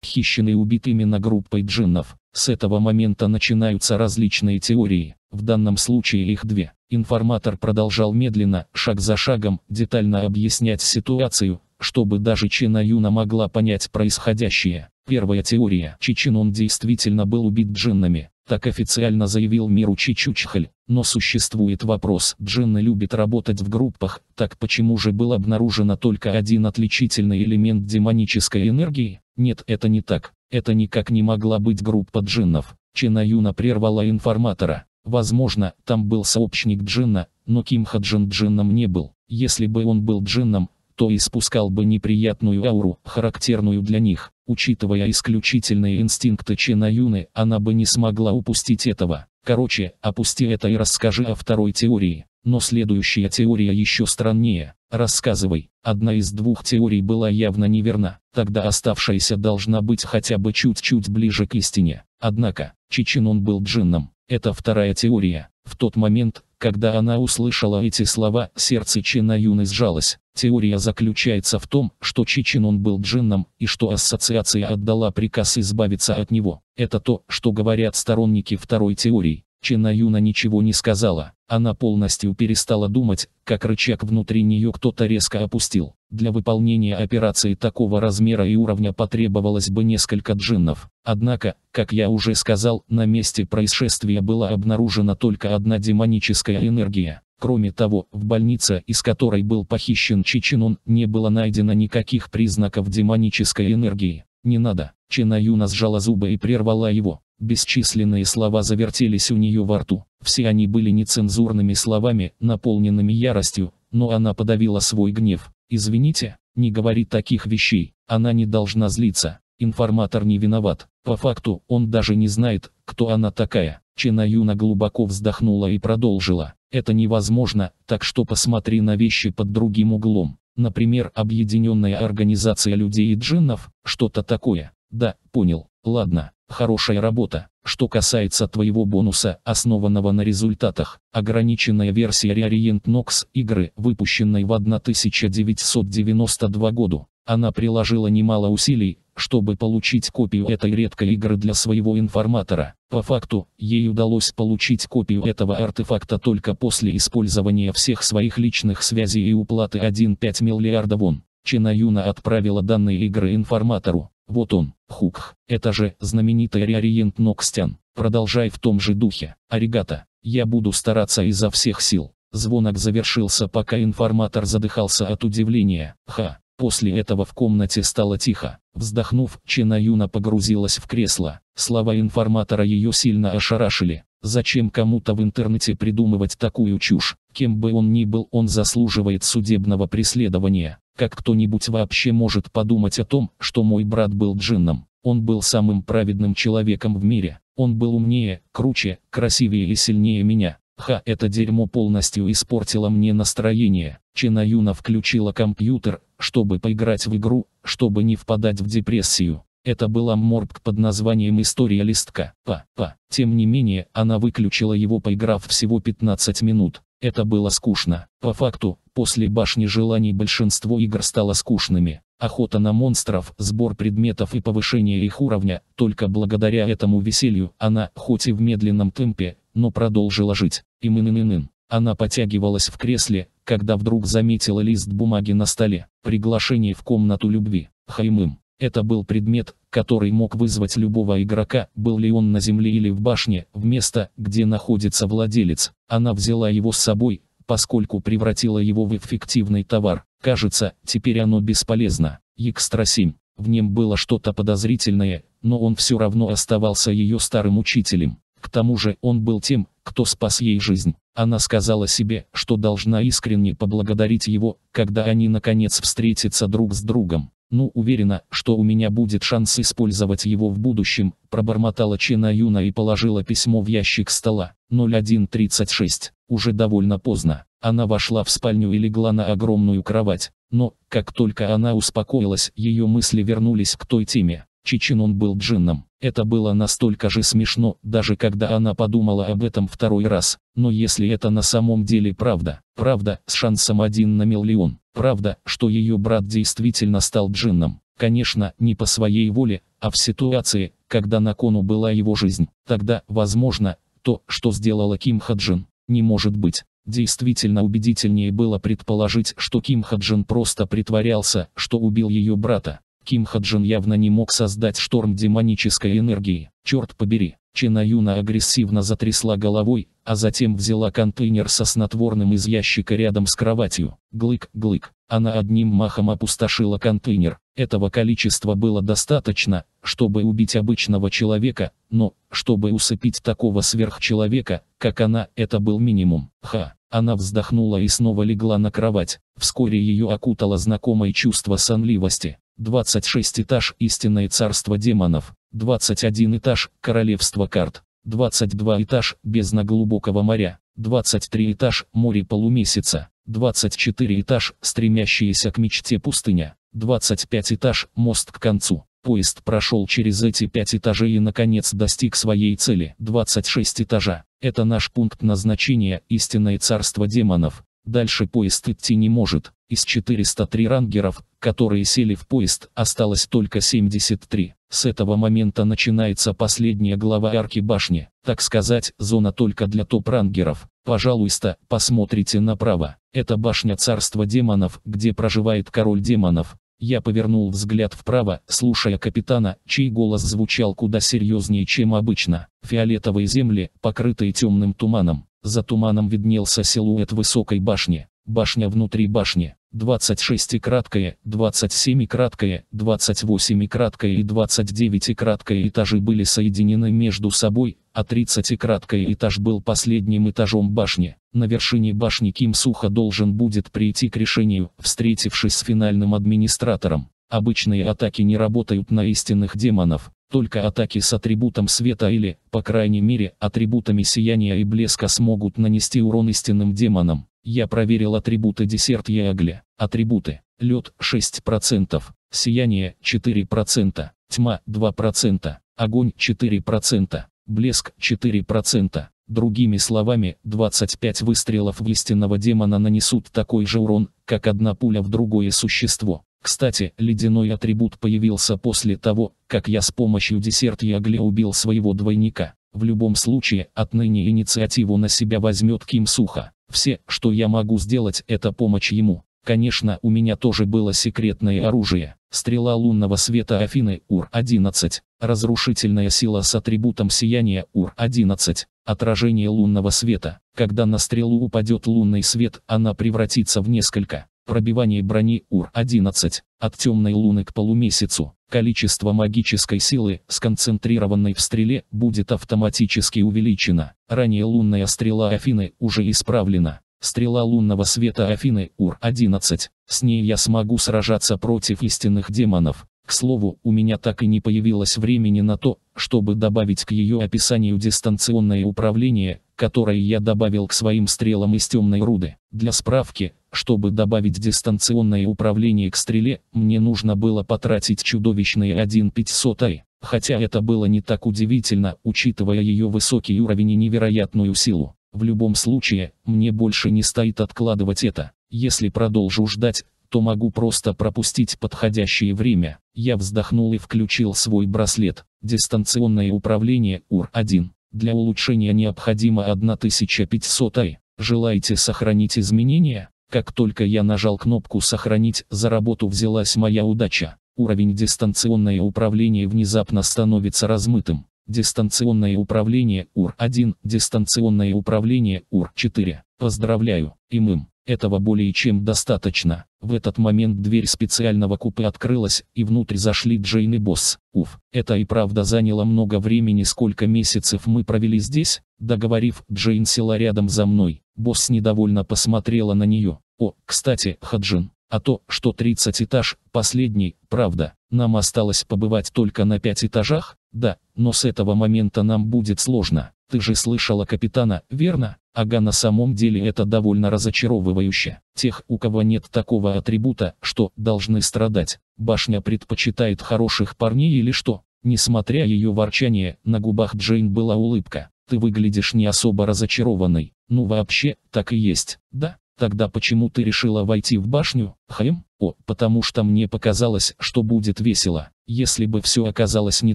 похищены и убиты именно группой джиннов. С этого момента начинаются различные теории, в данном случае их две. Информатор продолжал медленно, шаг за шагом, детально объяснять ситуацию, чтобы даже Чина Юна могла понять происходящее. Первая теория. Чичин он действительно был убит джиннами. Так официально заявил миру Чичучхаль. Но существует вопрос, джинны любят работать в группах, так почему же был обнаружено только один отличительный элемент демонической энергии? Нет, это не так. Это никак не могла быть группа джиннов. Чина Юна прервала информатора. Возможно, там был сообщник джинна, но Ким Хаджин джинном не был. Если бы он был джинном, то испускал бы неприятную ауру, характерную для них. Учитывая исключительные инстинкты Чина Юны, она бы не смогла упустить этого. Короче, опусти это и расскажи о второй теории. Но следующая теория еще страннее. Рассказывай. Одна из двух теорий была явно неверна. Тогда оставшаяся должна быть хотя бы чуть-чуть ближе к истине. Однако, Чичин он был джинном. Это вторая теория. В тот момент, когда она услышала эти слова, сердце Чена Юны сжалось. Теория заключается в том, что Чичин он был джинном, и что ассоциация отдала приказ избавиться от него. Это то, что говорят сторонники второй теории. Чена Юна ничего не сказала. Она полностью перестала думать, как рычаг внутри нее кто-то резко опустил. Для выполнения операции такого размера и уровня потребовалось бы несколько джиннов. Однако, как я уже сказал, на месте происшествия была обнаружена только одна демоническая энергия. Кроме того, в больнице, из которой был похищен Чичинун, не было найдено никаких признаков демонической энергии. Не надо. Чина Юна сжала зубы и прервала его. Бесчисленные слова завертелись у нее во рту. Все они были нецензурными словами, наполненными яростью, но она подавила свой гнев. «Извините, не говори таких вещей, она не должна злиться. Информатор не виноват. По факту, он даже не знает, кто она такая». Чина Юна глубоко вздохнула и продолжила. «Это невозможно, так что посмотри на вещи под другим углом. Например, Объединенная Организация Людей и Джиннов, что-то такое». «Да, понял». Ладно, хорошая работа. Что касается твоего бонуса, основанного на результатах, ограниченная версия Reorient Nox игры, выпущенной в 1992 году, она приложила немало усилий, чтобы получить копию этой редкой игры для своего информатора. По факту, ей удалось получить копию этого артефакта только после использования всех своих личных связей и уплаты 1,5 миллиарда вон. Чина Юна отправила данные игры информатору. Вот он, Хукх, это же знаменитый Риориент Нокстян. Продолжай в том же духе. Аригата, я буду стараться изо всех сил. Звонок завершился, пока информатор задыхался от удивления. Ха. После этого в комнате стало тихо. Вздохнув, Чена Юна погрузилась в кресло. Слова информатора ее сильно ошарашили. Зачем кому-то в интернете придумывать такую чушь? Кем бы он ни был, он заслуживает судебного преследования. Как кто-нибудь вообще может подумать о том, что мой брат был джинном? Он был самым праведным человеком в мире. Он был умнее, круче, красивее и сильнее меня. Ха, это дерьмо полностью испортило мне настроение. Чина включила компьютер, чтобы поиграть в игру, чтобы не впадать в депрессию. Это была морбк под названием «История листка». Па, па. Тем не менее, она выключила его, поиграв всего 15 минут. Это было скучно. По факту, после башни желаний большинство игр стало скучными. Охота на монстров, сбор предметов и повышение их уровня, только благодаря этому веселью, она, хоть и в медленном темпе, но продолжила жить. И мын Она потягивалась в кресле, когда вдруг заметила лист бумаги на столе. Приглашение в комнату любви. Хаймым. Это был предмет, который мог вызвать любого игрока, был ли он на земле или в башне, в место, где находится владелец. Она взяла его с собой, поскольку превратила его в эффективный товар. Кажется, теперь оно бесполезно. Екстра-7. В нем было что-то подозрительное, но он все равно оставался ее старым учителем. К тому же он был тем, кто спас ей жизнь. Она сказала себе, что должна искренне поблагодарить его, когда они наконец встретятся друг с другом. «Ну, уверена, что у меня будет шанс использовать его в будущем», пробормотала Чена Юна и положила письмо в ящик стола. 0136. Уже довольно поздно. Она вошла в спальню и легла на огромную кровать. Но, как только она успокоилась, ее мысли вернулись к той теме. Чичин он был джинном. Это было настолько же смешно, даже когда она подумала об этом второй раз. Но если это на самом деле правда, правда, с шансом один на миллион, правда, что ее брат действительно стал джинном, конечно, не по своей воле, а в ситуации, когда на кону была его жизнь, тогда, возможно, то, что сделала Ким Хаджин, не может быть. Действительно убедительнее было предположить, что Ким Хаджин просто притворялся, что убил ее брата, Ким Хаджин явно не мог создать шторм демонической энергии. Черт побери. Чина Юна агрессивно затрясла головой, а затем взяла контейнер со снотворным из ящика рядом с кроватью. Глык-глык. Она одним махом опустошила контейнер. Этого количества было достаточно, чтобы убить обычного человека, но, чтобы усыпить такого сверхчеловека, как она, это был минимум. Ха. Она вздохнула и снова легла на кровать. Вскоре ее окутало знакомое чувство сонливости. 26 этаж – истинное царство демонов. 21 этаж – королевство карт. 22 этаж – бездна глубокого моря. 23 этаж – море полумесяца. 24 этаж – стремящаяся к мечте пустыня. 25 этаж – мост к концу. Поезд прошел через эти пять этажей и наконец достиг своей цели. 26 этажа. Это наш пункт назначения, истинное царство демонов. Дальше поезд идти не может. Из 403 рангеров, которые сели в поезд, осталось только 73. С этого момента начинается последняя глава арки башни. Так сказать, зона только для топ-рангеров. Пожалуйста, посмотрите направо. Это башня царства демонов, где проживает король демонов. Я повернул взгляд вправо, слушая капитана, чей голос звучал куда серьезнее, чем обычно. Фиолетовые земли, покрытые темным туманом. За туманом виднелся силуэт высокой башни башня внутри башни, 26 и краткое, 27 и краткое, 28 и краткое и 29 и краткое этажи были соединены между собой, а 30 краткая этаж был последним этажом башни. На вершине башни Ким Суха должен будет прийти к решению, встретившись с финальным администратором. Обычные атаки не работают на истинных демонов, только атаки с атрибутом света или, по крайней мере, атрибутами сияния и блеска смогут нанести урон истинным демонам. Я проверил атрибуты десерт Яагля. Атрибуты. Лед 6%, сияние 4%, тьма 2%, огонь 4%, блеск 4%. Другими словами, 25 выстрелов в истинного демона нанесут такой же урон, как одна пуля в другое существо. Кстати, ледяной атрибут появился после того, как я с помощью десерт Ягля убил своего двойника. В любом случае, отныне инициативу на себя возьмет Ким Суха. Все, что я могу сделать, это помочь ему. Конечно, у меня тоже было секретное оружие. Стрела лунного света Афины Ур-11. Разрушительная сила с атрибутом сияния Ур-11. Отражение лунного света. Когда на стрелу упадет лунный свет, она превратится в несколько Пробивание брони Ур-11. От темной луны к полумесяцу. Количество магической силы, сконцентрированной в стреле, будет автоматически увеличено. Ранее лунная стрела Афины уже исправлена. Стрела лунного света Афины Ур-11. С ней я смогу сражаться против истинных демонов. К слову, у меня так и не появилось времени на то, чтобы добавить к ее описанию дистанционное управление, которое я добавил к своим стрелам из темной руды. Для справки, чтобы добавить дистанционное управление к стреле, мне нужно было потратить чудовищные 1500 ай. Хотя это было не так удивительно, учитывая ее высокий уровень и невероятную силу. В любом случае, мне больше не стоит откладывать это. Если продолжу ждать, то могу просто пропустить подходящее время. Я вздохнул и включил свой браслет. Дистанционное управление УР-1. Для улучшения необходимо 1500 ай. Желаете сохранить изменения? Как только я нажал кнопку «Сохранить», за работу взялась моя удача. Уровень дистанционное управление внезапно становится размытым. Дистанционное управление УР-1, дистанционное управление УР-4. Поздравляю, имым. Этого более чем достаточно. В этот момент дверь специального купе открылась, и внутрь зашли Джейн и Босс. Уф, это и правда заняло много времени, сколько месяцев мы провели здесь, договорив, Джейн села рядом за мной. Босс недовольно посмотрела на нее. О, кстати, Хаджин, а то, что 30 этаж, последний, правда, нам осталось побывать только на 5 этажах? Да, но с этого момента нам будет сложно. Ты же слышала капитана, верно? Ага на самом деле это довольно разочаровывающе. Тех, у кого нет такого атрибута, что должны страдать. Башня предпочитает хороших парней или что? Несмотря ее ворчание, на губах Джейн была улыбка. Ты выглядишь не особо разочарованный. Ну вообще, так и есть, да? Тогда почему ты решила войти в башню, Хэм? О, потому что мне показалось, что будет весело. Если бы все оказалось не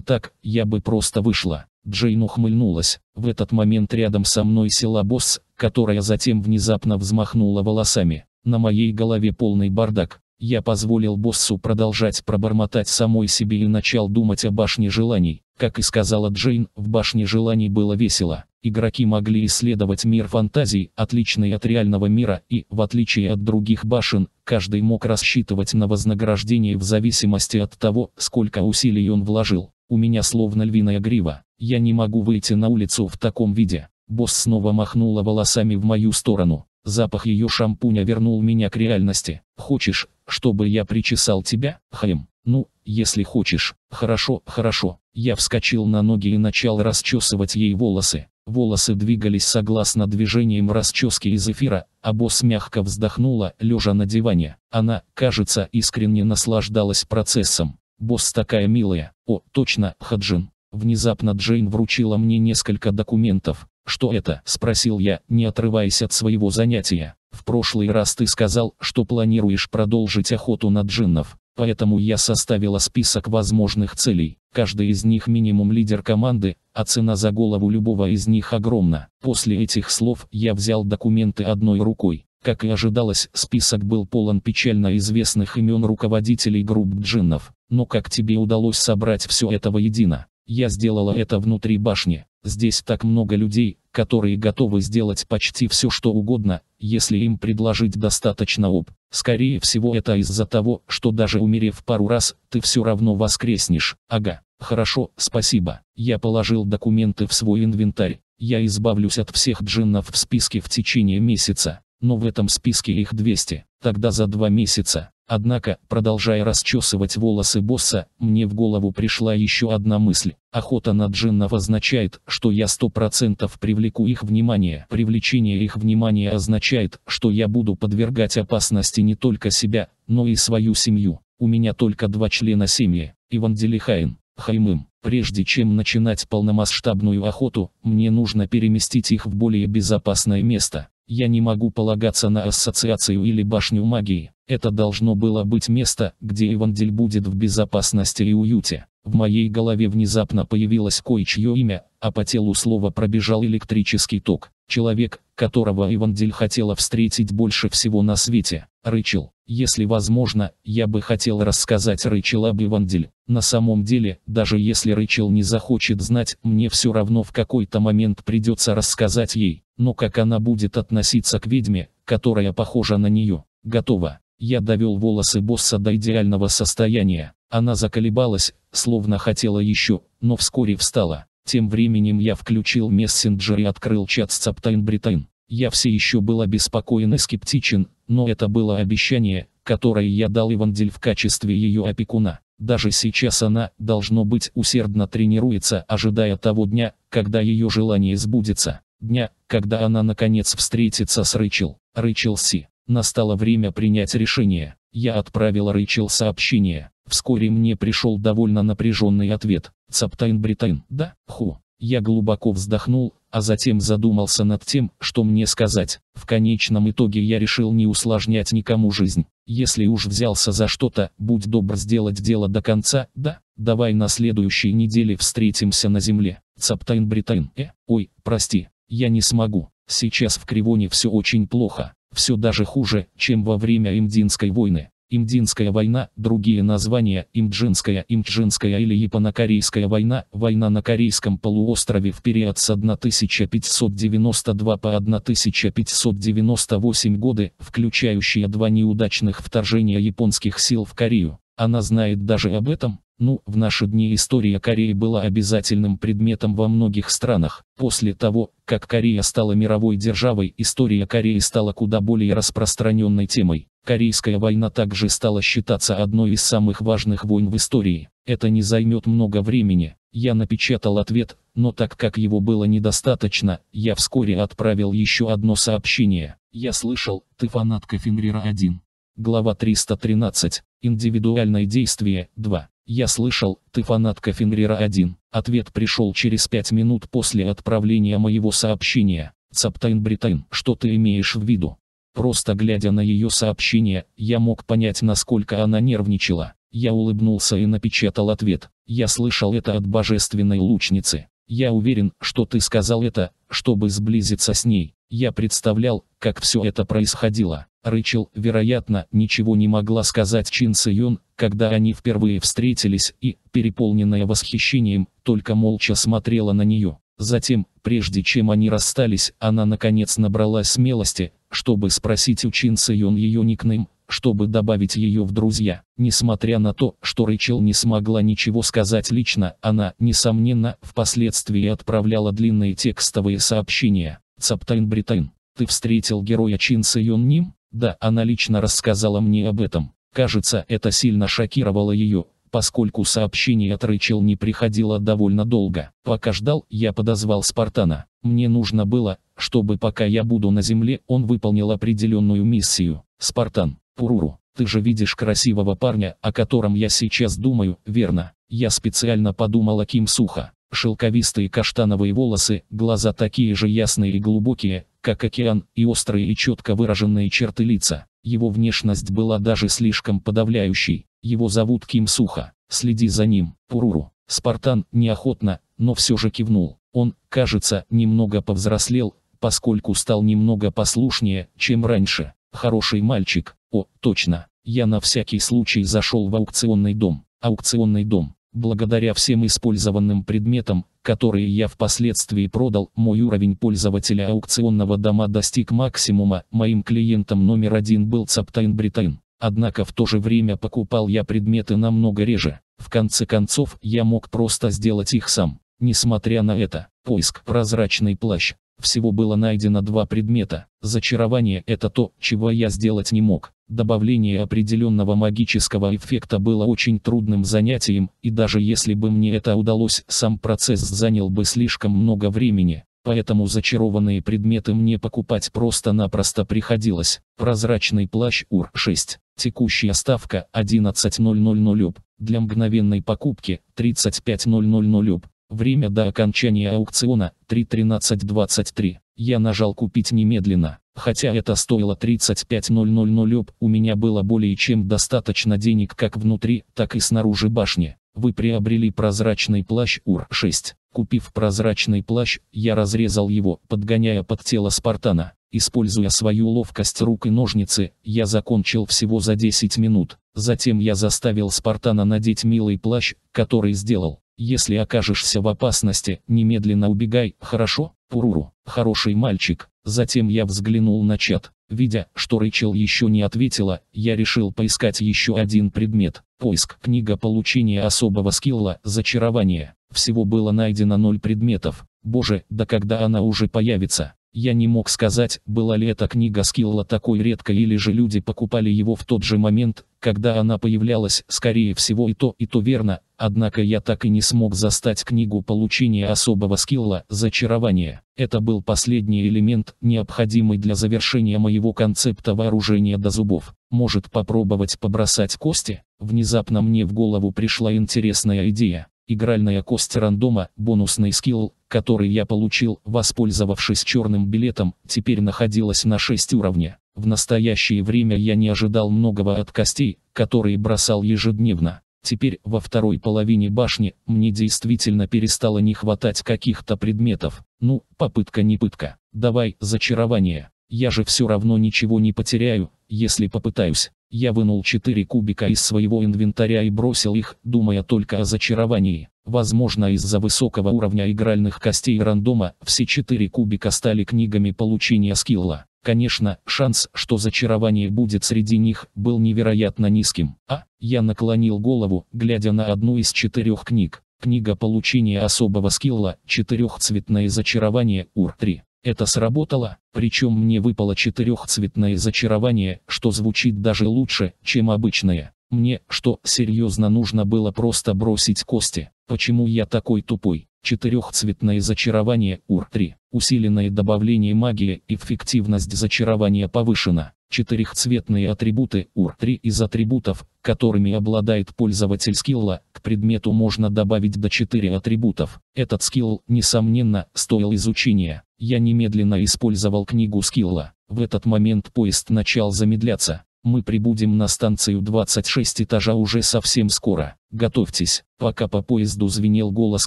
так, я бы просто вышла. Джейн ухмыльнулась. В этот момент рядом со мной села босс, которая затем внезапно взмахнула волосами. На моей голове полный бардак. Я позволил боссу продолжать пробормотать самой себе и начал думать о башне желаний. Как и сказала Джейн, в башне желаний было весело. Игроки могли исследовать мир фантазий, отличный от реального мира, и, в отличие от других башен, каждый мог рассчитывать на вознаграждение в зависимости от того, сколько усилий он вложил. У меня словно львиная грива. Я не могу выйти на улицу в таком виде. Босс снова махнула волосами в мою сторону. Запах ее шампуня вернул меня к реальности. Хочешь, чтобы я причесал тебя, Хаим? Ну, если хочешь. Хорошо, хорошо. Я вскочил на ноги и начал расчесывать ей волосы. Волосы двигались согласно движениям расчески из эфира, а босс мягко вздохнула, лежа на диване. Она, кажется, искренне наслаждалась процессом. Босс такая милая. О, точно, Хаджин. Внезапно Джейн вручила мне несколько документов. «Что это?» – спросил я, не отрываясь от своего занятия. «В прошлый раз ты сказал, что планируешь продолжить охоту на джиннов, поэтому я составила список возможных целей. Каждый из них минимум лидер команды, а цена за голову любого из них огромна». После этих слов я взял документы одной рукой. Как и ожидалось, список был полон печально известных имен руководителей групп джиннов. Но как тебе удалось собрать все это воедино? Я сделала это внутри башни. Здесь так много людей, которые готовы сделать почти все что угодно, если им предложить достаточно об. Скорее всего это из-за того, что даже умерев пару раз, ты все равно воскреснешь. Ага, хорошо, спасибо. Я положил документы в свой инвентарь. Я избавлюсь от всех джиннов в списке в течение месяца. Но в этом списке их 200. Тогда за два месяца Однако, продолжая расчесывать волосы босса, мне в голову пришла еще одна мысль. Охота на джиннов означает, что я сто процентов привлеку их внимание. Привлечение их внимания означает, что я буду подвергать опасности не только себя, но и свою семью. У меня только два члена семьи, Иван Делихайн, Хаймым. Прежде чем начинать полномасштабную охоту, мне нужно переместить их в более безопасное место. Я не могу полагаться на ассоциацию или башню магии. Это должно было быть место, где Ивандель будет в безопасности и уюте. В моей голове внезапно появилось кое-чье имя, а по телу слова пробежал электрический ток. Человек, которого Ивандель хотела встретить больше всего на свете. Рычел. Если возможно, я бы хотел рассказать Рэйчел об Ивандель. На самом деле, даже если Рэйчел не захочет знать, мне все равно в какой-то момент придется рассказать ей. Но как она будет относиться к ведьме, которая похожа на нее? Готово. Я довел волосы босса до идеального состояния. Она заколебалась, словно хотела еще, но вскоре встала. Тем временем я включил мессенджер и открыл чат с Цаптайн Бритайн. Я все еще был обеспокоен и скептичен, но это было обещание, которое я дал Ивандель в качестве ее опекуна. Даже сейчас она, должно быть, усердно тренируется, ожидая того дня, когда ее желание сбудется. Дня, когда она наконец встретится с Рэйчел. Рэйчел Си. Настало время принять решение. Я отправил Рэйчел сообщение. Вскоре мне пришел довольно напряженный ответ. Цаптайн Бритайн. Да, ху. Я глубоко вздохнул, а затем задумался над тем, что мне сказать. В конечном итоге я решил не усложнять никому жизнь. Если уж взялся за что-то, будь добр сделать дело до конца, да? Давай на следующей неделе встретимся на земле. Цаптайн Бритайн. Э, ой, прости, я не смогу. Сейчас в Кривоне все очень плохо. Все даже хуже, чем во время Имдинской войны. Имдинская война, другие названия, Имджинская, Имджинская или японокорейская война, война на Корейском полуострове в период с 1592 по 1598 годы, включающая два неудачных вторжения японских сил в Корею. Она знает даже об этом? Ну, в наши дни история Кореи была обязательным предметом во многих странах. После того, как Корея стала мировой державой, история Кореи стала куда более распространенной темой. Корейская война также стала считаться одной из самых важных войн в истории. Это не займет много времени. Я напечатал ответ, но так как его было недостаточно, я вскоре отправил еще одно сообщение. Я слышал, ты фанатка Фенрира 1. Глава 313. Индивидуальное действие 2. «Я слышал, ты фанатка Фенрира 1». Ответ пришел через 5 минут после отправления моего сообщения. Цаптайн Бритайн, что ты имеешь в виду? Просто глядя на ее сообщение, я мог понять, насколько она нервничала. Я улыбнулся и напечатал ответ. Я слышал это от божественной лучницы. Я уверен, что ты сказал это, чтобы сблизиться с ней. Я представлял, как все это происходило. Рычел, вероятно, ничего не могла сказать Чин Сион, когда они впервые встретились и, переполненная восхищением, только молча смотрела на нее. Затем, прежде чем они расстались, она наконец набралась смелости, чтобы спросить у Чин Сион ее никнейм, чтобы добавить ее в друзья. Несмотря на то, что Рэйчел не смогла ничего сказать лично, она, несомненно, впоследствии отправляла длинные текстовые сообщения. Цаптайн Бритайн, ты встретил героя Чин Сион Ним? Да, она лично рассказала мне об этом. Кажется, это сильно шокировало ее, поскольку сообщение от Рэйчел не приходило довольно долго. Пока ждал, я подозвал Спартана. Мне нужно было, чтобы пока я буду на земле, он выполнил определенную миссию. Спартан, Пуруру, ты же видишь красивого парня, о котором я сейчас думаю, верно? Я специально подумала Ким Суха. Шелковистые каштановые волосы, глаза такие же ясные и глубокие, как океан, и острые и четко выраженные черты лица. Его внешность была даже слишком подавляющей. Его зовут Ким Суха. Следи за ним, Пуруру. Спартан неохотно, но все же кивнул. Он, кажется, немного повзрослел, поскольку стал немного послушнее, чем раньше. Хороший мальчик. О, точно. Я на всякий случай зашел в аукционный дом. Аукционный дом. Благодаря всем использованным предметам, которые я впоследствии продал, мой уровень пользователя аукционного дома достиг максимума, моим клиентом номер один был Цаптайн Бритайн. Однако в то же время покупал я предметы намного реже. В конце концов, я мог просто сделать их сам. Несмотря на это, поиск «Прозрачный плащ» Всего было найдено два предмета. Зачарование – это то, чего я сделать не мог. Добавление определенного магического эффекта было очень трудным занятием, и даже если бы мне это удалось, сам процесс занял бы слишком много времени. Поэтому зачарованные предметы мне покупать просто-напросто приходилось. Прозрачный плащ УР-6. Текущая ставка 11.000 об. Для мгновенной покупки 35.000 об. Время до окончания аукциона 3.13.23. Я нажал купить немедленно. Хотя это стоило 35.000 об, у меня было более чем достаточно денег как внутри, так и снаружи башни. Вы приобрели прозрачный плащ УР-6. Купив прозрачный плащ, я разрезал его, подгоняя под тело Спартана. Используя свою ловкость рук и ножницы, я закончил всего за 10 минут. Затем я заставил Спартана надеть милый плащ, который сделал. Если окажешься в опасности, немедленно убегай, хорошо? Пуруру, хороший мальчик. Затем я взглянул на чат. Видя, что Рэйчел еще не ответила, я решил поискать еще один предмет. Поиск. Книга получения особого скилла «Зачарование». Всего было найдено 0 предметов. Боже, да когда она уже появится? Я не мог сказать, была ли эта книга Скилла такой редко или же люди покупали его в тот же момент, когда она появлялась, скорее всего и то, и то верно, однако я так и не смог застать книгу получения особого скилла зачарования. Это был последний элемент, необходимый для завершения моего концепта вооружения до зубов. Может попробовать побросать кости? Внезапно мне в голову пришла интересная идея. Игральная кость рандома, бонусный скилл, который я получил, воспользовавшись черным билетом, теперь находилась на 6 уровне. В настоящее время я не ожидал многого от костей, которые бросал ежедневно. Теперь, во второй половине башни, мне действительно перестало не хватать каких-то предметов. Ну, попытка не пытка. Давай, зачарование. Я же все равно ничего не потеряю, если попытаюсь. Я вынул 4 кубика из своего инвентаря и бросил их, думая только о зачаровании. Возможно из-за высокого уровня игральных костей рандома, все 4 кубика стали книгами получения скилла. Конечно, шанс, что зачарование будет среди них, был невероятно низким. А, я наклонил голову, глядя на одну из четырех книг. Книга получения особого скилла, четырехцветное зачарование, ур 3. Это сработало, причем мне выпало четырехцветное зачарование, что звучит даже лучше, чем обычное. Мне, что, серьезно нужно было просто бросить кости. Почему я такой тупой? Четырехцветное зачарование УР-3. Усиленное добавление магии, эффективность зачарования повышена. Четырехцветные атрибуты УР-3 из атрибутов, которыми обладает пользователь скилла, к предмету можно добавить до 4 атрибутов. Этот скилл, несомненно, стоил изучения. Я немедленно использовал книгу скилла. В этот момент поезд начал замедляться. Мы прибудем на станцию 26 этажа уже совсем скоро. Готовьтесь. Пока по поезду звенел голос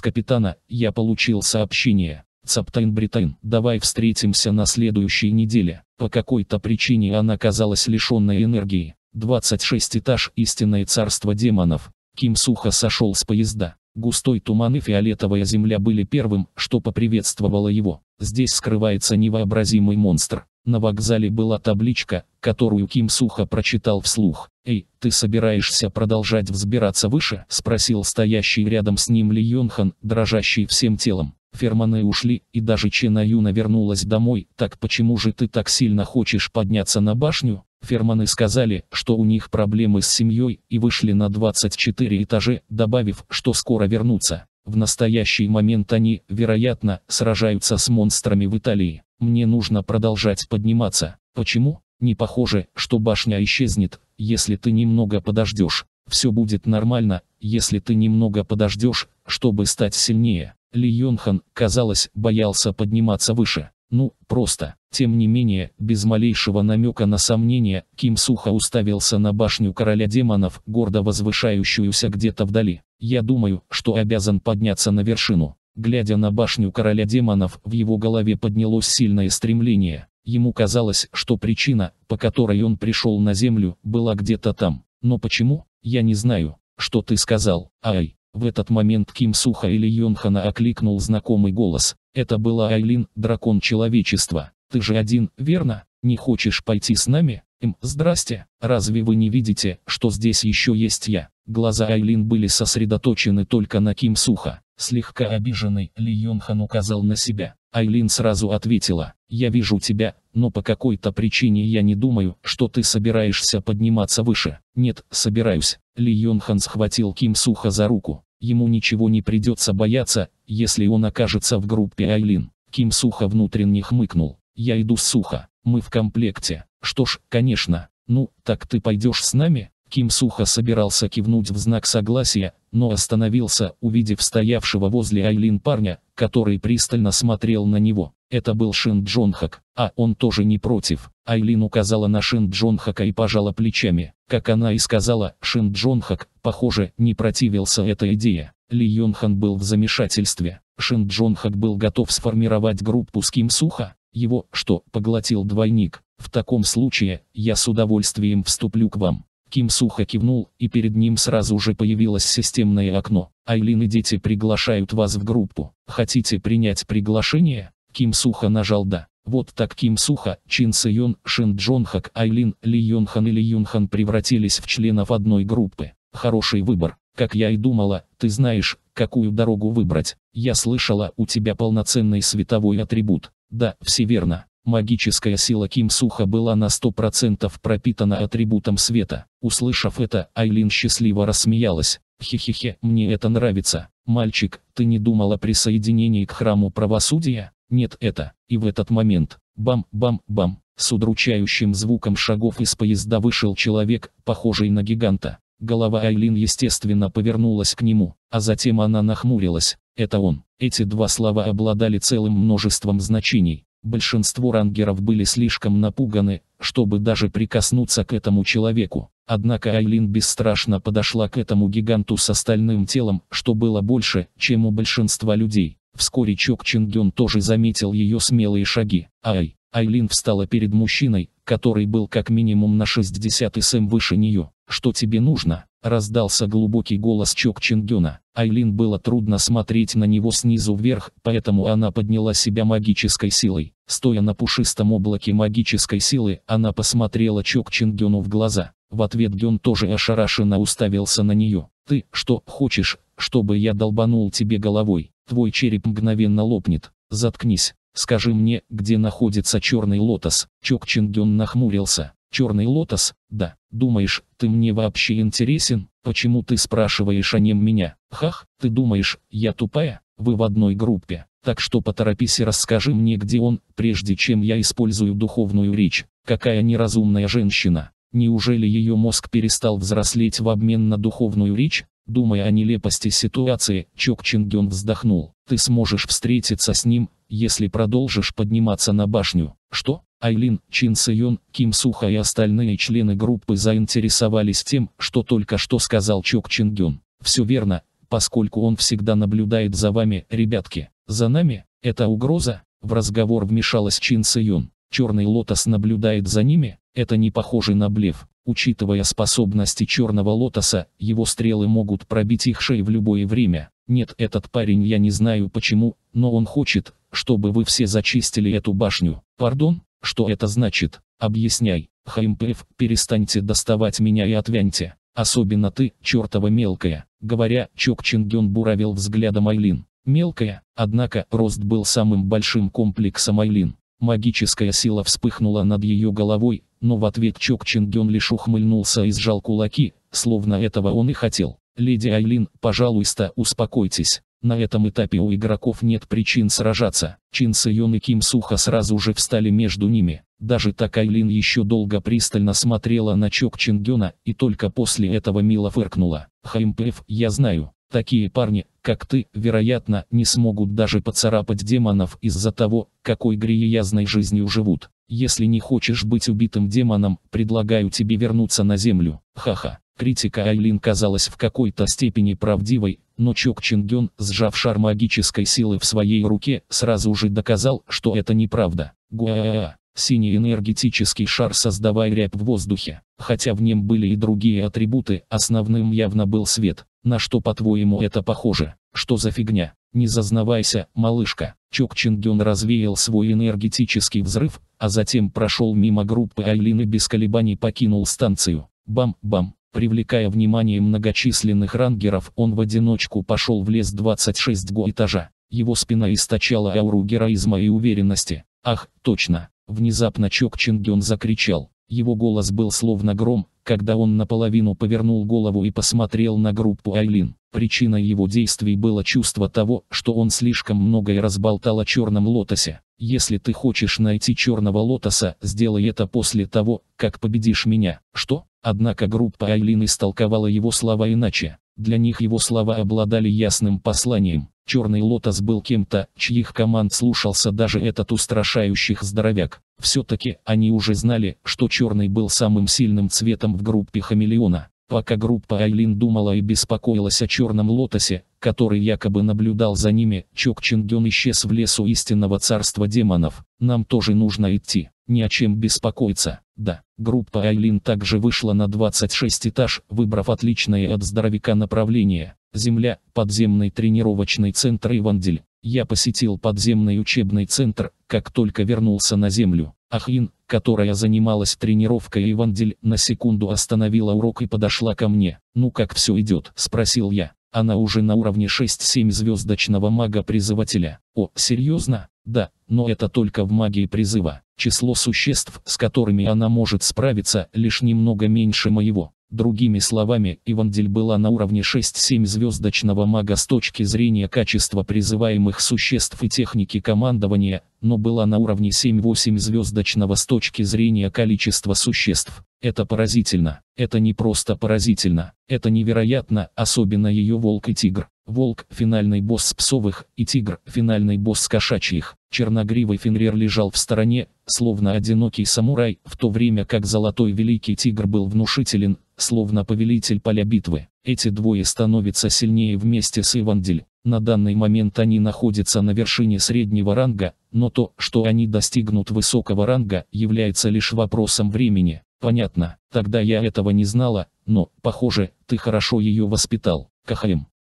капитана, я получил сообщение. Цаптайн Бритайн, давай встретимся на следующей неделе. По какой-то причине она казалась лишенной энергии. 26 этаж истинное царство демонов. Ким сухо сошел с поезда. Густой туман и фиолетовая земля были первым, что поприветствовало его. Здесь скрывается невообразимый монстр. На вокзале была табличка, которую Ким сухо прочитал вслух. «Эй, ты собираешься продолжать взбираться выше?» – спросил стоящий рядом с ним Ли Йонхан, дрожащий всем телом. Ферманы ушли, и даже Чена Юна вернулась домой, так почему же ты так сильно хочешь подняться на башню? Ферманы сказали, что у них проблемы с семьей и вышли на 24 этажа, добавив, что скоро вернутся. В настоящий момент они, вероятно, сражаются с монстрами в Италии. Мне нужно продолжать подниматься. Почему? Не похоже, что башня исчезнет, если ты немного подождешь. Все будет нормально, если ты немного подождешь, чтобы стать сильнее. Ли Йонхан, казалось, боялся подниматься выше. Ну, просто. Тем не менее, без малейшего намека на сомнение, Ким сухо уставился на башню короля демонов, гордо возвышающуюся где-то вдали. Я думаю, что обязан подняться на вершину. Глядя на башню короля демонов, в его голове поднялось сильное стремление. Ему казалось, что причина, по которой он пришел на землю, была где-то там. Но почему? Я не знаю. Что ты сказал? Ай. В этот момент Ким Суха или Йонхана окликнул знакомый голос. Это была Айлин, дракон человечества. «Ты же один, верно? Не хочешь пойти с нами?» «Эм, здрасте, разве вы не видите, что здесь еще есть я?» Глаза Айлин были сосредоточены только на Ким Суха. Слегка обиженный, Ли Йонхан указал на себя. Айлин сразу ответила, «Я вижу тебя, но по какой-то причине я не думаю, что ты собираешься подниматься выше». «Нет, собираюсь». Ли Йонхан схватил Ким Суха за руку. Ему ничего не придется бояться, если он окажется в группе Айлин. Ким сухо внутренне хмыкнул. Я иду с сухо, мы в комплекте. Что ж, конечно. Ну, так ты пойдешь с нами? Ким сухо собирался кивнуть в знак согласия, но остановился, увидев стоявшего возле Айлин парня, который пристально смотрел на него. Это был Шин Джонхак, а он тоже не против. Айлин указала на Шин Джонхака и пожала плечами. Как она и сказала, Шин Джонхак, похоже, не противился этой идее. Ли Йонхан был в замешательстве. Шин Джонхак был готов сформировать группу с Ким Суха, его, что, поглотил двойник. В таком случае, я с удовольствием вступлю к вам. Ким Суха кивнул, и перед ним сразу же появилось системное окно. Айлин и дети приглашают вас в группу. Хотите принять приглашение? Ким Суха нажал «Да». Вот так Ким Суха, Чин Сион, Шин Джонхак, Айлин, Ли Йонхан и Ли Юнхан превратились в членов одной группы. Хороший выбор. Как я и думала, ты знаешь, какую дорогу выбрать. Я слышала, у тебя полноценный световой атрибут. Да, все верно. Магическая сила Ким Суха была на 100% пропитана атрибутом света. Услышав это, Айлин счастливо рассмеялась. «Хе-хе-хе, мне это нравится. Мальчик, ты не думала о присоединении к храму правосудия? Нет это, и в этот момент, бам-бам-бам, с удручающим звуком шагов из поезда вышел человек, похожий на гиганта. Голова Айлин естественно повернулась к нему, а затем она нахмурилась. Это он. Эти два слова обладали целым множеством значений. Большинство рангеров были слишком напуганы, чтобы даже прикоснуться к этому человеку. Однако Айлин бесстрашно подошла к этому гиганту с остальным телом, что было больше, чем у большинства людей. Вскоре Чок Чингён тоже заметил ее смелые шаги. Ай, Айлин встала перед мужчиной, который был как минимум на 60 см выше нее. «Что тебе нужно?» – раздался глубокий голос Чок Чингёна. Айлин было трудно смотреть на него снизу вверх, поэтому она подняла себя магической силой. Стоя на пушистом облаке магической силы, она посмотрела Чок Чингёну в глаза. В ответ Гён тоже ошарашенно уставился на нее. «Ты, что, хочешь, чтобы я долбанул тебе головой?» Твой череп мгновенно лопнет. Заткнись. Скажи мне, где находится черный лотос? Чок Чингён нахмурился. Черный лотос? Да. Думаешь, ты мне вообще интересен? Почему ты спрашиваешь о нем меня? Хах, ты думаешь, я тупая? Вы в одной группе. Так что поторопись и расскажи мне, где он, прежде чем я использую духовную речь. Какая неразумная женщина. Неужели ее мозг перестал взрослеть в обмен на духовную речь? Думая о нелепости ситуации, Чок Чингён вздохнул. «Ты сможешь встретиться с ним, если продолжишь подниматься на башню». «Что?» Айлин, Чин Сыйон, Ким Суха и остальные члены группы заинтересовались тем, что только что сказал Чок Чингён. «Все верно, поскольку он всегда наблюдает за вами, ребятки. За нами? Это угроза?» В разговор вмешалась Чин Сыйон. «Черный лотос наблюдает за ними? Это не похоже на блеф. Учитывая способности черного лотоса, его стрелы могут пробить их шеи в любое время. Нет, этот парень я не знаю почему, но он хочет, чтобы вы все зачистили эту башню. Пардон, что это значит? Объясняй. Хаймпев, перестаньте доставать меня и отвяньте. Особенно ты, чертова мелкая. Говоря, Чок Чингён буравил взглядом Айлин. Мелкая, однако, рост был самым большим комплексом Айлин. Магическая сила вспыхнула над ее головой, но в ответ Чок Чингён лишь ухмыльнулся и сжал кулаки, словно этого он и хотел. «Леди Айлин, пожалуйста, успокойтесь. На этом этапе у игроков нет причин сражаться». Чин Сыйон и Ким Суха сразу же встали между ними. Даже так Айлин еще долго пристально смотрела на Чок Чингёна и только после этого мило фыркнула. «ХМПФ, я знаю, Такие парни, как ты, вероятно, не смогут даже поцарапать демонов из-за того, какой греязной жизнью живут. Если не хочешь быть убитым демоном, предлагаю тебе вернуться на землю. Ха-ха. Критика Айлин казалась в какой-то степени правдивой, но Чок Чингён, сжав шар магической силы в своей руке, сразу же доказал, что это неправда. Гуаа. Синий энергетический шар создавая рябь в воздухе. Хотя в нем были и другие атрибуты, основным явно был свет. На что по-твоему это похоже? Что за фигня? Не зазнавайся, малышка. Чок Чингён развеял свой энергетический взрыв, а затем прошел мимо группы Айлины без колебаний покинул станцию. Бам-бам. Привлекая внимание многочисленных рангеров, он в одиночку пошел в лес 26 го этажа. Его спина источала ауру героизма и уверенности. Ах, точно. Внезапно Чок Чингён закричал. Его голос был словно гром, когда он наполовину повернул голову и посмотрел на группу Айлин. Причиной его действий было чувство того, что он слишком многое разболтал о черном лотосе. «Если ты хочешь найти черного лотоса, сделай это после того, как победишь меня». «Что?» Однако группа Айлин истолковала его слова иначе. Для них его слова обладали ясным посланием. Черный Лотос был кем-то, чьих команд слушался даже этот устрашающих здоровяк. Все-таки они уже знали, что черный был самым сильным цветом в группе Хамелеона. Пока группа Айлин думала и беспокоилась о черном лотосе, который якобы наблюдал за ними, Чок Чингён исчез в лесу истинного царства демонов. Нам тоже нужно идти, ни о чем беспокоиться. Да, группа Айлин также вышла на 26 этаж, выбрав отличное от здоровяка направление. Земля, подземный тренировочный центр Ивандель. Я посетил подземный учебный центр, как только вернулся на землю. Ахин, которая занималась тренировкой Ивандель, на секунду остановила урок и подошла ко мне. «Ну как все идет?» – спросил я. Она уже на уровне 6-7 звездочного мага-призывателя. «О, серьезно? Да, но это только в магии призыва. Число существ, с которыми она может справиться, лишь немного меньше моего. Другими словами, Ивандель была на уровне 6-7 звездочного мага с точки зрения качества призываемых существ и техники командования, но была на уровне 7-8 звездочного с точки зрения количества существ. Это поразительно. Это не просто поразительно. Это невероятно, особенно ее волк и тигр. Волк – финальный босс псовых, и тигр – финальный босс кошачьих. Черногривый Фенрир лежал в стороне, словно одинокий самурай, в то время как золотой великий тигр был внушителен, словно повелитель поля битвы. Эти двое становятся сильнее вместе с Ивандиль. На данный момент они находятся на вершине среднего ранга, но то, что они достигнут высокого ранга, является лишь вопросом времени. Понятно, тогда я этого не знала, но, похоже, ты хорошо ее воспитал.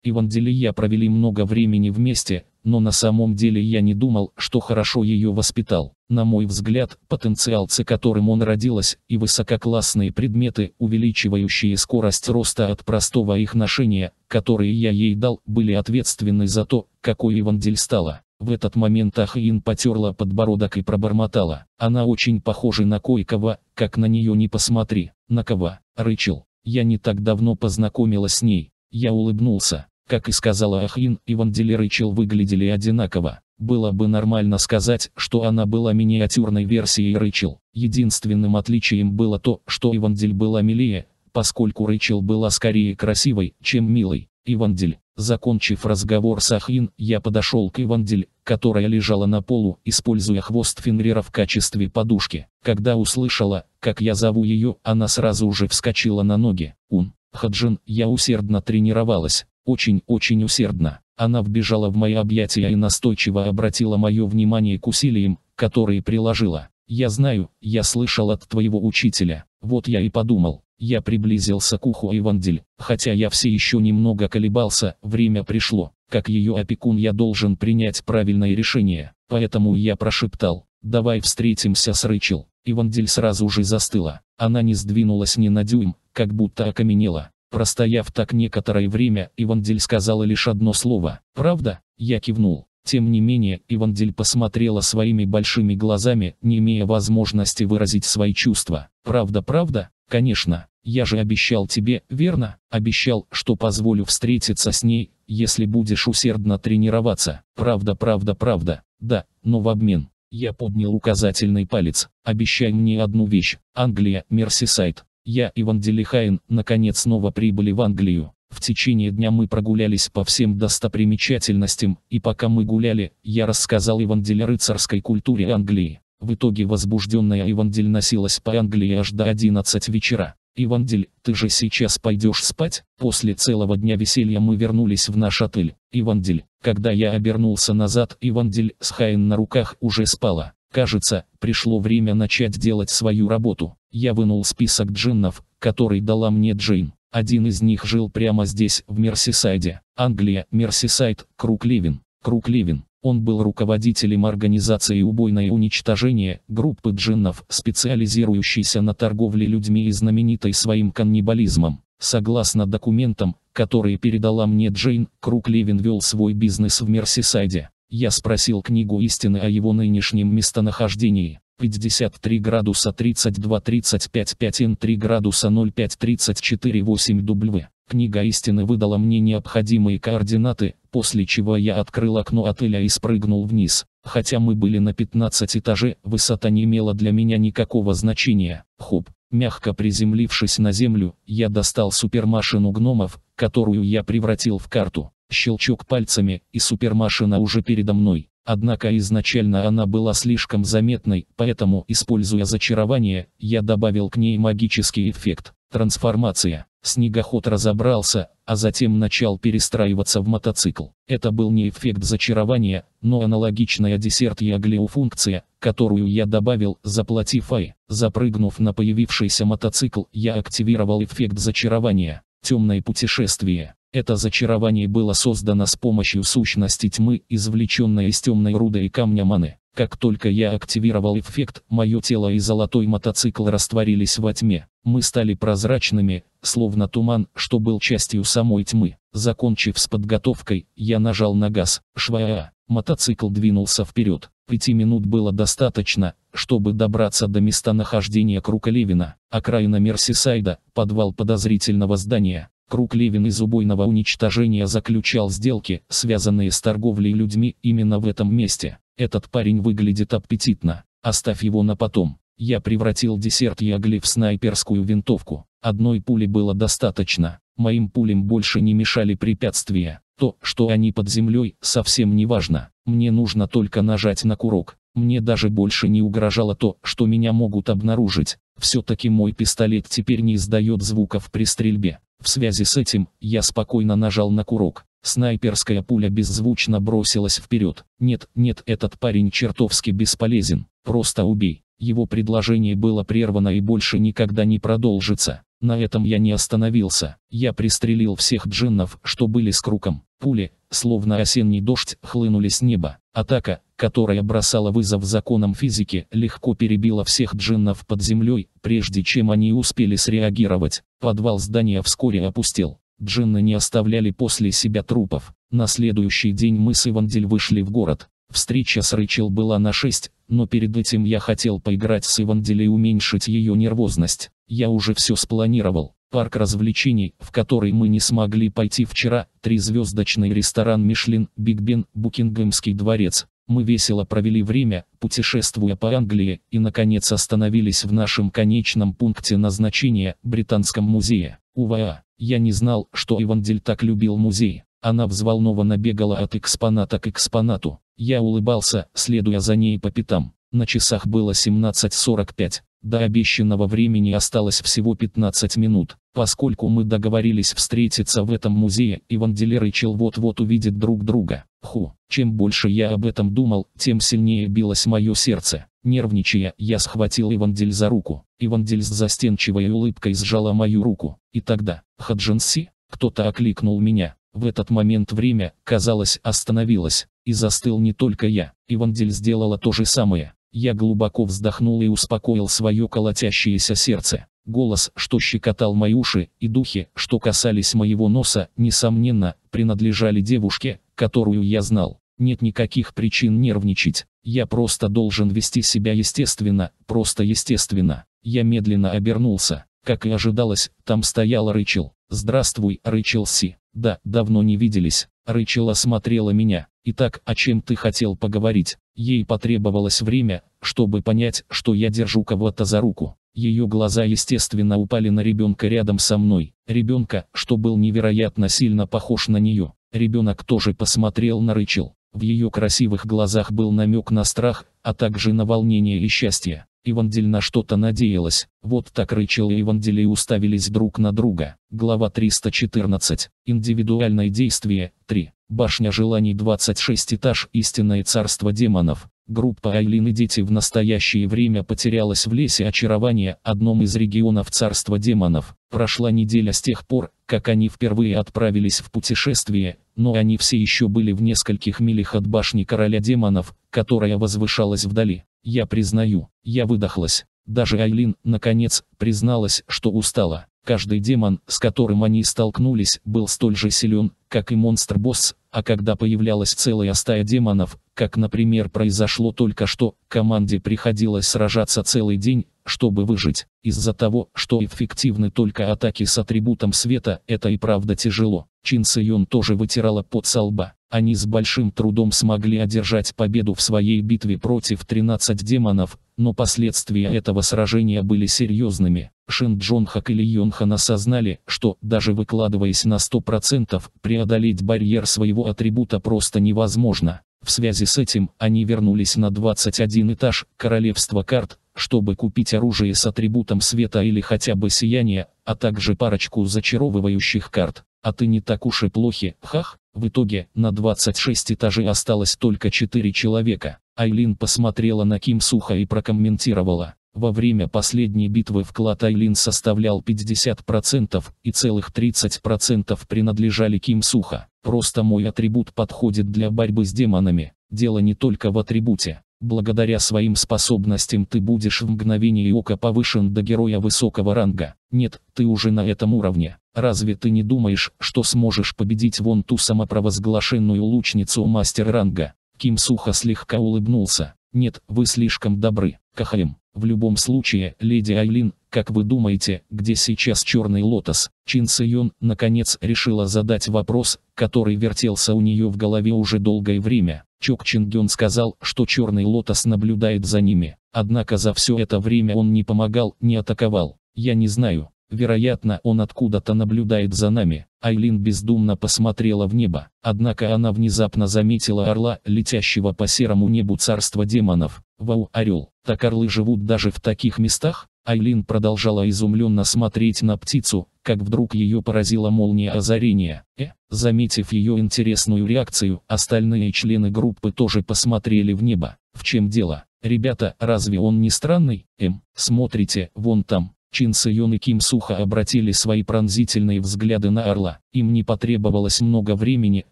Ивандиль и я провели много времени вместе, но на самом деле я не думал, что хорошо ее воспитал. На мой взгляд, потенциал, с которым он родилась, и высококлассные предметы, увеличивающие скорость роста от простого их ношения, которые я ей дал, были ответственны за то, какой Ивандель стала. В этот момент Ахин потерла подбородок и пробормотала. Она очень похожа на Койкова, как на нее не посмотри. На кого? Рычил. Я не так давно познакомилась с ней. Я улыбнулся. Как и сказала Ахин, Иван Дилер и Чел выглядели одинаково. Было бы нормально сказать, что она была миниатюрной версией Рэйчел. Единственным отличием было то, что Ивандель была милее, поскольку Рэйчел была скорее красивой, чем милой. Ивандель. Закончив разговор с Ахин, я подошел к Ивандель, которая лежала на полу, используя хвост Фенрира в качестве подушки. Когда услышала, как я зову ее, она сразу же вскочила на ноги. Ун. Хаджин, я усердно тренировалась очень-очень усердно. Она вбежала в мои объятия и настойчиво обратила мое внимание к усилиям, которые приложила. «Я знаю, я слышал от твоего учителя. Вот я и подумал». Я приблизился к уху Ивандель, хотя я все еще немного колебался, время пришло. Как ее опекун я должен принять правильное решение, поэтому я прошептал, давай встретимся с Рэйчел. Ивандель сразу же застыла, она не сдвинулась ни на дюйм, как будто окаменела. Простояв так некоторое время, Ивандель сказала лишь одно слово. «Правда?» Я кивнул. Тем не менее, Ивандель посмотрела своими большими глазами, не имея возможности выразить свои чувства. «Правда, правда? Конечно. Я же обещал тебе, верно? Обещал, что позволю встретиться с ней, если будешь усердно тренироваться. Правда, правда, правда. Да, но в обмен. Я поднял указательный палец. Обещай мне одну вещь. Англия, Мерсисайд. Я и Ван Делихаин, наконец снова прибыли в Англию. В течение дня мы прогулялись по всем достопримечательностям, и пока мы гуляли, я рассказал Иван о рыцарской культуре Англии. В итоге возбужденная Иван Ивандель носилась по Англии аж до 11 вечера. «Ивандель, ты же сейчас пойдешь спать?» После целого дня веселья мы вернулись в наш отель. Иван «Ивандель». Когда я обернулся назад, Иван Ивандель с Хайн на руках уже спала. Кажется, пришло время начать делать свою работу. Я вынул список джиннов, который дала мне Джин. Один из них жил прямо здесь, в Мерсисайде. Англия, Мерсисайд, Круг Левин. Круг Левин. Он был руководителем организации «Убойное уничтожение» группы джиннов, специализирующейся на торговле людьми и знаменитой своим каннибализмом. Согласно документам, которые передала мне Джейн, Круг Левин вел свой бизнес в Мерсисайде. Я спросил книгу истины о его нынешнем местонахождении. 53 градуса 32 35 5 н 3 градуса 05 34 8 W. Книга истины выдала мне необходимые координаты, после чего я открыл окно отеля и спрыгнул вниз. Хотя мы были на 15 этаже, высота не имела для меня никакого значения. Хоп. Мягко приземлившись на землю, я достал супермашину гномов, которую я превратил в карту. Щелчок пальцами, и супермашина уже передо мной. Однако изначально она была слишком заметной, поэтому, используя зачарование, я добавил к ней магический эффект. Трансформация. Снегоход разобрался, а затем начал перестраиваться в мотоцикл. Это был не эффект зачарования, но аналогичная десертия глиофункция, которую я добавил, заплатив АИ. Запрыгнув на появившийся мотоцикл, я активировал эффект зачарования. Темное путешествие. Это зачарование было создано с помощью сущности тьмы, извлеченной из темной руды и камня маны. Как только я активировал эффект, мое тело и золотой мотоцикл растворились во тьме. Мы стали прозрачными, словно туман, что был частью самой тьмы. Закончив с подготовкой, я нажал на газ. Швая. Мотоцикл двинулся вперед. Пяти минут было достаточно, чтобы добраться до местонахождения Крука Левина, окраина Мерсисайда, подвал подозрительного здания. Круг Левин из убойного уничтожения заключал сделки, связанные с торговлей людьми именно в этом месте. Этот парень выглядит аппетитно. Оставь его на потом. Я превратил десерт ягли в снайперскую винтовку. Одной пули было достаточно. Моим пулям больше не мешали препятствия. То, что они под землей, совсем не важно. Мне нужно только нажать на курок. Мне даже больше не угрожало то, что меня могут обнаружить. Все-таки мой пистолет теперь не издает звуков при стрельбе. В связи с этим, я спокойно нажал на курок. Снайперская пуля беззвучно бросилась вперед. Нет, нет, этот парень чертовски бесполезен. Просто убей. Его предложение было прервано и больше никогда не продолжится. На этом я не остановился. Я пристрелил всех джиннов, что были с круком. Пули, словно осенний дождь, хлынули с неба. Атака, которая бросала вызов законам физики, легко перебила всех джиннов под землей, прежде чем они успели среагировать. Подвал здания вскоре опустел. Джинны не оставляли после себя трупов. На следующий день мы с Ивандель вышли в город. Встреча с Рэйчел была на 6, но перед этим я хотел поиграть с Ивандель и уменьшить ее нервозность. Я уже все спланировал парк развлечений, в который мы не смогли пойти вчера, трехзвездочный ресторан Мишлен, Биг Бен, Букингемский дворец. Мы весело провели время, путешествуя по Англии, и наконец остановились в нашем конечном пункте назначения, Британском музее. Уваа, я не знал, что Иван Дель так любил музей. Она взволнованно бегала от экспоната к экспонату. Я улыбался, следуя за ней по пятам. На часах было 17.45. До обещанного времени осталось всего 15 минут. Поскольку мы договорились встретиться в этом музее, Иван Дилер и Чел вот-вот увидят друг друга. Ху, чем больше я об этом думал, тем сильнее билось мое сердце. Нервничая, я схватил Ивандель за руку. Ивандель с застенчивой улыбкой сжала мою руку. И тогда, Хаджинси, кто-то окликнул меня. В этот момент время, казалось, остановилось. И застыл не только я. Ивандель сделала то же самое. Я глубоко вздохнул и успокоил свое колотящееся сердце. Голос, что щекотал мои уши, и духи, что касались моего носа, несомненно, принадлежали девушке, которую я знал. Нет никаких причин нервничать. Я просто должен вести себя естественно, просто естественно. Я медленно обернулся. Как и ожидалось, там стоял Рычел. «Здравствуй, Рэйчел Си. Да, давно не виделись». Рычел осмотрела меня. «Итак, о чем ты хотел поговорить?» Ей потребовалось время, чтобы понять, что я держу кого-то за руку. Ее глаза естественно упали на ребенка рядом со мной. Ребенка, что был невероятно сильно похож на нее. Ребенок тоже посмотрел на Рэйчел. В ее красивых глазах был намек на страх, а также на волнение и счастье. Ивандель на что-то надеялась. Вот так Рэйчел и Ивандель и уставились друг на друга. Глава 314. Индивидуальное действие. 3. Башня желаний 26 этаж. Истинное царство демонов. Группа Айлин и дети в настоящее время потерялась в лесе очарования, одном из регионов царства демонов. Прошла неделя с тех пор, как они впервые отправились в путешествие, но они все еще были в нескольких милях от башни короля демонов, которая возвышалась вдали. Я признаю, я выдохлась. Даже Айлин, наконец, призналась, что устала. Каждый демон, с которым они столкнулись, был столь же силен, как и монстр-босс, а когда появлялась целая стая демонов, как, например, произошло только что, команде приходилось сражаться целый день, чтобы выжить. Из-за того, что эффективны только атаки с атрибутом света, это и правда тяжело. Чин Сайон тоже вытирала пот со лба. Они с большим трудом смогли одержать победу в своей битве против 13 демонов, но последствия этого сражения были серьезными. Шин Джонхак или Йонхан осознали, что, даже выкладываясь на 100%, преодолеть барьер своего атрибута просто невозможно. В связи с этим, они вернулись на 21 этаж королевства карт, чтобы купить оружие с атрибутом света или хотя бы сияния, а также парочку зачаровывающих карт. А ты не так уж и плохи, хах? В итоге, на 26 этажей осталось только 4 человека. Айлин посмотрела на Ким сухо и прокомментировала. Во время последней битвы вклад Айлин составлял 50% и целых 30% принадлежали Ким Суха. Просто мой атрибут подходит для борьбы с демонами. Дело не только в атрибуте. Благодаря своим способностям ты будешь в мгновение ока повышен до героя высокого ранга. Нет, ты уже на этом уровне. Разве ты не думаешь, что сможешь победить вон ту самопровозглашенную лучницу мастер ранга? Ким сухо слегка улыбнулся. Нет, вы слишком добры, Кахаем. В любом случае, леди Айлин, как вы думаете, где сейчас черный лотос? Чин Сайон, наконец, решила задать вопрос, который вертелся у нее в голове уже долгое время. Чок Чингён сказал, что черный лотос наблюдает за ними. Однако за все это время он не помогал, не атаковал. Я не знаю, Вероятно, он откуда-то наблюдает за нами. Айлин бездумно посмотрела в небо, однако она внезапно заметила орла, летящего по серому небу царства демонов. Вау, орел, так орлы живут даже в таких местах? Айлин продолжала изумленно смотреть на птицу, как вдруг ее поразила молния озарения. Э, заметив ее интересную реакцию, остальные члены группы тоже посмотрели в небо. В чем дело? Ребята, разве он не странный? М, эм, смотрите, вон там, Чин Сыён и Ким Суха обратили свои пронзительные взгляды на Орла. Им не потребовалось много времени,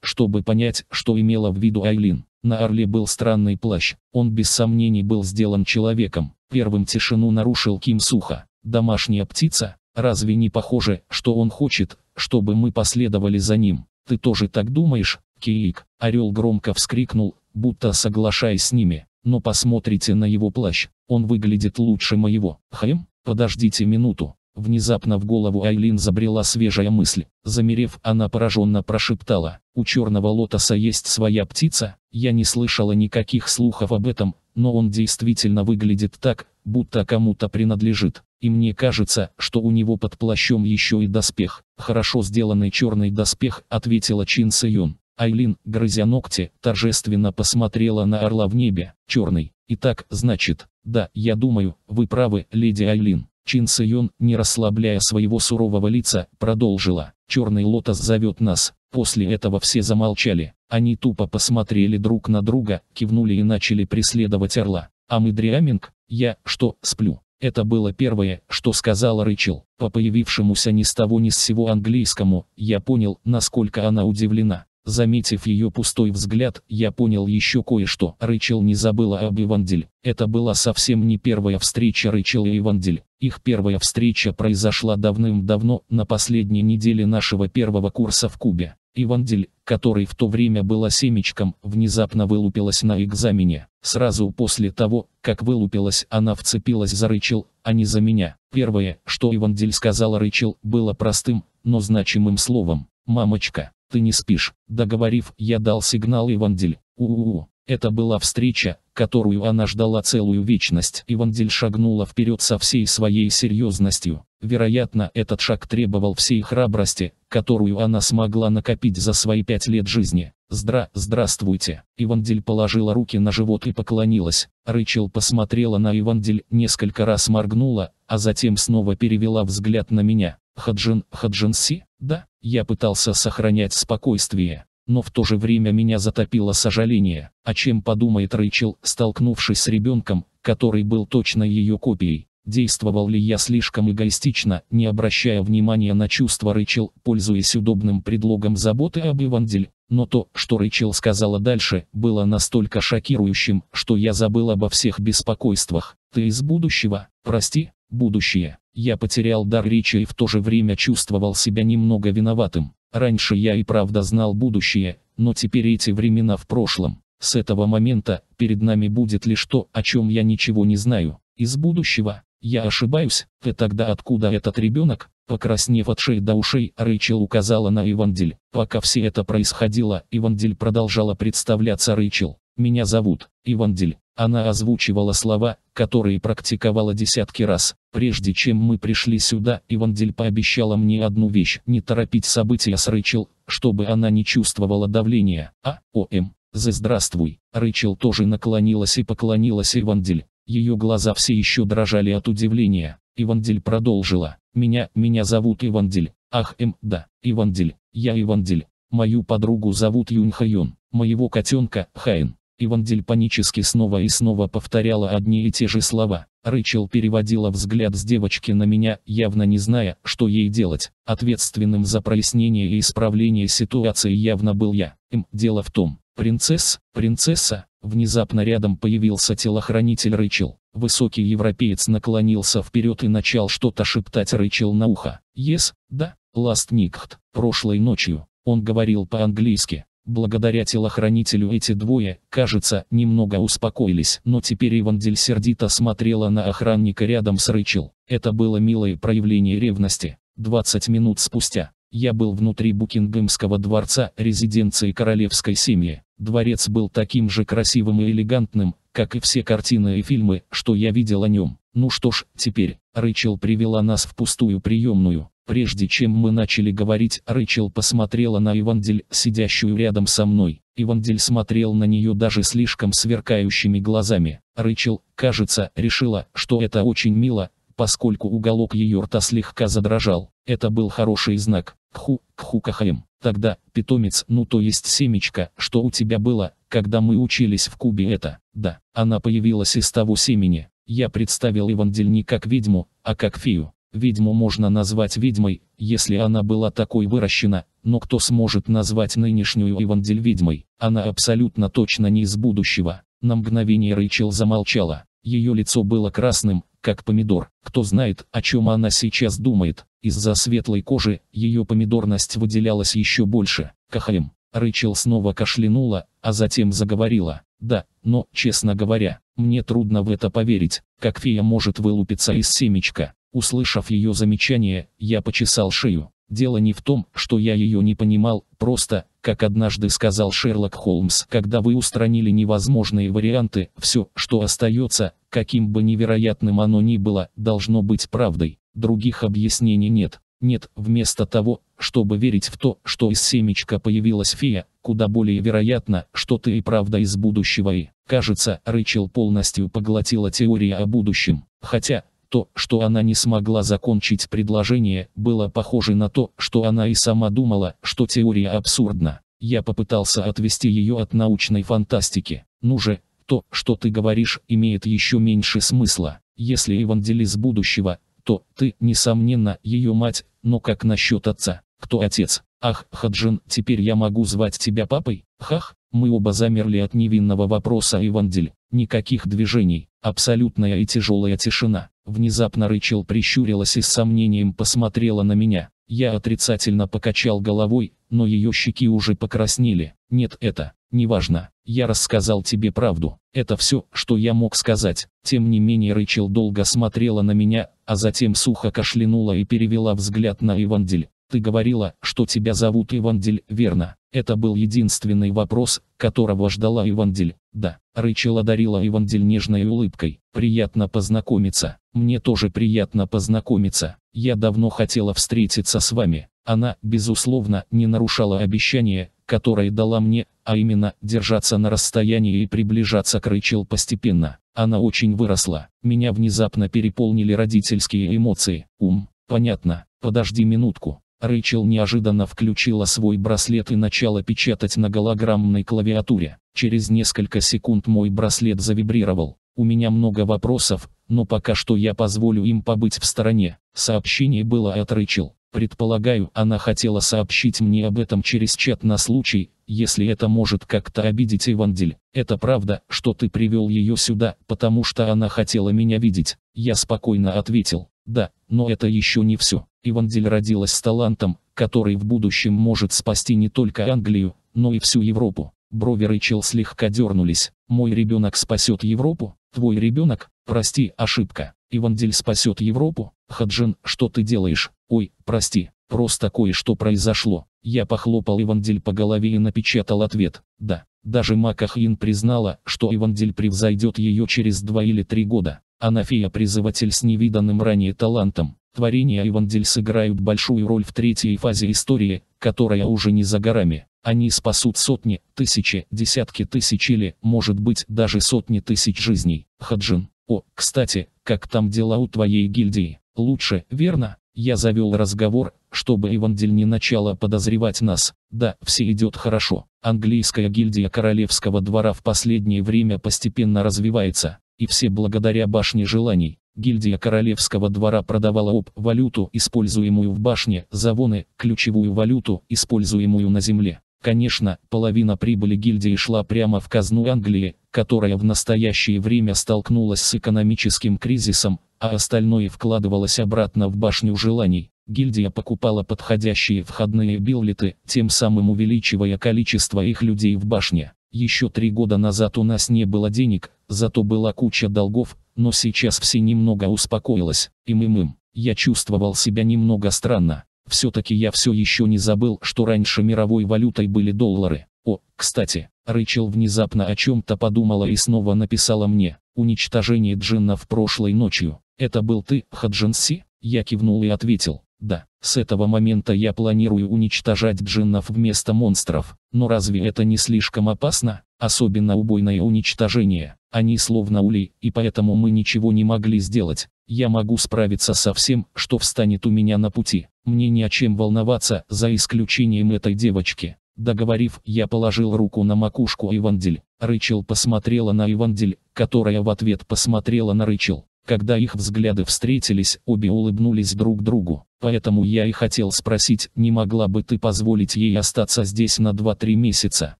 чтобы понять, что имела в виду Айлин. На Орле был странный плащ, он без сомнений был сделан человеком. Первым тишину нарушил Ким Суха. «Домашняя птица? Разве не похоже, что он хочет, чтобы мы последовали за ним? Ты тоже так думаешь, Киик?» Орел громко вскрикнул, будто соглашаясь с ними. «Но посмотрите на его плащ, он выглядит лучше моего. Хэм?» «Подождите минуту». Внезапно в голову Айлин забрела свежая мысль. Замерев, она пораженно прошептала. «У черного лотоса есть своя птица, я не слышала никаких слухов об этом, но он действительно выглядит так, будто кому-то принадлежит. И мне кажется, что у него под плащом еще и доспех. Хорошо сделанный черный доспех, ответила Чин Сыюн. Айлин, грызя ногти, торжественно посмотрела на орла в небе. Черный. Итак, значит, да, я думаю, вы правы, леди Айлин. Чин Сыйон, не расслабляя своего сурового лица, продолжила. «Черный лотос зовет нас». После этого все замолчали. Они тупо посмотрели друг на друга, кивнули и начали преследовать орла. А мы дриаминг? Я, что, сплю? Это было первое, что сказала Рычел. По появившемуся ни с того ни с сего английскому, я понял, насколько она удивлена. Заметив ее пустой взгляд, я понял еще кое-что. Рэйчел не забыла об Ивандель. Это была совсем не первая встреча Рэйчел и Ивандель. Их первая встреча произошла давным-давно, на последней неделе нашего первого курса в Кубе. Ивандель, который в то время была семечком, внезапно вылупилась на экзамене. Сразу после того, как вылупилась, она вцепилась за Рэйчел, а не за меня. Первое, что Ивандель сказала Рэйчел, было простым, но значимым словом. «Мамочка». Ты не спишь. Договорив, я дал сигнал Ивандиль. У-у-у. Это была встреча, которую она ждала целую вечность. Ивандиль шагнула вперед со всей своей серьезностью. Вероятно, этот шаг требовал всей храбрости, которую она смогла накопить за свои пять лет жизни. «Здра, здравствуйте!» Ивандиль положила руки на живот и поклонилась. Рэйчел посмотрела на Ивандиль несколько раз моргнула, а затем снова перевела взгляд на меня. Хаджин, Хаджинси, да, я пытался сохранять спокойствие, но в то же время меня затопило сожаление, о чем подумает Рэйчел, столкнувшись с ребенком, который был точно ее копией. Действовал ли я слишком эгоистично, не обращая внимания на чувства Рэйчел, пользуясь удобным предлогом заботы об Ивандель, но то, что Рэйчел сказала дальше, было настолько шокирующим, что я забыл обо всех беспокойствах. Ты из будущего, прости, будущее. Я потерял дар речи и в то же время чувствовал себя немного виноватым. Раньше я и правда знал будущее, но теперь эти времена в прошлом. С этого момента перед нами будет лишь то, о чем я ничего не знаю. Из будущего я ошибаюсь, и э, тогда откуда этот ребенок? Покраснев от шеи до ушей, Рэйчел указала на Ивандиль, Пока все это происходило, Ивандиль продолжала представляться Рэйчел. «Меня зовут Ивандиль. Она озвучивала слова, которые практиковала десятки раз. Прежде чем мы пришли сюда, Ивандель пообещала мне одну вещь. Не торопить события с Рэйчел, чтобы она не чувствовала давления. А, о, М. Эм, за здравствуй. Рэйчел тоже наклонилась и поклонилась Ивандель. Ее глаза все еще дрожали от удивления. Ивандель продолжила. Меня, меня зовут Ивандель. Ах, М, эм, да, Ивандель. Я Ивандель. Мою подругу зовут Юн Хайон. Моего котенка, Хайн. Ивандель панически снова и снова повторяла одни и те же слова. Рэйчел переводила взгляд с девочки на меня, явно не зная, что ей делать. Ответственным за прояснение и исправление ситуации явно был я. Им, эм, дело в том, принцесс, принцесса, внезапно рядом появился телохранитель Рэйчел. Высокий европеец наклонился вперед и начал что-то шептать Рэйчел на ухо. «Yes, да, last night, прошлой ночью». Он говорил по-английски. Благодаря телохранителю эти двое, кажется, немного успокоились. Но теперь Ивандель сердито смотрела на охранника рядом с Рэйчел. Это было милое проявление ревности. 20 минут спустя. Я был внутри Букингемского дворца, резиденции королевской семьи. Дворец был таким же красивым и элегантным, как и все картины и фильмы, что я видел о нем. Ну что ж, теперь, Рэйчел привела нас в пустую приемную. Прежде чем мы начали говорить, Рэйчел посмотрела на Ивандель, сидящую рядом со мной. Ивандель смотрел на нее даже слишком сверкающими глазами. Рэйчел, кажется, решила, что это очень мило, поскольку уголок ее рта слегка задрожал. Это был хороший знак. Кху, кху кахаем. Тогда, питомец, ну то есть семечко, что у тебя было, когда мы учились в Кубе это. Да, она появилась из того семени. Я представил Ивандель не как ведьму, а как фею. Ведьму можно назвать ведьмой, если она была такой выращена, но кто сможет назвать нынешнюю Ивандель ведьмой? Она абсолютно точно не из будущего. На мгновение Рэйчел замолчала. Ее лицо было красным, как помидор. Кто знает, о чем она сейчас думает. Из-за светлой кожи, ее помидорность выделялась еще больше. Кахаем. Рэйчел снова кашлянула, а затем заговорила. Да, но, честно говоря, мне трудно в это поверить, как фея может вылупиться из семечка. Услышав ее замечание, я почесал шею. Дело не в том, что я ее не понимал, просто, как однажды сказал Шерлок Холмс, когда вы устранили невозможные варианты, все, что остается, каким бы невероятным оно ни было, должно быть правдой. Других объяснений нет. Нет, вместо того, чтобы верить в то, что из семечка появилась фея, куда более вероятно, что ты и правда из будущего и, кажется, рычел полностью поглотила теория о будущем. Хотя, то, что она не смогла закончить предложение, было похоже на то, что она и сама думала, что теория абсурдна. Я попытался отвести ее от научной фантастики. Ну же, то, что ты говоришь, имеет еще меньше смысла. Если Евангелис будущего, то ты, несомненно, ее мать, но как насчет отца? Кто отец? Ах, Хаджин, теперь я могу звать тебя папой? Хах, мы оба замерли от невинного вопроса Евангель. Никаких движений, абсолютная и тяжелая тишина. Внезапно Рэйчел прищурилась и с сомнением посмотрела на меня. Я отрицательно покачал головой, но ее щеки уже покраснели. Нет, это, неважно. Я рассказал тебе правду. Это все, что я мог сказать. Тем не менее Рэйчел долго смотрела на меня, а затем сухо кашлянула и перевела взгляд на Ивандель. Ты говорила, что тебя зовут Ивандель, верно? Это был единственный вопрос, которого ждала Ивандель. Да. Рычел одарила Ивандель нежной улыбкой. «Приятно познакомиться. Мне тоже приятно познакомиться. Я давно хотела встретиться с вами». Она, безусловно, не нарушала обещание, которое дала мне, а именно, держаться на расстоянии и приближаться к Рэйчел постепенно. Она очень выросла. Меня внезапно переполнили родительские эмоции. Ум, понятно, подожди минутку. Рэйчел неожиданно включила свой браслет и начала печатать на голограммной клавиатуре. Через несколько секунд мой браслет завибрировал. У меня много вопросов, но пока что я позволю им побыть в стороне. Сообщение было от Рэйчел. Предполагаю, она хотела сообщить мне об этом через чат на случай, если это может как-то обидеть Ивандель. Это правда, что ты привел ее сюда, потому что она хотела меня видеть. Я спокойно ответил, да, но это еще не все. Ивандель родилась с талантом, который в будущем может спасти не только Англию, но и всю Европу. Бровер и слегка дернулись. «Мой ребенок спасет Европу? Твой ребенок? Прости, ошибка. Ивандель спасет Европу? Хаджин, что ты делаешь? Ой, прости, просто кое-что произошло». Я похлопал Ивандель по голове и напечатал ответ. «Да». Даже Макахин признала, что Ивандель превзойдет ее через два или три года. Анафия призыватель с невиданным ранее талантом. Творения Ивандиль сыграют большую роль в третьей фазе истории, которая уже не за горами. Они спасут сотни, тысячи, десятки тысяч или, может быть, даже сотни тысяч жизней. Хаджин. О, кстати, как там дела у твоей гильдии? Лучше, верно? Я завел разговор, чтобы Ивандиль не начала подозревать нас. Да, все идет хорошо. Английская гильдия королевского двора в последнее время постепенно развивается. И все благодаря башне желаний. Гильдия королевского двора продавала об валюту, используемую в башне, завоны, ключевую валюту, используемую на земле. Конечно, половина прибыли гильдии шла прямо в казну Англии, которая в настоящее время столкнулась с экономическим кризисом, а остальное вкладывалось обратно в башню желаний. Гильдия покупала подходящие входные билеты, тем самым увеличивая количество их людей в башне. Еще три года назад у нас не было денег, зато была куча долгов, но сейчас все немного успокоилось, и мы им Я чувствовал себя немного странно. Все-таки я все еще не забыл, что раньше мировой валютой были доллары. О, кстати, Рэйчел внезапно о чем-то подумала и снова написала мне. Уничтожение в прошлой ночью. Это был ты, Хаджинси? Я кивнул и ответил. Да, с этого момента я планирую уничтожать джиннов вместо монстров, но разве это не слишком опасно? Особенно убойное уничтожение. Они словно ули, и поэтому мы ничего не могли сделать. Я могу справиться со всем, что встанет у меня на пути. Мне не о чем волноваться, за исключением этой девочки. Договорив, я положил руку на макушку Ивандель. Рычел посмотрела на Ивандель, которая в ответ посмотрела на Рычел. Когда их взгляды встретились, обе улыбнулись друг другу. Поэтому я и хотел спросить, не могла бы ты позволить ей остаться здесь на 2-3 месяца?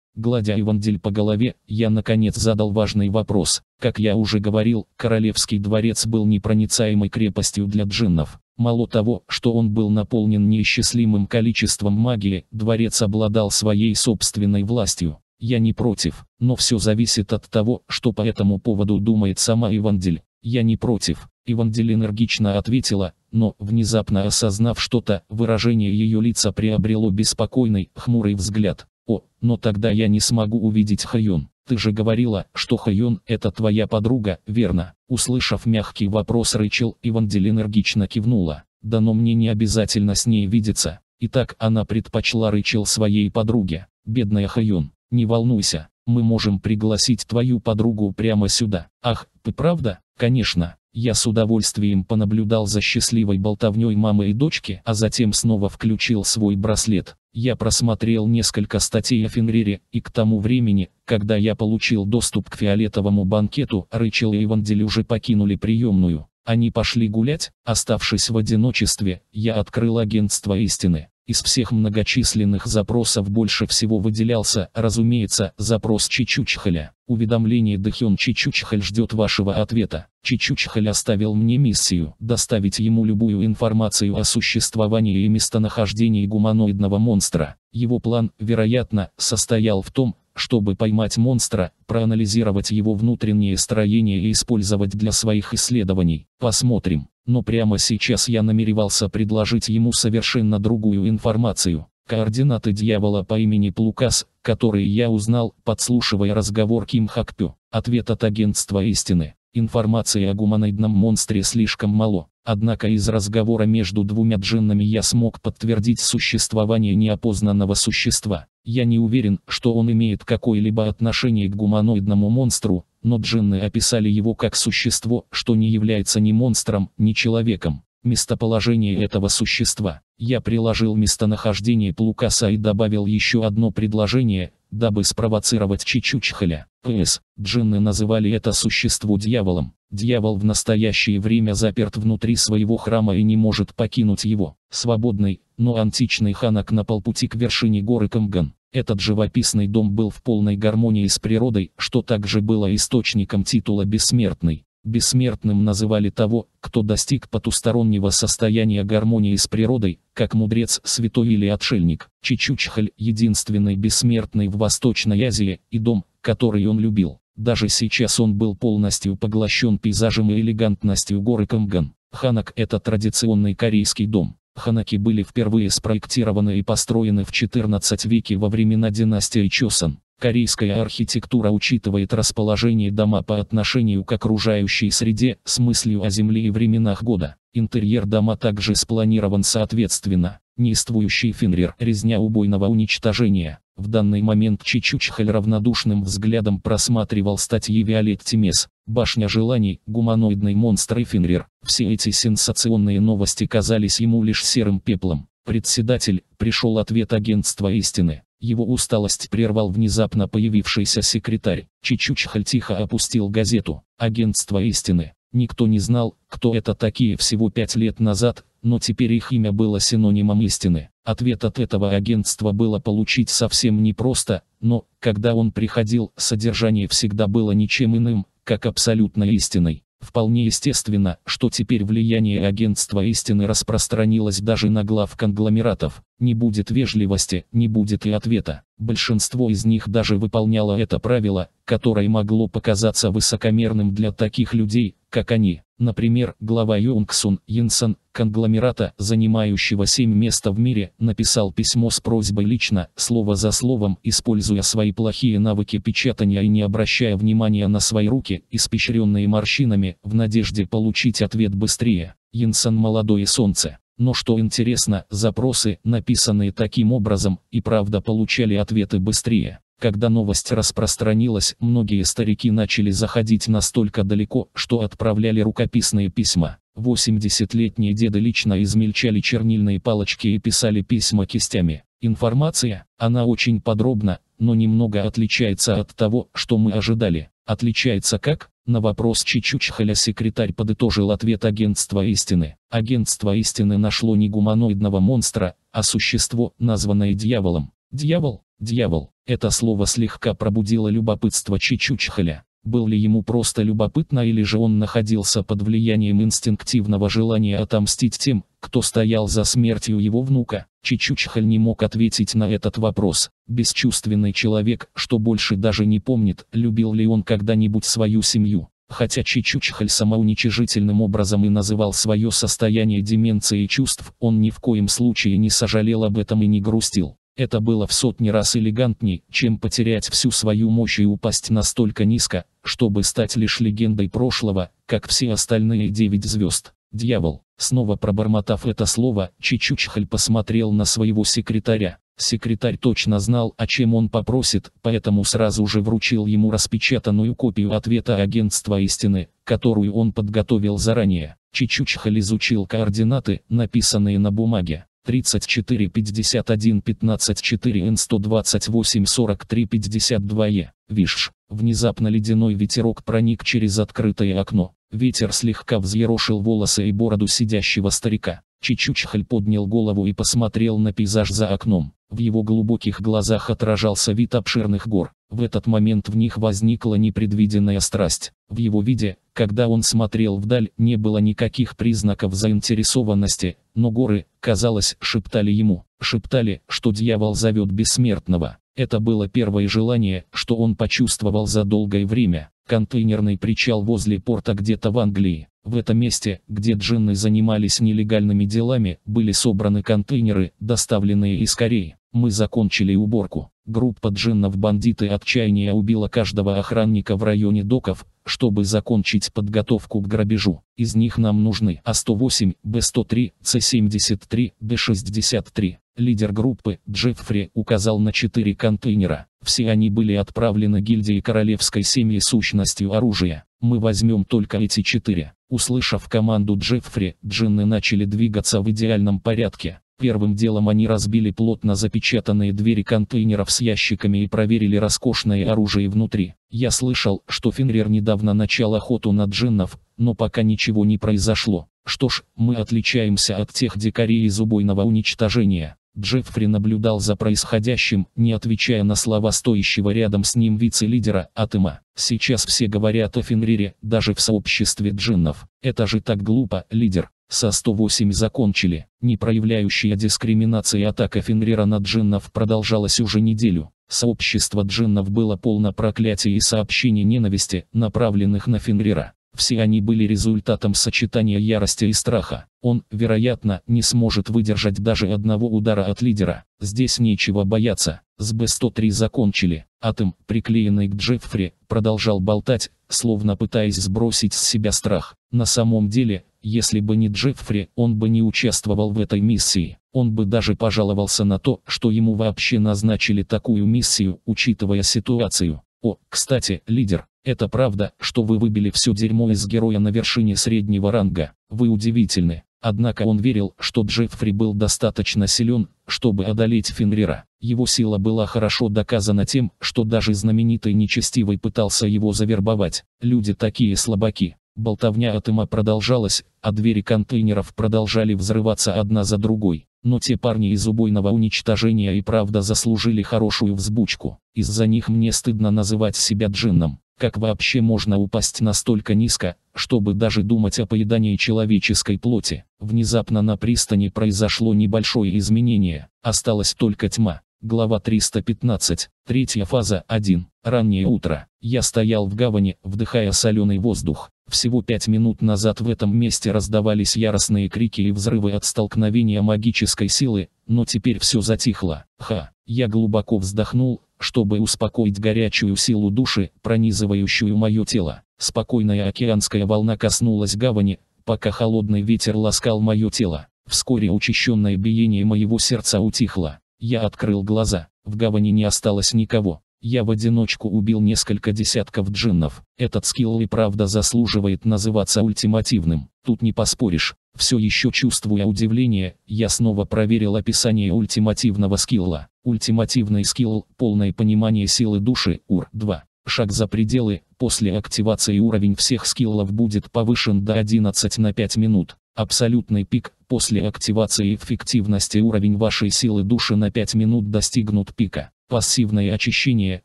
Гладя Ивандель по голове, я наконец задал важный вопрос. Как я уже говорил, Королевский дворец был непроницаемой крепостью для джиннов. Мало того, что он был наполнен неисчислимым количеством магии, дворец обладал своей собственной властью. Я не против, но все зависит от того, что по этому поводу думает сама Ивандель. Я не против, Ивандиль энергично ответила, но, внезапно осознав что-то, выражение ее лица приобрело беспокойный, хмурый взгляд. «О, но тогда я не смогу увидеть Хаюн. Ты же говорила, что Хаюн – это твоя подруга, верно?» Услышав мягкий вопрос Рэйчел, Ивандиль энергично кивнула. «Да но мне не обязательно с ней видеться». Итак, она предпочла Рэйчел своей подруге. «Бедная Хаюн, не волнуйся, мы можем пригласить твою подругу прямо сюда». «Ах, ты правда?» «Конечно, я с удовольствием понаблюдал за счастливой болтовней мамы и дочки, а затем снова включил свой браслет. Я просмотрел несколько статей о Фенрире, и к тому времени, когда я получил доступ к фиолетовому банкету, Рэйчел и Ивандель уже покинули приемную. Они пошли гулять, оставшись в одиночестве, я открыл агентство истины. Из всех многочисленных запросов больше всего выделялся, разумеется, запрос Чичучхаля. Уведомление Дэхён Чичучхаль ждет вашего ответа. Чичучхаль оставил мне миссию, доставить ему любую информацию о существовании и местонахождении гуманоидного монстра. Его план, вероятно, состоял в том, чтобы поймать монстра, проанализировать его внутреннее строение и использовать для своих исследований. Посмотрим. Но прямо сейчас я намеревался предложить ему совершенно другую информацию. Координаты дьявола по имени Плукас, которые я узнал, подслушивая разговор Ким Хакпю. Ответ от агентства истины. Информации о гуманоидном монстре слишком мало. Однако из разговора между двумя джиннами я смог подтвердить существование неопознанного существа. Я не уверен, что он имеет какое-либо отношение к гуманоидному монстру, но джинны описали его как существо, что не является ни монстром, ни человеком. Местоположение этого существа. Я приложил местонахождение Плукаса и добавил еще одно предложение, дабы спровоцировать Чичучхаля. П.С. Джинны называли это существо дьяволом. Дьявол в настоящее время заперт внутри своего храма и не может покинуть его. Свободный, но античный ханак на полпути к вершине горы Камган. Этот живописный дом был в полной гармонии с природой, что также было источником титула «бессмертный». Бессмертным называли того, кто достиг потустороннего состояния гармонии с природой, как мудрец, святой или отшельник. Чичучхаль – единственный бессмертный в Восточной Азии и дом, который он любил. Даже сейчас он был полностью поглощен пейзажем и элегантностью горы Камган. Ханак – это традиционный корейский дом. Ханаки были впервые спроектированы и построены в 14 веке во времена династии Чосан. Корейская архитектура учитывает расположение дома по отношению к окружающей среде с мыслью о земле и временах года. Интерьер дома также спланирован соответственно. Неиствующий Фенрир – резня убойного уничтожения. В данный момент Чичучхаль равнодушным взглядом просматривал статьи Виолетти Мес, Башня Желаний, Гуманоидный монстр и Фенрир. Все эти сенсационные новости казались ему лишь серым пеплом. Председатель, пришел ответ агентства истины. Его усталость прервал внезапно появившийся секретарь. Чичучхаль тихо опустил газету. Агентство истины. Никто не знал, кто это такие всего пять лет назад, но теперь их имя было синонимом истины. Ответ от этого агентства было получить совсем непросто, но, когда он приходил, содержание всегда было ничем иным, как абсолютно истиной. Вполне естественно, что теперь влияние агентства истины распространилось даже на глав конгломератов. Не будет вежливости, не будет и ответа. Большинство из них даже выполняло это правило, которое могло показаться высокомерным для таких людей, как они. Например, глава Йонгсун Йенсен, конгломерата, занимающего семь места в мире, написал письмо с просьбой лично, слово за словом, используя свои плохие навыки печатания и не обращая внимания на свои руки, испещренные морщинами, в надежде получить ответ быстрее. Йенсен молодое солнце. Но что интересно, запросы, написанные таким образом, и правда получали ответы быстрее. Когда новость распространилась, многие старики начали заходить настолько далеко, что отправляли рукописные письма. 80-летние деды лично измельчали чернильные палочки и писали письма кистями. Информация, она очень подробна, но немного отличается от того, что мы ожидали. Отличается как? На вопрос Чичучхаля секретарь подытожил ответ агентства истины. Агентство истины нашло не гуманоидного монстра, а существо, названное дьяволом. Дьявол? Дьявол. Это слово слегка пробудило любопытство Чичучхаля. Был ли ему просто любопытно или же он находился под влиянием инстинктивного желания отомстить тем, кто стоял за смертью его внука? Чичучхаль не мог ответить на этот вопрос. Бесчувственный человек, что больше даже не помнит, любил ли он когда-нибудь свою семью. Хотя Чичучхаль самоуничижительным образом и называл свое состояние деменцией чувств, он ни в коем случае не сожалел об этом и не грустил. Это было в сотни раз элегантней, чем потерять всю свою мощь и упасть настолько низко, чтобы стать лишь легендой прошлого, как все остальные девять звезд. Дьявол. Снова пробормотав это слово, Чичучхаль посмотрел на своего секретаря. Секретарь точно знал, о чем он попросит, поэтому сразу же вручил ему распечатанную копию ответа агентства истины, которую он подготовил заранее. Чичучхаль изучил координаты, написанные на бумаге. 34 51 15 4 Н 128 43 52 Е. Виш. Внезапно ледяной ветерок проник через открытое окно. Ветер слегка взъерошил волосы и бороду сидящего старика. Чичучхаль поднял голову и посмотрел на пейзаж за окном. В его глубоких глазах отражался вид обширных гор. В этот момент в них возникла непредвиденная страсть. В его виде, когда он смотрел вдаль, не было никаких признаков заинтересованности, но горы, казалось, шептали ему. Шептали, что дьявол зовет бессмертного. Это было первое желание, что он почувствовал за долгое время. Контейнерный причал возле порта где-то в Англии. В этом месте, где джинны занимались нелегальными делами, были собраны контейнеры, доставленные из Кореи. Мы закончили уборку. Группа джиннов-бандиты отчаяния убила каждого охранника в районе доков, чтобы закончить подготовку к грабежу. Из них нам нужны А108, Б103, С73, д 63 Лидер группы, Джеффри, указал на четыре контейнера. Все они были отправлены гильдии королевской семьи сущностью оружия. Мы возьмем только эти четыре. Услышав команду Джеффри, джинны начали двигаться в идеальном порядке. Первым делом они разбили плотно запечатанные двери контейнеров с ящиками и проверили роскошное оружие внутри. Я слышал, что Фенрир недавно начал охоту на джиннов, но пока ничего не произошло. Что ж, мы отличаемся от тех дикарей из убойного уничтожения. Джеффри наблюдал за происходящим, не отвечая на слова стоящего рядом с ним вице-лидера Атема. «Сейчас все говорят о Фенрире, даже в сообществе джиннов. Это же так глупо, лидер». Со 108 закончили. Не проявляющая дискриминации атака Фенрира на джиннов продолжалась уже неделю. Сообщество джиннов было полно проклятий и сообщений ненависти, направленных на Фенрира. Все они были результатом сочетания ярости и страха. Он, вероятно, не сможет выдержать даже одного удара от лидера. Здесь нечего бояться. С Б-103 закончили. Атом, приклеенный к Джеффри, продолжал болтать, словно пытаясь сбросить с себя страх. На самом деле, если бы не Джеффри, он бы не участвовал в этой миссии. Он бы даже пожаловался на то, что ему вообще назначили такую миссию, учитывая ситуацию. О, кстати, лидер, это правда, что вы выбили все дерьмо из героя на вершине среднего ранга. Вы удивительны. Однако он верил, что Джеффри был достаточно силен, чтобы одолеть Фенрира. Его сила была хорошо доказана тем, что даже знаменитый нечестивый пытался его завербовать. Люди такие слабаки. Болтовня от Има продолжалась, а двери контейнеров продолжали взрываться одна за другой. Но те парни из убойного уничтожения и правда заслужили хорошую взбучку. Из-за них мне стыдно называть себя джинном. Как вообще можно упасть настолько низко, чтобы даже думать о поедании человеческой плоти? Внезапно на пристани произошло небольшое изменение. Осталась только тьма. Глава 315. Третья фаза 1. Раннее утро. Я стоял в гавани, вдыхая соленый воздух. Всего пять минут назад в этом месте раздавались яростные крики и взрывы от столкновения магической силы, но теперь все затихло. Ха. Я глубоко вздохнул, чтобы успокоить горячую силу души, пронизывающую мое тело. Спокойная океанская волна коснулась гавани, пока холодный ветер ласкал мое тело. Вскоре учащенное биение моего сердца утихло. Я открыл глаза. В гавани не осталось никого. Я в одиночку убил несколько десятков джиннов. Этот скилл и правда заслуживает называться ультимативным. Тут не поспоришь. Все еще чувствуя удивление, я снова проверил описание ультимативного скилла. Ультимативный скилл – полное понимание силы души, УР-2. Шаг за пределы, после активации уровень всех скиллов будет повышен до 11 на 5 минут. Абсолютный пик, после активации эффективности уровень вашей силы души на 5 минут достигнут пика. Пассивное очищение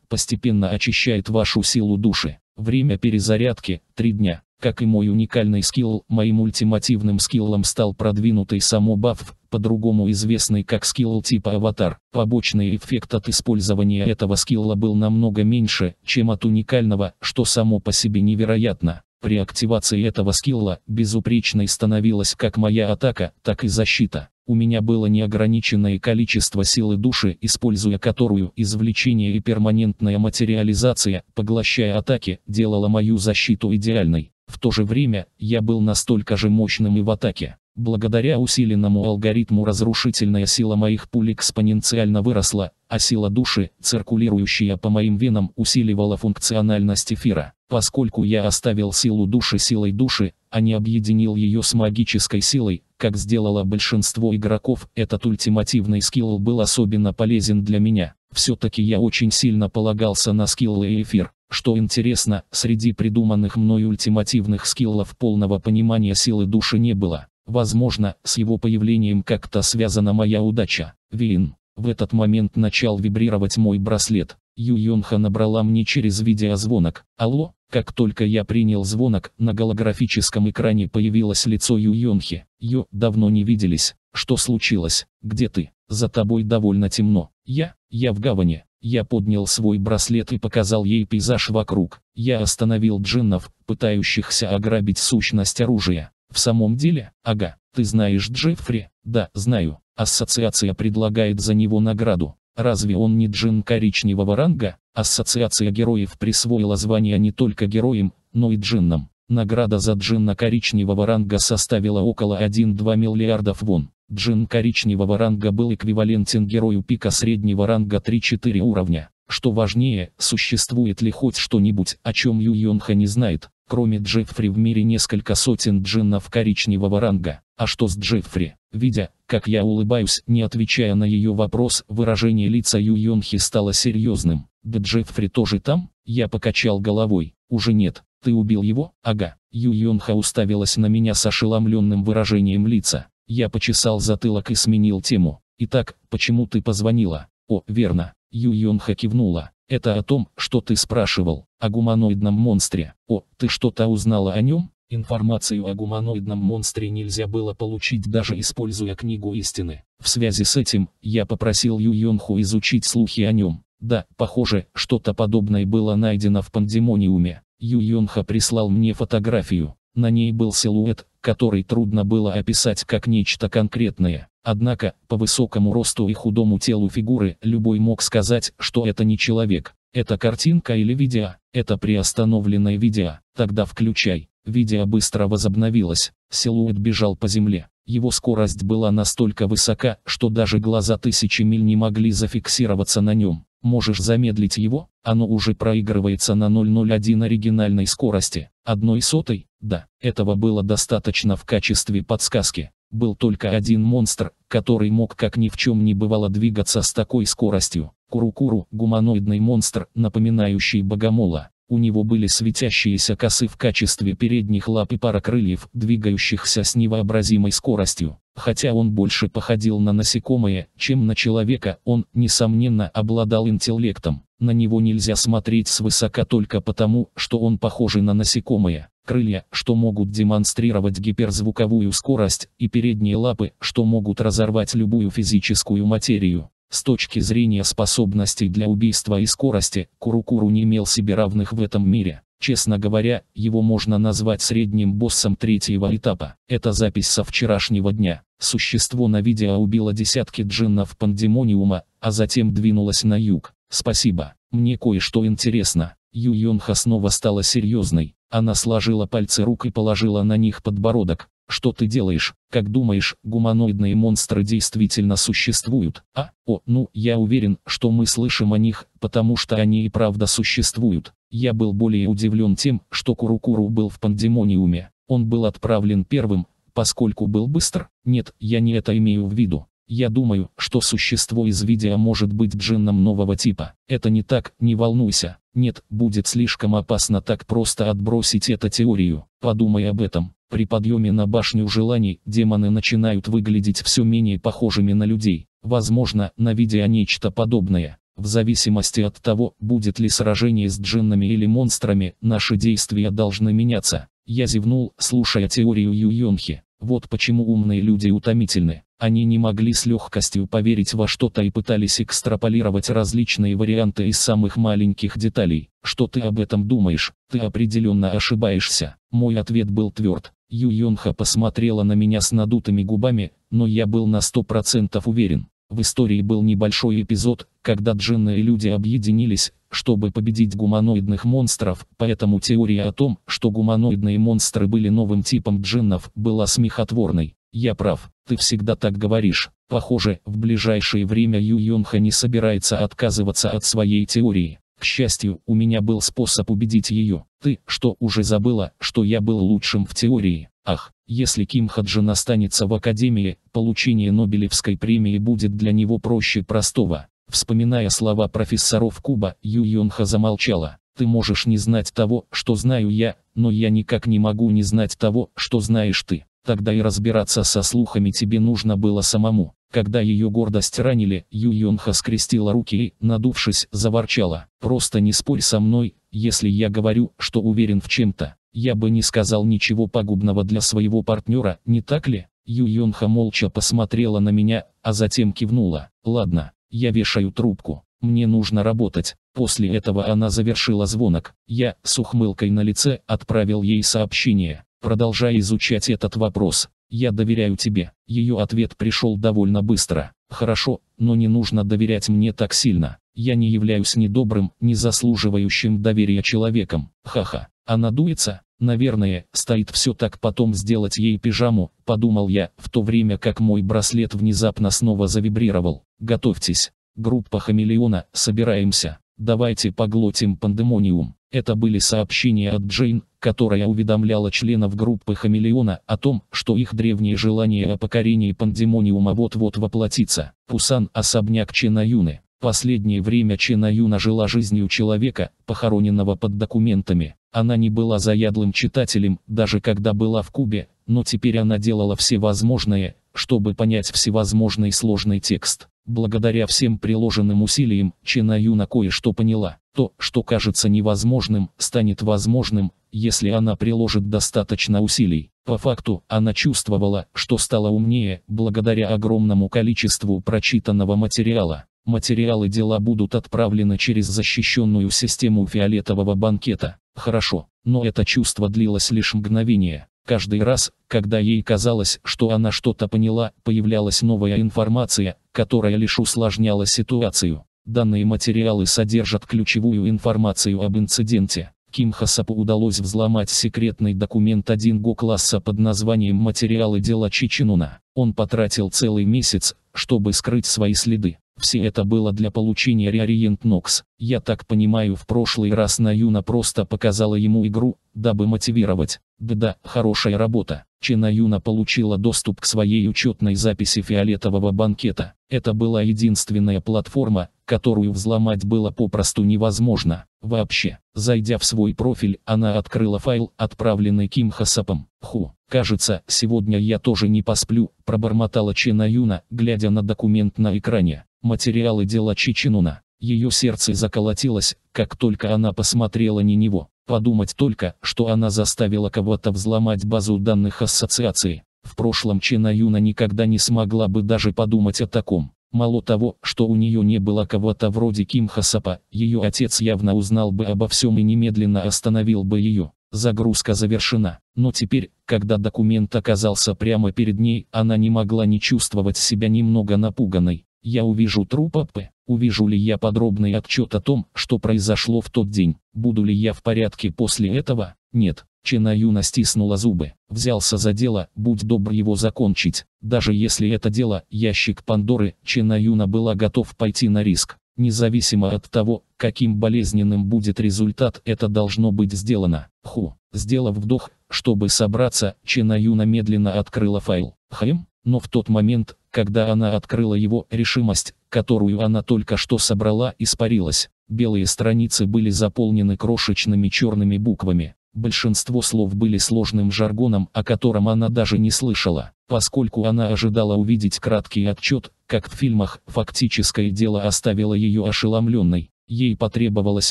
постепенно очищает вашу силу души. Время перезарядки – 3 дня. Как и мой уникальный скилл, моим ультимативным скиллом стал продвинутый само баф, по-другому известный как скилл типа аватар. Побочный эффект от использования этого скилла был намного меньше, чем от уникального, что само по себе невероятно. При активации этого скилла безупречной становилась как моя атака, так и защита. У меня было неограниченное количество силы души, используя которую извлечение и перманентная материализация, поглощая атаки, делала мою защиту идеальной. В то же время, я был настолько же мощным и в атаке. Благодаря усиленному алгоритму разрушительная сила моих пуль экспоненциально выросла, а сила души, циркулирующая по моим венам, усиливала функциональность эфира. Поскольку я оставил силу души силой души, а не объединил ее с магической силой, как сделало большинство игроков, этот ультимативный скилл был особенно полезен для меня. Все-таки я очень сильно полагался на скиллы и эфир. Что интересно, среди придуманных мной ультимативных скиллов полного понимания силы души не было. Возможно, с его появлением как-то связана моя удача. Вин. В этот момент начал вибрировать мой браслет. Ю Йонха набрала мне через видеозвонок. Алло? Как только я принял звонок, на голографическом экране появилось лицо Ю Йонхи. Ю, давно не виделись. Что случилось? Где ты? За тобой довольно темно. Я? Я в Гаване. Я поднял свой браслет и показал ей пейзаж вокруг. Я остановил джиннов, пытающихся ограбить сущность оружия. В самом деле, ага, ты знаешь Джеффри? Да, знаю. Ассоциация предлагает за него награду. Разве он не джин коричневого ранга? Ассоциация героев присвоила звание не только героям, но и джиннам. Награда за джинна коричневого ранга составила около 1-2 миллиардов вон джин коричневого ранга был эквивалентен герою пика среднего ранга 3-4 уровня. Что важнее, существует ли хоть что-нибудь, о чем Ю Йонха не знает, кроме Джеффри в мире несколько сотен джиннов коричневого ранга. А что с Джеффри? Видя, как я улыбаюсь, не отвечая на ее вопрос, выражение лица Ю Йонхи стало серьезным. Да Джеффри тоже там? Я покачал головой. Уже нет. Ты убил его? Ага. Ю Йонха уставилась на меня с ошеломленным выражением лица. Я почесал затылок и сменил тему. Итак, почему ты позвонила? О, верно. Ю Йонха кивнула. Это о том, что ты спрашивал, о гуманоидном монстре. О, ты что-то узнала о нем? Информацию о гуманоидном монстре нельзя было получить даже используя книгу истины. В связи с этим, я попросил Ю Йонху изучить слухи о нем. Да, похоже, что-то подобное было найдено в пандемониуме. Ю Йонха прислал мне фотографию. На ней был силуэт, который трудно было описать как нечто конкретное. Однако, по высокому росту и худому телу фигуры, любой мог сказать, что это не человек. Это картинка или видео, это приостановленное видео, тогда включай. Видео быстро возобновилось, силуэт бежал по земле. Его скорость была настолько высока, что даже глаза тысячи миль не могли зафиксироваться на нем. Можешь замедлить его, оно уже проигрывается на 0.01 оригинальной скорости, одной сотой, да, этого было достаточно в качестве подсказки. Был только один монстр, который мог как ни в чем не бывало двигаться с такой скоростью. Курукуру, -куру, гуманоидный монстр, напоминающий богомола. У него были светящиеся косы в качестве передних лап и пара крыльев, двигающихся с невообразимой скоростью. Хотя он больше походил на насекомое, чем на человека, он, несомненно, обладал интеллектом. На него нельзя смотреть свысока только потому, что он похож на насекомое крылья, что могут демонстрировать гиперзвуковую скорость, и передние лапы, что могут разорвать любую физическую материю. С точки зрения способностей для убийства и скорости, Курукуру не имел себе равных в этом мире. Честно говоря, его можно назвать средним боссом третьего этапа. Это запись со вчерашнего дня. Существо на видео убило десятки джиннов пандемониума, а затем двинулось на юг. Спасибо. Мне кое-что интересно. Ю Йонха снова стала серьезной. Она сложила пальцы рук и положила на них подбородок. Что ты делаешь? Как думаешь, гуманоидные монстры действительно существуют? А, о, ну, я уверен, что мы слышим о них, потому что они и правда существуют. Я был более удивлен тем, что Курукуру был в пандемониуме. Он был отправлен первым, поскольку был быстр. Нет, я не это имею в виду. Я думаю, что существо из видео может быть джинном нового типа. Это не так, не волнуйся. Нет, будет слишком опасно так просто отбросить эту теорию. Подумай об этом. При подъеме на башню желаний демоны начинают выглядеть все менее похожими на людей. Возможно, на видео нечто подобное. В зависимости от того, будет ли сражение с джиннами или монстрами, наши действия должны меняться. Я зевнул, слушая теорию Ю Йонхи. Вот почему умные люди утомительны. Они не могли с легкостью поверить во что-то и пытались экстраполировать различные варианты из самых маленьких деталей. Что ты об этом думаешь? Ты определенно ошибаешься. Мой ответ был тверд. Ю Йонха посмотрела на меня с надутыми губами, но я был на сто процентов уверен. В истории был небольшой эпизод, когда джинны и люди объединились, чтобы победить гуманоидных монстров, поэтому теория о том, что гуманоидные монстры были новым типом джиннов, была смехотворной. Я прав, ты всегда так говоришь. Похоже, в ближайшее время Ю Йонха не собирается отказываться от своей теории. К счастью, у меня был способ убедить ее. Ты, что уже забыла, что я был лучшим в теории. Ах, если Ким Хаджин останется в Академии, получение Нобелевской премии будет для него проще простого. Вспоминая слова профессоров Куба, Ю Юйонха замолчала. «Ты можешь не знать того, что знаю я, но я никак не могу не знать того, что знаешь ты. Тогда и разбираться со слухами тебе нужно было самому». Когда ее гордость ранили, Ю Юйонха скрестила руки и, надувшись, заворчала. «Просто не спорь со мной, если я говорю, что уверен в чем-то. Я бы не сказал ничего пагубного для своего партнера, не так ли?» Ю Юйонха молча посмотрела на меня, а затем кивнула. «Ладно, я вешаю трубку. Мне нужно работать. После этого она завершила звонок. Я, с ухмылкой на лице, отправил ей сообщение. Продолжая изучать этот вопрос. Я доверяю тебе. Ее ответ пришел довольно быстро. Хорошо, но не нужно доверять мне так сильно. Я не являюсь ни добрым, ни заслуживающим доверия человеком. Ха-ха. Она дуется? Наверное, стоит все так потом сделать ей пижаму, подумал я, в то время как мой браслет внезапно снова завибрировал. Готовьтесь. Группа Хамелеона, собираемся. Давайте поглотим пандемониум. Это были сообщения от Джейн, которая уведомляла членов группы Хамелеона о том, что их древнее желание о покорении пандемониума вот-вот воплотится. Пусан – особняк Чена Юны. Последнее время Чена Юна жила жизнью человека, похороненного под документами. Она не была заядлым читателем, даже когда была в Кубе, но теперь она делала все возможное, чтобы понять всевозможный сложный текст. Благодаря всем приложенным усилиям, Чена Юна кое-что поняла. То, что кажется невозможным, станет возможным, если она приложит достаточно усилий. По факту, она чувствовала, что стала умнее, благодаря огромному количеству прочитанного материала. Материалы дела будут отправлены через защищенную систему фиолетового банкета. Хорошо, но это чувство длилось лишь мгновение. Каждый раз, когда ей казалось, что она что-то поняла, появлялась новая информация, которая лишь усложняла ситуацию. Данные материалы содержат ключевую информацию об инциденте. Ким Хасапу удалось взломать секретный документ 1ГО класса под названием «Материалы дела Чичинуна». Он потратил целый месяц, чтобы скрыть свои следы. Все это было для получения реориент Нокс. Я так понимаю, в прошлый раз Наюна просто показала ему игру, дабы мотивировать. Да-да, хорошая работа. Чинаюна получила доступ к своей учетной записи фиолетового банкета. Это была единственная платформа, которую взломать было попросту невозможно. Вообще, зайдя в свой профиль, она открыла файл, отправленный Ким Хасапом. Ху, кажется, сегодня я тоже не посплю, пробормотала Чинаюна, глядя на документ на экране. Материалы дела Чичинуна. Ее сердце заколотилось, как только она посмотрела не него. Подумать только, что она заставила кого-то взломать базу данных ассоциации. В прошлом Чина Юна никогда не смогла бы даже подумать о таком. Мало того, что у нее не было кого-то вроде Ким Хасапа, ее отец явно узнал бы обо всем и немедленно остановил бы ее. Загрузка завершена. Но теперь, когда документ оказался прямо перед ней, она не могла не чувствовать себя немного напуганной. Я увижу труп АП. Увижу ли я подробный отчет о том, что произошло в тот день? Буду ли я в порядке после этого? Нет. Чена Юна стиснула зубы. Взялся за дело, будь добр его закончить. Даже если это дело, ящик Пандоры, Чена Юна была готов пойти на риск. Независимо от того, каким болезненным будет результат, это должно быть сделано. Ху. Сделав вдох, чтобы собраться, Чена Юна медленно открыла файл. Хэм? Но в тот момент, когда она открыла его, решимость, которую она только что собрала, испарилась. Белые страницы были заполнены крошечными черными буквами. Большинство слов были сложным жаргоном, о котором она даже не слышала. Поскольку она ожидала увидеть краткий отчет, как в фильмах, фактическое дело оставило ее ошеломленной. Ей потребовалось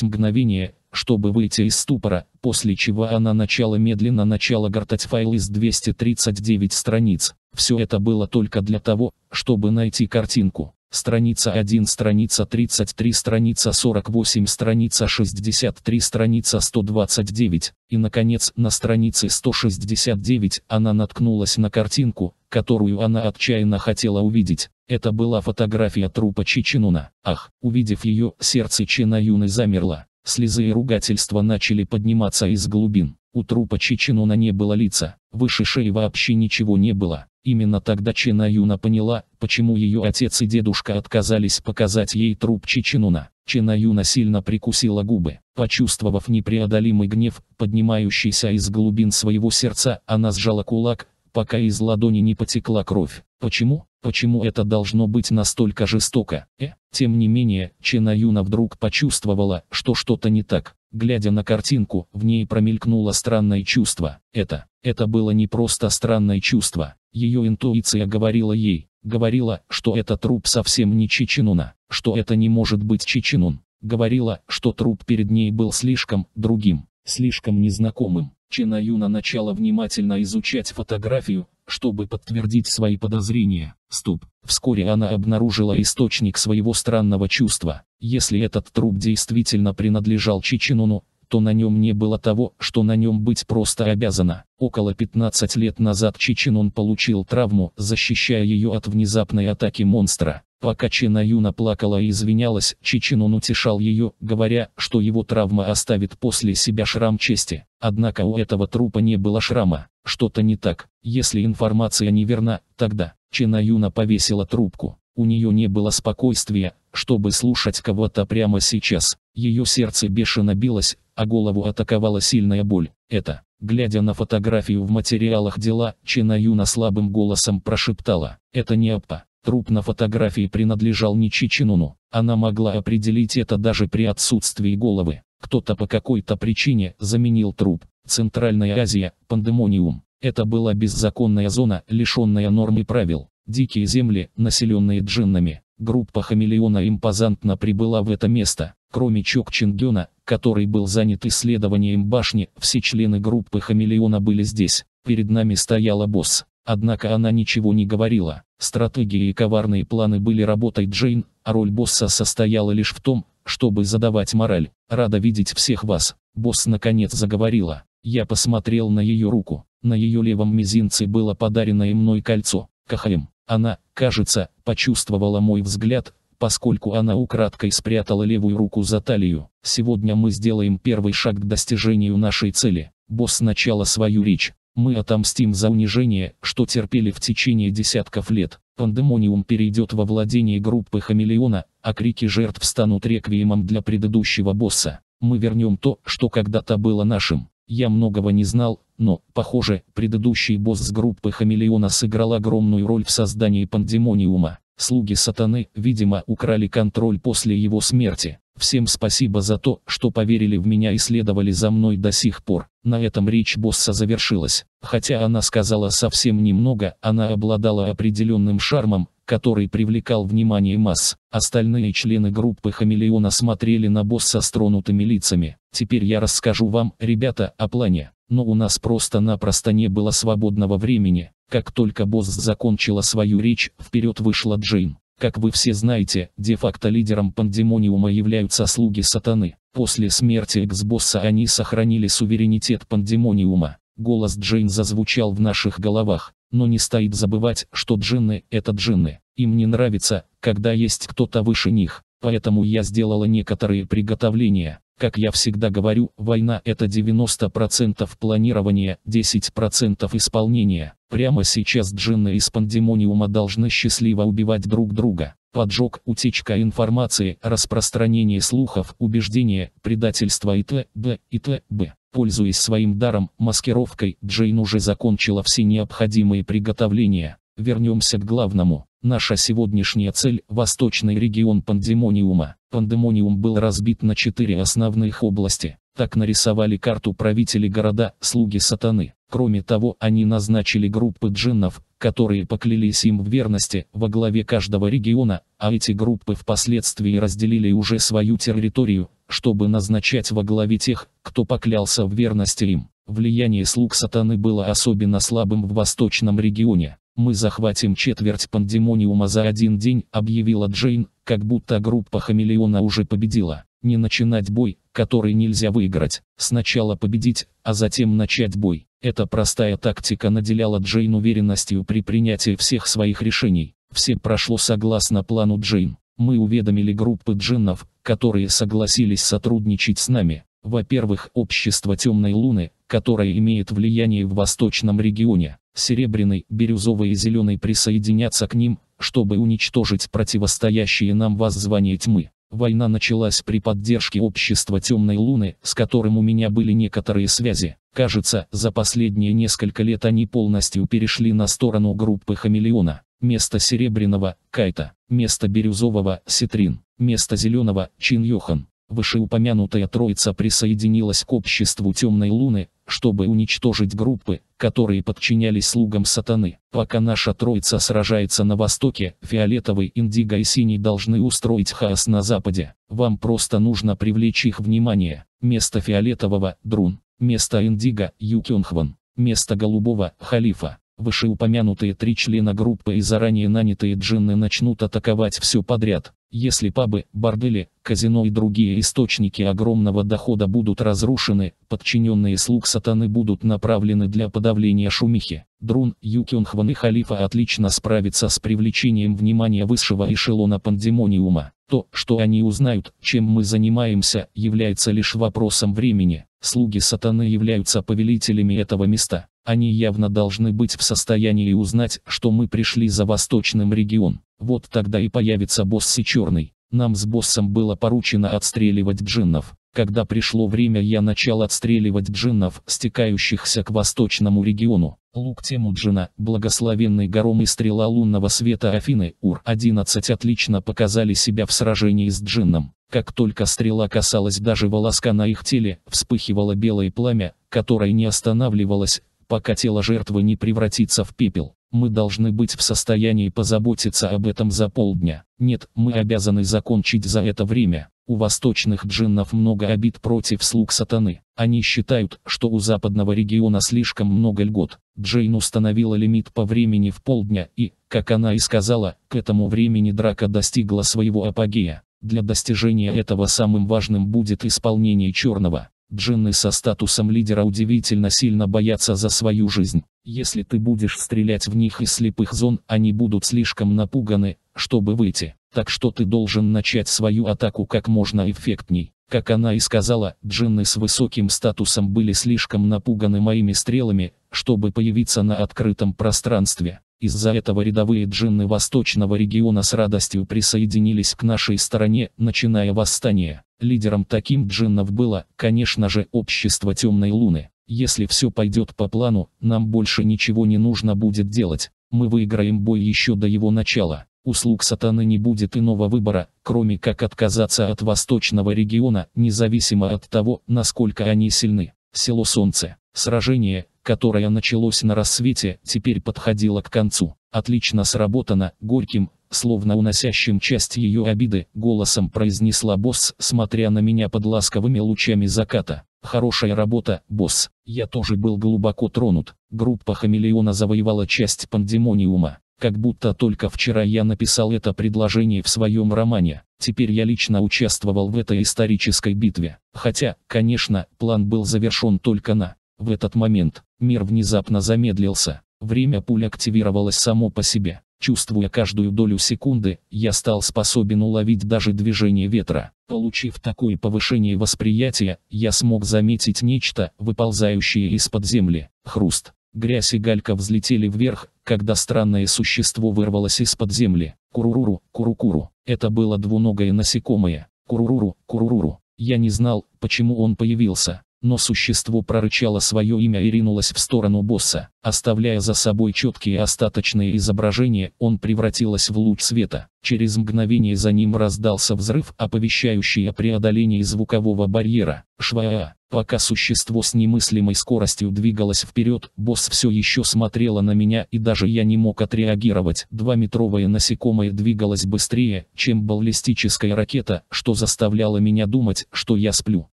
мгновение, чтобы выйти из ступора, после чего она начала медленно начала гортать файл из 239 страниц. Все это было только для того, чтобы найти картинку. Страница 1, страница 33, страница 48, страница 63, страница 129. И, наконец, на странице 169 она наткнулась на картинку, которую она отчаянно хотела увидеть. Это была фотография трупа Чичинуна. Ах, увидев ее, сердце Чина Юны замерло. Слезы и ругательства начали подниматься из глубин. У трупа Чичинона не было лица, выше шеи вообще ничего не было. Именно тогда Чина Юна поняла, почему ее отец и дедушка отказались показать ей труп Чичинуна. Чина Юна сильно прикусила губы. Почувствовав непреодолимый гнев, поднимающийся из глубин своего сердца, она сжала кулак, пока из ладони не потекла кровь. Почему? Почему это должно быть настолько жестоко? Э? Тем не менее, Чина Юна вдруг почувствовала, что что-то не так. Глядя на картинку, в ней промелькнуло странное чувство. Это, это было не просто странное чувство. Ее интуиция говорила ей, говорила, что это труп совсем не Чичинуна, что это не может быть Чичинун. Говорила, что труп перед ней был слишком другим, слишком незнакомым. Чинаюна начала внимательно изучать фотографию, чтобы подтвердить свои подозрения. Стоп. Вскоре она обнаружила источник своего странного чувства. Если этот труп действительно принадлежал Чичинуну, то на нем не было того, что на нем быть просто обязано. Около 15 лет назад Чичинун получил травму, защищая ее от внезапной атаки монстра. Пока Чина Юна плакала и извинялась, Чичин он утешал ее, говоря, что его травма оставит после себя шрам чести. Однако у этого трупа не было шрама. Что-то не так. Если информация неверна, тогда Чина Юна повесила трубку. У нее не было спокойствия, чтобы слушать кого-то прямо сейчас. Ее сердце бешено билось, а голову атаковала сильная боль. Это, глядя на фотографию в материалах дела, Чина Юна слабым голосом прошептала. Это не Аппа. Труп на фотографии принадлежал не Чичинуну. Она могла определить это даже при отсутствии головы. Кто-то по какой-то причине заменил труп. Центральная Азия, пандемониум. Это была беззаконная зона, лишенная норм и правил. Дикие земли, населенные джиннами. Группа хамелеона импозантно прибыла в это место. Кроме Чок Чингена, который был занят исследованием башни, все члены группы хамелеона были здесь. Перед нами стояла босс. Однако она ничего не говорила. Стратегии и коварные планы были работой Джейн, а роль босса состояла лишь в том, чтобы задавать мораль. «Рада видеть всех вас», — босс наконец заговорила. Я посмотрел на ее руку. На ее левом мизинце было подаренное мной кольцо. КХМ. Она, кажется, почувствовала мой взгляд, поскольку она украдкой спрятала левую руку за талию. Сегодня мы сделаем первый шаг к достижению нашей цели. Босс начала свою речь. Мы отомстим за унижение, что терпели в течение десятков лет. Пандемониум перейдет во владение группы Хамелеона, а крики жертв станут реквиемом для предыдущего босса. Мы вернем то, что когда-то было нашим. Я многого не знал, но, похоже, предыдущий босс группы Хамелеона сыграл огромную роль в создании пандемониума. Слуги сатаны, видимо, украли контроль после его смерти. Всем спасибо за то, что поверили в меня и следовали за мной до сих пор. На этом речь босса завершилась. Хотя она сказала совсем немного, она обладала определенным шармом, который привлекал внимание масс. Остальные члены группы «Хамелеона» смотрели на босса с тронутыми лицами. Теперь я расскажу вам, ребята, о плане. Но у нас просто-напросто не было свободного времени. Как только босс закончила свою речь, вперед вышла Джейн. Как вы все знаете, де-факто лидером пандемониума являются слуги сатаны. После смерти экс-босса они сохранили суверенитет пандемониума. Голос Джейн зазвучал в наших головах, но не стоит забывать, что джинны – это джинны. Им не нравится, когда есть кто-то выше них, поэтому я сделала некоторые приготовления. Как я всегда говорю, война это 90% планирования, 10% исполнения. Прямо сейчас джинны из пандемониума должны счастливо убивать друг друга. Поджог, утечка информации, распространение слухов, убеждения, предательство и т.б. и т.б. Пользуясь своим даром, маскировкой, Джейн уже закончила все необходимые приготовления. Вернемся к главному. Наша сегодняшняя цель – восточный регион пандемониума. Пандемониум был разбит на четыре основных области. Так нарисовали карту правители города, слуги сатаны. Кроме того, они назначили группы джиннов, которые поклялись им в верности во главе каждого региона, а эти группы впоследствии разделили уже свою территорию, чтобы назначать во главе тех, кто поклялся в верности им. Влияние слуг сатаны было особенно слабым в восточном регионе. «Мы захватим четверть пандемониума за один день», объявила Джейн, как будто группа Хамелеона уже победила. Не начинать бой, который нельзя выиграть. Сначала победить, а затем начать бой. Эта простая тактика наделяла Джейн уверенностью при принятии всех своих решений. Все прошло согласно плану Джейн. Мы уведомили группы джиннов, которые согласились сотрудничать с нами. Во-первых, общество Темной Луны, которое имеет влияние в Восточном регионе. Серебряный, бирюзовый и зеленый присоединятся к ним, чтобы уничтожить противостоящие нам воззвания тьмы. Война началась при поддержке общества Темной Луны, с которым у меня были некоторые связи. Кажется, за последние несколько лет они полностью перешли на сторону группы Хамелеона. Место серебряного – Кайта. Место бирюзового – Ситрин. Место зеленого – Чин Йохан. Вышеупомянутая троица присоединилась к обществу Темной Луны, чтобы уничтожить группы, которые подчинялись слугам сатаны. Пока наша троица сражается на востоке, фиолетовый, индиго и синий должны устроить хаос на западе. Вам просто нужно привлечь их внимание. Место фиолетового – Друн. Место индиго – Юкюнхван. Место голубого – Халифа. Вышеупомянутые три члена группы и заранее нанятые джинны начнут атаковать все подряд. Если пабы, бордели, казино и другие источники огромного дохода будут разрушены, подчиненные слуг сатаны будут направлены для подавления шумихи. Друн, Юкюнхван и Халифа отлично справятся с привлечением внимания высшего эшелона пандемониума. То, что они узнают, чем мы занимаемся, является лишь вопросом времени. Слуги сатаны являются повелителями этого места. Они явно должны быть в состоянии узнать, что мы пришли за восточным регион. Вот тогда и появится боссы черный. Нам с боссом было поручено отстреливать джиннов. Когда пришло время я начал отстреливать джиннов, стекающихся к восточному региону. Лук тему джина, благословенный гором и стрела лунного света Афины, Ур-11 отлично показали себя в сражении с джинном. Как только стрела касалась даже волоска на их теле, вспыхивало белое пламя, которое не останавливалось, Пока тело жертвы не превратится в пепел, мы должны быть в состоянии позаботиться об этом за полдня. Нет, мы обязаны закончить за это время. У восточных джиннов много обид против слуг сатаны. Они считают, что у западного региона слишком много льгот. Джейн установила лимит по времени в полдня и, как она и сказала, к этому времени драка достигла своего апогея. Для достижения этого самым важным будет исполнение черного. Джинны со статусом лидера удивительно сильно боятся за свою жизнь. Если ты будешь стрелять в них из слепых зон, они будут слишком напуганы, чтобы выйти. Так что ты должен начать свою атаку как можно эффектней. Как она и сказала, джинны с высоким статусом были слишком напуганы моими стрелами, чтобы появиться на открытом пространстве. Из-за этого рядовые джинны восточного региона с радостью присоединились к нашей стороне, начиная восстание. Лидером таким джиннов было, конечно же, общество Темной Луны. Если все пойдет по плану, нам больше ничего не нужно будет делать. Мы выиграем бой еще до его начала. У слуг сатаны не будет иного выбора, кроме как отказаться от восточного региона, независимо от того, насколько они сильны. Село Солнце. Сражение, которое началось на рассвете, теперь подходило к концу. Отлично сработано, горьким, словно уносящим часть ее обиды, голосом произнесла босс, смотря на меня под ласковыми лучами заката. Хорошая работа, босс. Я тоже был глубоко тронут. Группа Хамелеона завоевала часть пандемониума. Как будто только вчера я написал это предложение в своем романе. Теперь я лично участвовал в этой исторической битве. Хотя, конечно, план был завершен только на в этот момент, мир внезапно замедлился. Время пуль активировалось само по себе. Чувствуя каждую долю секунды, я стал способен уловить даже движение ветра. Получив такое повышение восприятия, я смог заметить нечто, выползающее из-под земли. Хруст. Грязь и галька взлетели вверх, когда странное существо вырвалось из-под земли. Куруруру, курукуру. Это было двуногое насекомое. Куруруру, куруруру. Я не знал, почему он появился. Но существо прорычало свое имя и ринулось в сторону босса. Оставляя за собой четкие остаточные изображения, он превратилось в луч света. Через мгновение за ним раздался взрыв, оповещающий о преодолении звукового барьера. Шваа. Пока существо с немыслимой скоростью двигалось вперед, босс все еще смотрела на меня и даже я не мог отреагировать. Дваметровое насекомое двигалось быстрее, чем баллистическая ракета, что заставляло меня думать, что я сплю.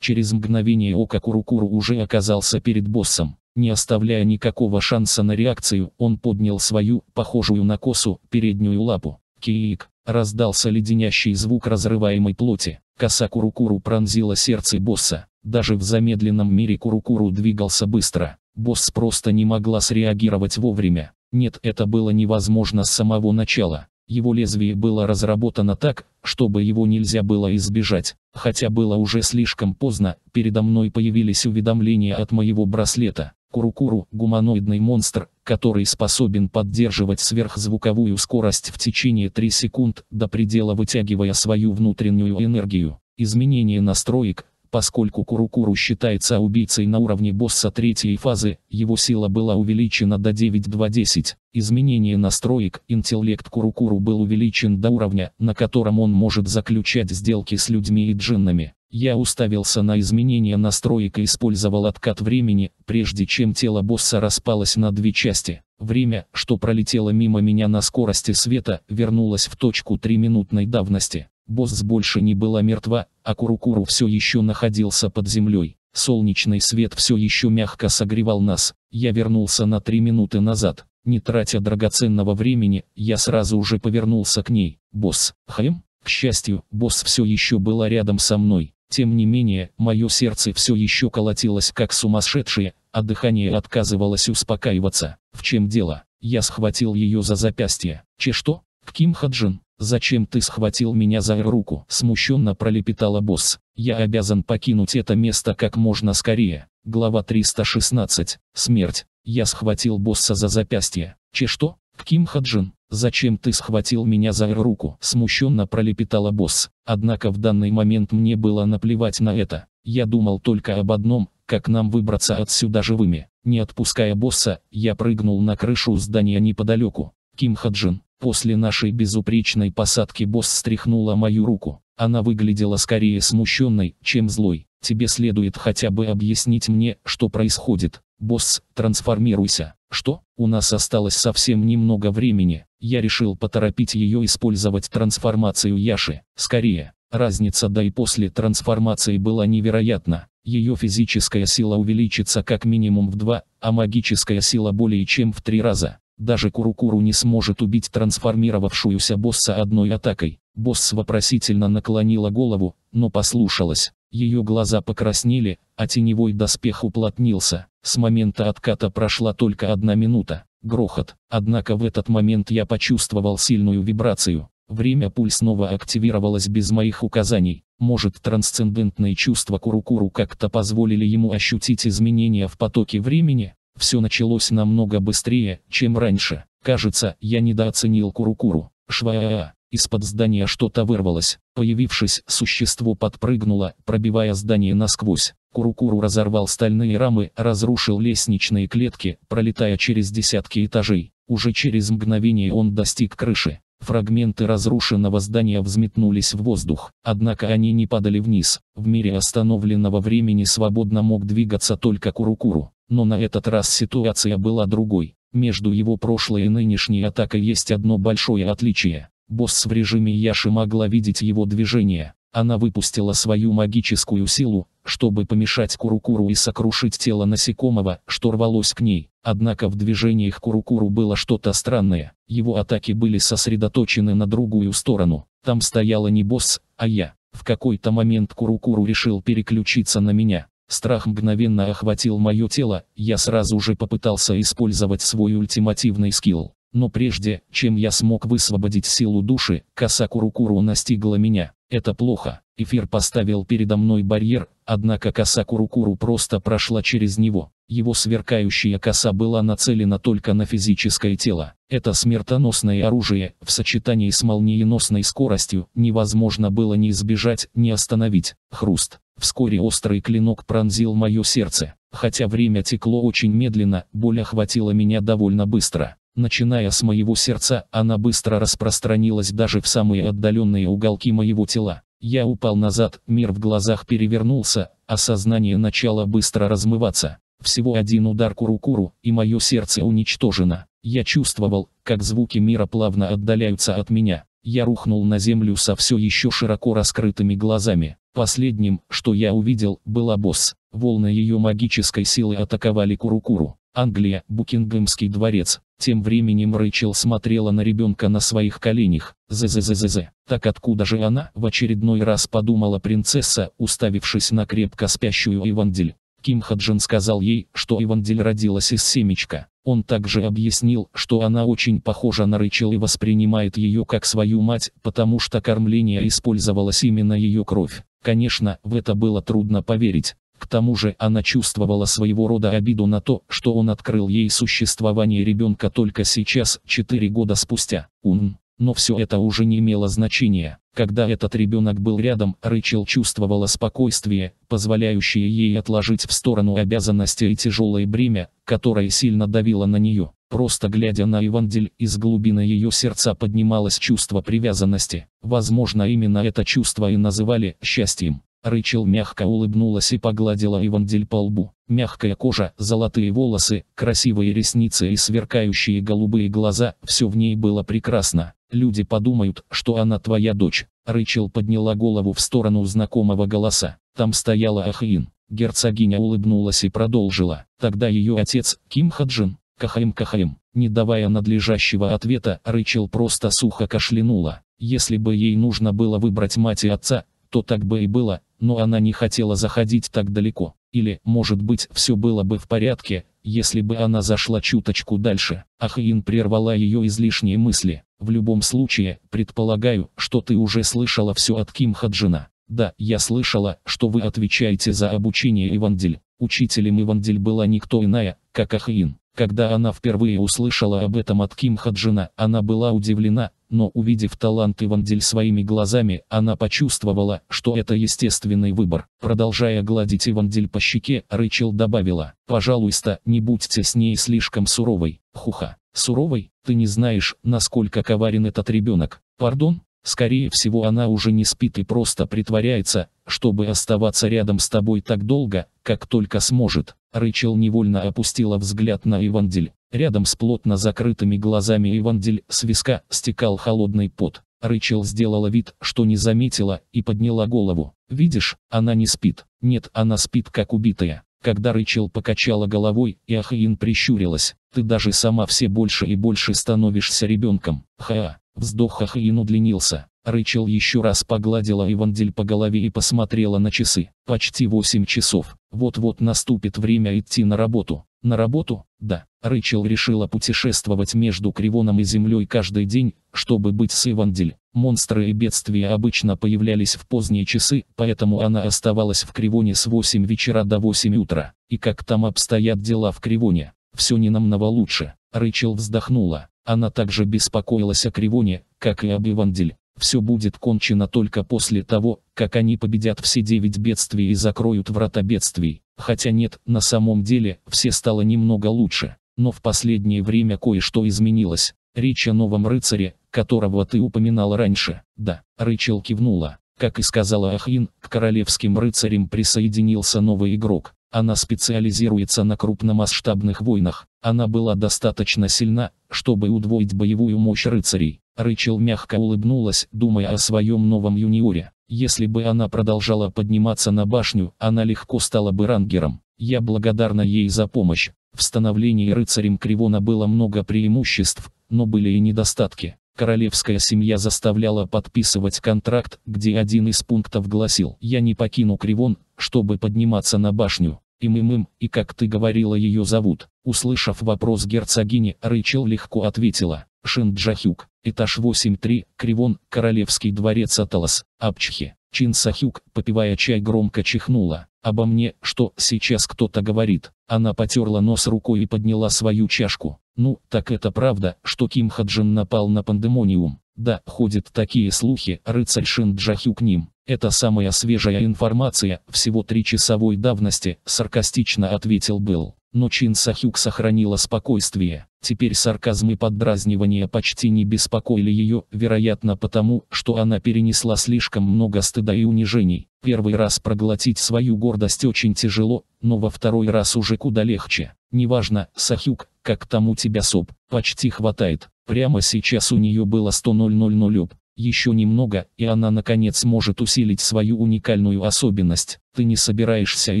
Через мгновение ока Курукуру уже оказался перед боссом. Не оставляя никакого шанса на реакцию, он поднял свою, похожую на косу, переднюю лапу. Киик. Раздался леденящий звук разрываемой плоти. Коса Курукуру пронзила сердце босса. Даже в замедленном мире Курукуру двигался быстро. Босс просто не могла среагировать вовремя. Нет, это было невозможно с самого начала. Его лезвие было разработано так, чтобы его нельзя было избежать. Хотя было уже слишком поздно, передо мной появились уведомления от моего браслета. Курукуру – гуманоидный монстр, который способен поддерживать сверхзвуковую скорость в течение 3 секунд, до предела вытягивая свою внутреннюю энергию. Изменение настроек, Поскольку Курукуру считается убийцей на уровне босса третьей фазы, его сила была увеличена до 9.2.10. Изменение настроек, интеллект Курукуру был увеличен до уровня, на котором он может заключать сделки с людьми и джиннами. Я уставился на изменение настроек и использовал откат времени, прежде чем тело босса распалось на две части. Время, что пролетело мимо меня на скорости света, вернулось в точку 3-минутной давности. Босс больше не была мертва, а Курукуру все еще находился под землей. Солнечный свет все еще мягко согревал нас. Я вернулся на три минуты назад. Не тратя драгоценного времени, я сразу уже повернулся к ней. «Босс, Хэм?» К счастью, босс все еще была рядом со мной. Тем не менее, мое сердце все еще колотилось как сумасшедшее, а дыхание отказывалось успокаиваться. В чем дело? Я схватил ее за запястье. Че что? Ким Хаджин? «Зачем ты схватил меня за руку?» – смущенно пролепетала босс. «Я обязан покинуть это место как можно скорее». Глава 316. Смерть. Я схватил босса за запястье. «Че что? Ким Хаджин, зачем ты схватил меня за руку?» Смущенно пролепетала босс. Однако в данный момент мне было наплевать на это. Я думал только об одном, как нам выбраться отсюда живыми. Не отпуская босса, я прыгнул на крышу здания неподалеку. Ким Хаджин, После нашей безупречной посадки босс стряхнула мою руку. Она выглядела скорее смущенной, чем злой. Тебе следует хотя бы объяснить мне, что происходит. Босс, трансформируйся. Что? У нас осталось совсем немного времени. Я решил поторопить ее использовать трансформацию Яши. Скорее. Разница до и после трансформации была невероятна. Ее физическая сила увеличится как минимум в два, а магическая сила более чем в три раза. Даже Курукуру -Куру не сможет убить трансформировавшуюся босса одной атакой. Босс вопросительно наклонила голову, но послушалась. Ее глаза покраснели, а теневой доспех уплотнился. С момента отката прошла только одна минута. Грохот. Однако в этот момент я почувствовал сильную вибрацию. Время пуль снова активировалось без моих указаний. Может, трансцендентные чувства Курукуру как-то позволили ему ощутить изменения в потоке времени? Все началось намного быстрее, чем раньше. Кажется, я недооценил Курукуру. Шваа. Из-под здания что-то вырвалось. Появившись, существо подпрыгнуло, пробивая здание насквозь. Курукуру разорвал стальные рамы, разрушил лестничные клетки, пролетая через десятки этажей. Уже через мгновение он достиг крыши. Фрагменты разрушенного здания взметнулись в воздух, однако они не падали вниз. В мире остановленного времени свободно мог двигаться только Курукуру. Но на этот раз ситуация была другой. Между его прошлой и нынешней атакой есть одно большое отличие. Босс в режиме Яши могла видеть его движение. Она выпустила свою магическую силу, чтобы помешать Курукуру и сокрушить тело насекомого, что рвалось к ней. Однако в движениях Курукуру было что-то странное. Его атаки были сосредоточены на другую сторону. Там стояла не босс, а я. В какой-то момент Курукуру решил переключиться на меня. Страх мгновенно охватил мое тело, я сразу же попытался использовать свой ультимативный скилл. Но прежде, чем я смог высвободить силу души, коса Курукуру настигла меня. Это плохо. Эфир поставил передо мной барьер, однако коса Курукуру просто прошла через него. Его сверкающая коса была нацелена только на физическое тело. Это смертоносное оружие, в сочетании с молниеносной скоростью, невозможно было ни избежать, ни остановить. Хруст. Вскоре острый клинок пронзил мое сердце. Хотя время текло очень медленно, боль охватила меня довольно быстро. Начиная с моего сердца, она быстро распространилась даже в самые отдаленные уголки моего тела. Я упал назад, мир в глазах перевернулся, а сознание начало быстро размываться. Всего один удар куру-куру, и мое сердце уничтожено. Я чувствовал, как звуки мира плавно отдаляются от меня. Я рухнул на землю со все еще широко раскрытыми глазами. Последним, что я увидел, была босс. Волны ее магической силы атаковали Курукуру. Англия, Букингемский дворец. Тем временем Рэйчел смотрела на ребенка на своих коленях. З-з-з-з-з. Так откуда же она, в очередной раз подумала принцесса, уставившись на крепко спящую Ивандель. Ким Хаджин сказал ей, что Ивандель родилась из семечка. Он также объяснил, что она очень похожа на Рэйчел и воспринимает ее как свою мать, потому что кормление использовалась именно ее кровь. Конечно, в это было трудно поверить. К тому же она чувствовала своего рода обиду на то, что он открыл ей существование ребенка только сейчас, 4 года спустя. Ум. Но все это уже не имело значения. Когда этот ребенок был рядом, Рэйчел чувствовала спокойствие, позволяющее ей отложить в сторону обязанности и тяжелое бремя, которое сильно давило на нее. Просто глядя на Ивандель, из глубины ее сердца поднималось чувство привязанности. Возможно, именно это чувство и называли счастьем. Рычел мягко улыбнулась и погладила Ивандель по лбу. Мягкая кожа, золотые волосы, красивые ресницы и сверкающие голубые глаза – все в ней было прекрасно. Люди подумают, что она твоя дочь. Рычел подняла голову в сторону знакомого голоса. Там стояла Ахин. Герцогиня улыбнулась и продолжила. Тогда ее отец, Ким Хаджин, «Кахаим, кахаим». Не давая надлежащего ответа, Рэйчел просто сухо кашлянула. Если бы ей нужно было выбрать мать и отца, то так бы и было, но она не хотела заходить так далеко. Или, может быть, все было бы в порядке, если бы она зашла чуточку дальше. Ахаин прервала ее излишние мысли. В любом случае, предполагаю, что ты уже слышала все от Ким Хаджина. Да, я слышала, что вы отвечаете за обучение ивандиль. Учителем ивандиль была никто иная, как Ахаин. Когда она впервые услышала об этом от Ким Хаджина, она была удивлена, но увидев талант Ивандель своими глазами, она почувствовала, что это естественный выбор. Продолжая гладить Ивандель по щеке, Рэйчел добавила, «Пожалуйста, не будьте с ней слишком суровой, хуха». «Суровой? Ты не знаешь, насколько коварен этот ребенок. Пардон?» Скорее всего она уже не спит и просто притворяется, чтобы оставаться рядом с тобой так долго, как только сможет. Рэйчел невольно опустила взгляд на Ивандиль. Рядом с плотно закрытыми глазами Ивандиль с виска стекал холодный пот. Рэйчел сделала вид, что не заметила, и подняла голову. «Видишь, она не спит. Нет, она спит как убитая». Когда Рэйчел покачала головой, и Ахиин прищурилась. «Ты даже сама все больше и больше становишься ребенком». Ха! Вздох Ахиин удлинился. Рычел еще раз погладила Ивандель по голове и посмотрела на часы. Почти 8 часов. Вот-вот наступит время идти на работу. На работу? Да. Рычел решила путешествовать между Кривоном и Землей каждый день, чтобы быть с Ивандель. Монстры и бедствия обычно появлялись в поздние часы, поэтому она оставалась в Кривоне с 8 вечера до 8 утра. И как там обстоят дела в Кривоне? Все не намного лучше. Рычел вздохнула. Она также беспокоилась о Кривоне, как и об Ивандель. Все будет кончено только после того, как они победят все девять бедствий и закроют врата бедствий. Хотя нет, на самом деле, все стало немного лучше. Но в последнее время кое-что изменилось. Речь о новом рыцаре, которого ты упоминал раньше. Да, рычел кивнула. Как и сказала Ахин, к королевским рыцарям присоединился новый игрок. Она специализируется на крупномасштабных войнах. Она была достаточно сильна, чтобы удвоить боевую мощь рыцарей. Рэйчел мягко улыбнулась, думая о своем новом юниоре. Если бы она продолжала подниматься на башню, она легко стала бы рангером. Я благодарна ей за помощь. В становлении рыцарем Кривона было много преимуществ, но были и недостатки. Королевская семья заставляла подписывать контракт, где один из пунктов гласил «Я не покину Кривон, чтобы подниматься на башню». Им-им-им, и как ты говорила ее зовут. Услышав вопрос герцогини, Рэйчел легко ответила Шинджахюк, этаж 8-3, Кривон, Королевский дворец Аталас, Апчхи. Чин Сахюк, попивая чай, громко чихнула. «Обо мне, что сейчас кто-то говорит?» Она потерла нос рукой и подняла свою чашку. «Ну, так это правда, что Ким Хаджин напал на пандемониум?» «Да, ходят такие слухи, рыцарь Шин Джахю к ним. Это самая свежая информация, всего три часовой давности», саркастично ответил Белл. Но Чин Сахюк сохранила спокойствие. Теперь сарказм и поддразнивание почти не беспокоили ее, вероятно потому, что она перенесла слишком много стыда и унижений. Первый раз проглотить свою гордость очень тяжело, но во второй раз уже куда легче. Неважно, Сахюк, как там у тебя соп, почти хватает. Прямо сейчас у нее было 100 000 об. Еще немного, и она наконец может усилить свою уникальную особенность. Ты не собираешься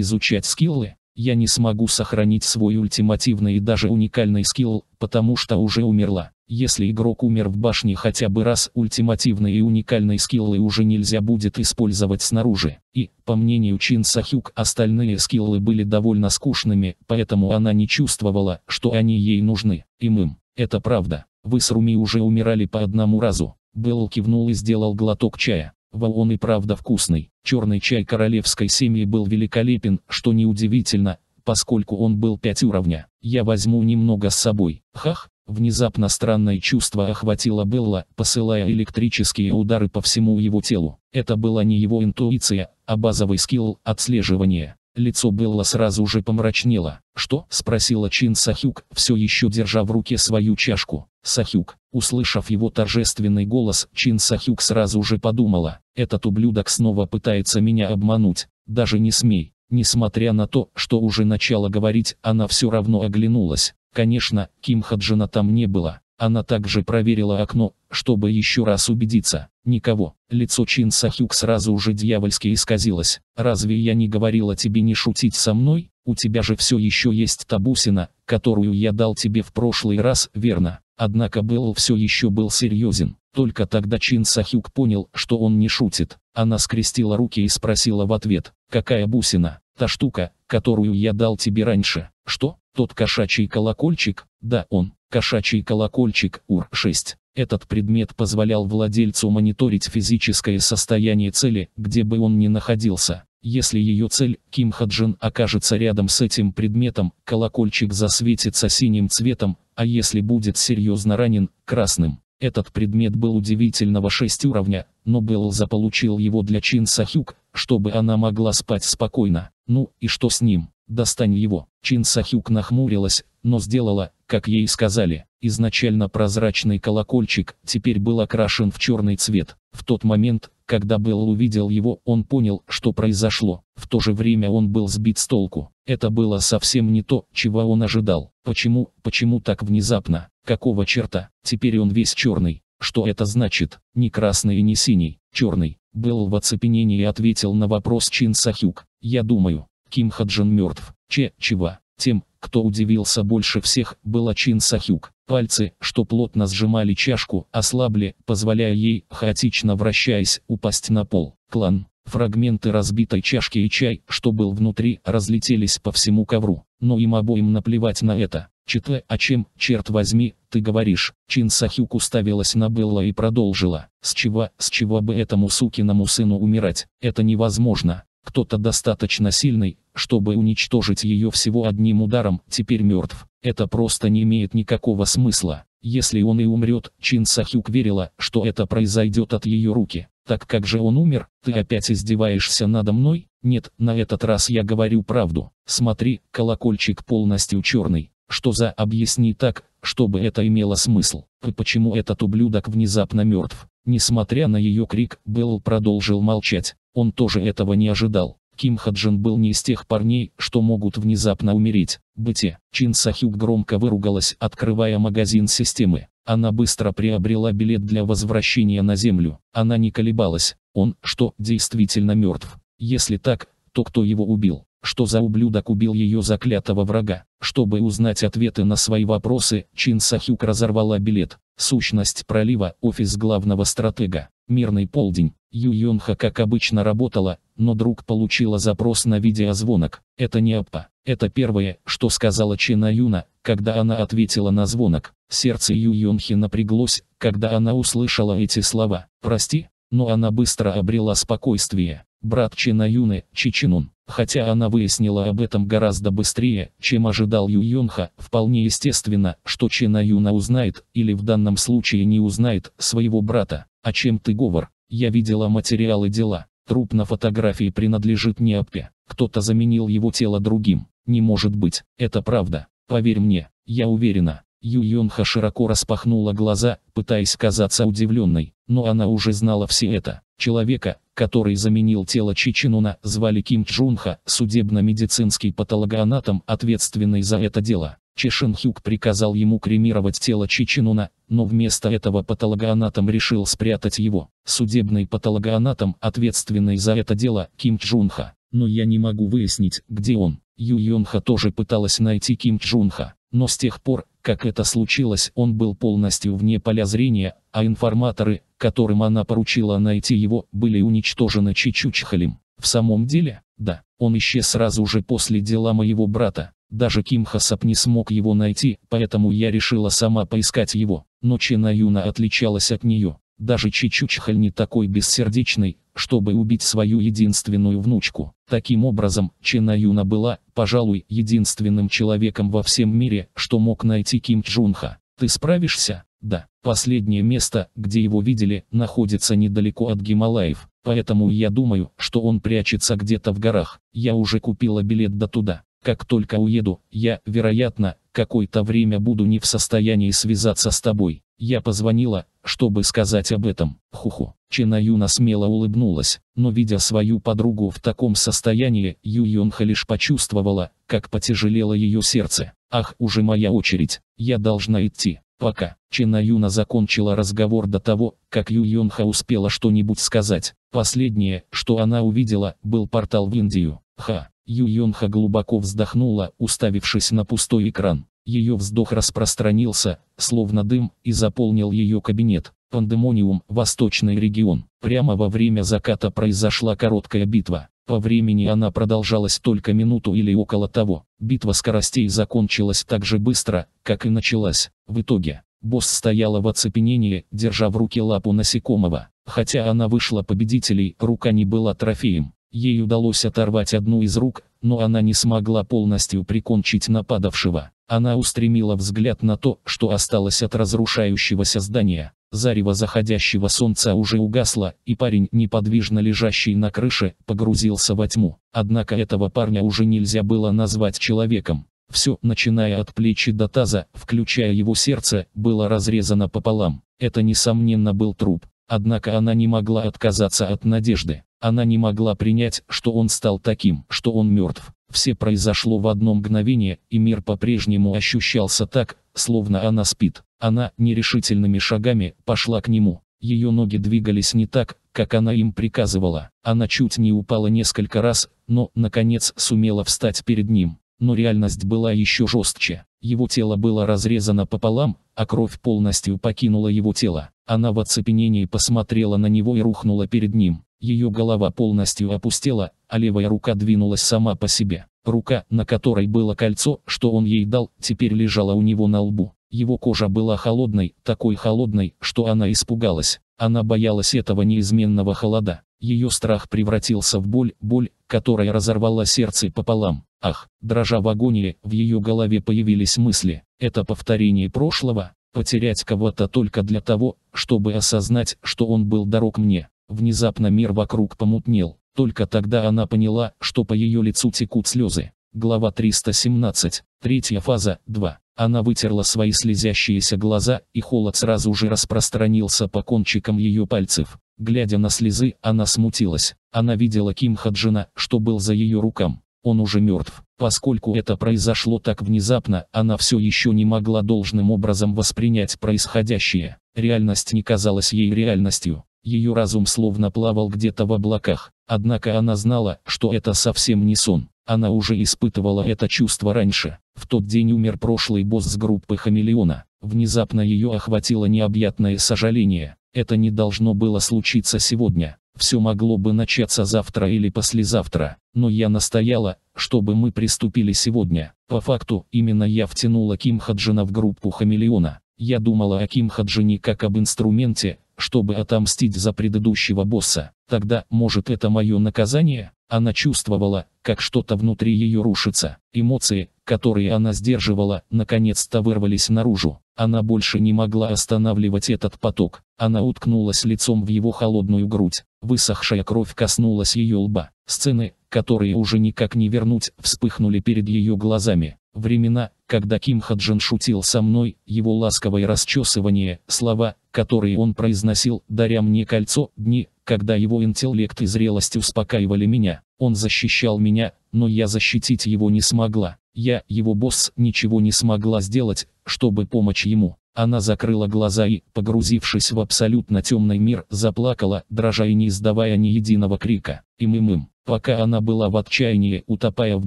изучать скиллы? Я не смогу сохранить свой ультимативный и даже уникальный скилл, потому что уже умерла. Если игрок умер в башне хотя бы раз, ультимативные и уникальные скиллы уже нельзя будет использовать снаружи. И, по мнению Чин Сахюк, остальные скиллы были довольно скучными, поэтому она не чувствовала, что они ей нужны. Им им. Это правда. Вы с Руми уже умирали по одному разу. Белл кивнул и сделал глоток чая. Валон и правда вкусный. Черный чай королевской семьи был великолепен, что неудивительно, поскольку он был пять уровня. Я возьму немного с собой. Хах! Внезапно странное чувство охватило Белла, посылая электрические удары по всему его телу. Это была не его интуиция, а базовый скилл отслеживания. Лицо Белла сразу же помрачнело. «Что?» – спросила Чин Сахюк, все еще держа в руке свою чашку. «Сахюк, Услышав его торжественный голос, Чин Сахюк сразу же подумала, этот ублюдок снова пытается меня обмануть, даже не смей. Несмотря на то, что уже начала говорить, она все равно оглянулась. Конечно, Ким Хаджина там не было. Она также проверила окно, чтобы еще раз убедиться. Никого. Лицо Чин Сахюк сразу же дьявольски исказилось. «Разве я не говорила тебе не шутить со мной? У тебя же все еще есть табусина, которую я дал тебе в прошлый раз, верно?» Однако Белл все еще был серьезен. Только тогда Чин Сахюк понял, что он не шутит. Она скрестила руки и спросила в ответ, «Какая бусина? Та штука, которую я дал тебе раньше. Что? Тот кошачий колокольчик? Да, он. Кошачий колокольчик УР-6». Этот предмет позволял владельцу мониторить физическое состояние цели, где бы он ни находился. Если ее цель, Ким Хаджин, окажется рядом с этим предметом, колокольчик засветится синим цветом, а если будет серьезно ранен, красным. Этот предмет был удивительного шесть уровня, но Белл заполучил его для Чин Сахюк, чтобы она могла спать спокойно. Ну, и что с ним? Достань его. Чин Сахюк нахмурилась, но сделала, как ей сказали. Изначально прозрачный колокольчик теперь был окрашен в черный цвет. В тот момент, когда Белл увидел его, он понял, что произошло. В то же время он был сбит с толку. Это было совсем не то, чего он ожидал. Почему, почему так внезапно? Какого черта? Теперь он весь черный. Что это значит? Не красный и не синий, черный. Белл в оцепенении ответил на вопрос Чин Сахюк. Я думаю, Ким Хаджин мертв. Че, чего? Тем, кто удивился больше всех, был Чин Сахюк. Пальцы, что плотно сжимали чашку, ослабли, позволяя ей, хаотично вращаясь, упасть на пол. Клан. Фрагменты разбитой чашки и чай, что был внутри, разлетелись по всему ковру. Но им обоим наплевать на это. Чита, о чем, черт возьми, ты говоришь? Чин Сахюк уставилась на Белла и продолжила. С чего, с чего бы этому сукиному сыну умирать? Это невозможно. Кто-то достаточно сильный, чтобы уничтожить ее всего одним ударом, теперь мертв. Это просто не имеет никакого смысла. Если он и умрет, Чин Сахюк верила, что это произойдет от ее руки. Так как же он умер? Ты опять издеваешься надо мной? Нет, на этот раз я говорю правду. Смотри, колокольчик полностью черный. Что за объясни так, чтобы это имело смысл? И почему этот ублюдок внезапно мертв? Несмотря на ее крик, Белл продолжил молчать. Он тоже этого не ожидал. Ким Хаджин был не из тех парней, что могут внезапно умереть. Быте, Чин Сахюк громко выругалась, открывая магазин системы. Она быстро приобрела билет для возвращения на Землю. Она не колебалась. Он, что, действительно мертв? Если так, то кто его убил? Что за ублюдок убил ее заклятого врага? Чтобы узнать ответы на свои вопросы, Чин Сахюк разорвала билет. Сущность пролива, офис главного стратега. Мирный полдень. Ю Йонха как обычно работала, но друг получила запрос на видеозвонок. Это не Аппа. Это первое, что сказала Чина Юна, когда она ответила на звонок. Сердце Ю Йонхи напряглось, когда она услышала эти слова. «Прости», но она быстро обрела спокойствие. Брат Чина Юны, Чичинун Хотя она выяснила об этом гораздо быстрее, чем ожидал Ю Йонха, вполне естественно, что Чена Юна узнает, или в данном случае не узнает, своего брата. «О «А чем ты говор? Я видела материалы дела. Труп на фотографии принадлежит не Аппе. Кто-то заменил его тело другим. Не может быть, это правда. Поверь мне, я уверена». Ю Йонха широко распахнула глаза, пытаясь казаться удивленной, но она уже знала все это. Человека, который заменил тело Чичинуна, звали Ким Чжунха, судебно-медицинский патологоанатом, ответственный за это дело. Хюк приказал ему кремировать тело Чичинуна, но вместо этого патологоанатом решил спрятать его. Судебный патологоанатом, ответственный за это дело, Ким Чжунха. Но я не могу выяснить, где он. Ю Йонха тоже пыталась найти Ким Чжунха. Но с тех пор, как это случилось, он был полностью вне поля зрения, а информаторы, которым она поручила найти его, были уничтожены Чичучхалем. В самом деле, да, он исчез сразу же после дела моего брата. Даже Ким Хасап не смог его найти, поэтому я решила сама поискать его. Но Чина Юна отличалась от нее. Даже Чичучхаль не такой бессердечный, чтобы убить свою единственную внучку. Таким образом, Ченаюна была, пожалуй, единственным человеком во всем мире, что мог найти Ким Чжунха. Ты справишься? Да. Последнее место, где его видели, находится недалеко от Гималаев, поэтому я думаю, что он прячется где-то в горах. Я уже купила билет до туда. Как только уеду, я, вероятно, какое-то время буду не в состоянии связаться с тобой. Я позвонила, чтобы сказать об этом. Хуху. Юна смело улыбнулась, но видя свою подругу в таком состоянии, Ю Юйонха лишь почувствовала, как потяжелело ее сердце. Ах, уже моя очередь. Я должна идти. Пока. Юна закончила разговор до того, как Ю Юйонха успела что-нибудь сказать. Последнее, что она увидела, был портал в Индию. Ха. Ю Юйонха глубоко вздохнула, уставившись на пустой экран. Ее вздох распространился, словно дым, и заполнил ее кабинет. Пандемониум, восточный регион. Прямо во время заката произошла короткая битва. По времени она продолжалась только минуту или около того. Битва скоростей закончилась так же быстро, как и началась. В итоге, босс стояла в оцепенении, держа в руке лапу насекомого. Хотя она вышла победителей, рука не была трофеем. Ей удалось оторвать одну из рук, но она не смогла полностью прикончить нападавшего. Она устремила взгляд на то, что осталось от разрушающегося здания. Зарево заходящего солнца уже угасло, и парень, неподвижно лежащий на крыше, погрузился во тьму. Однако этого парня уже нельзя было назвать человеком. Все, начиная от плечи до таза, включая его сердце, было разрезано пополам. Это, несомненно, был труп. Однако она не могла отказаться от надежды. Она не могла принять, что он стал таким, что он мертв. Все произошло в одно мгновение, и мир по-прежнему ощущался так, словно она спит. Она нерешительными шагами пошла к нему. Ее ноги двигались не так, как она им приказывала. Она чуть не упала несколько раз, но, наконец, сумела встать перед ним. Но реальность была еще жестче. Его тело было разрезано пополам, а кровь полностью покинула его тело. Она в оцепенении посмотрела на него и рухнула перед ним. Ее голова полностью опустела, а левая рука двинулась сама по себе. Рука, на которой было кольцо, что он ей дал, теперь лежала у него на лбу. Его кожа была холодной, такой холодной, что она испугалась. Она боялась этого неизменного холода. Ее страх превратился в боль, боль, которая разорвала сердце пополам. Ах, дрожа в агонии, в ее голове появились мысли. Это повторение прошлого, потерять кого-то только для того, чтобы осознать, что он был дорог мне. Внезапно мир вокруг помутнел. Только тогда она поняла, что по ее лицу текут слезы. Глава 317. Третья фаза. 2. Она вытерла свои слезящиеся глаза, и холод сразу же распространился по кончикам ее пальцев. Глядя на слезы, она смутилась. Она видела Ким Хаджина, что был за ее рукам. Он уже мертв. Поскольку это произошло так внезапно, она все еще не могла должным образом воспринять происходящее. Реальность не казалась ей реальностью. Ее разум словно плавал где-то в облаках. Однако она знала, что это совсем не сон. Она уже испытывала это чувство раньше. В тот день умер прошлый босс группы «Хамелеона». Внезапно ее охватило необъятное сожаление. Это не должно было случиться сегодня. Все могло бы начаться завтра или послезавтра. Но я настояла, чтобы мы приступили сегодня. По факту, именно я втянула Ким Хаджина в группу «Хамелеона». Я думала о Ким Хаджини как об инструменте, чтобы отомстить за предыдущего босса. Тогда, может это мое наказание? Она чувствовала, как что-то внутри ее рушится. Эмоции, которые она сдерживала, наконец-то вырвались наружу. Она больше не могла останавливать этот поток. Она уткнулась лицом в его холодную грудь. Высохшая кровь коснулась ее лба. Сцены, которые уже никак не вернуть, вспыхнули перед ее глазами. Времена, когда Ким Хаджин шутил со мной, его ласковое расчесывание, слова, которые он произносил, даря мне кольцо, дни, когда его интеллект и зрелость успокаивали меня. Он защищал меня, но я защитить его не смогла. Я, его босс, ничего не смогла сделать, чтобы помочь ему. Она закрыла глаза и, погрузившись в абсолютно темный мир, заплакала, дрожа и не издавая ни единого крика. Им-им-им. Пока она была в отчаянии, утопая в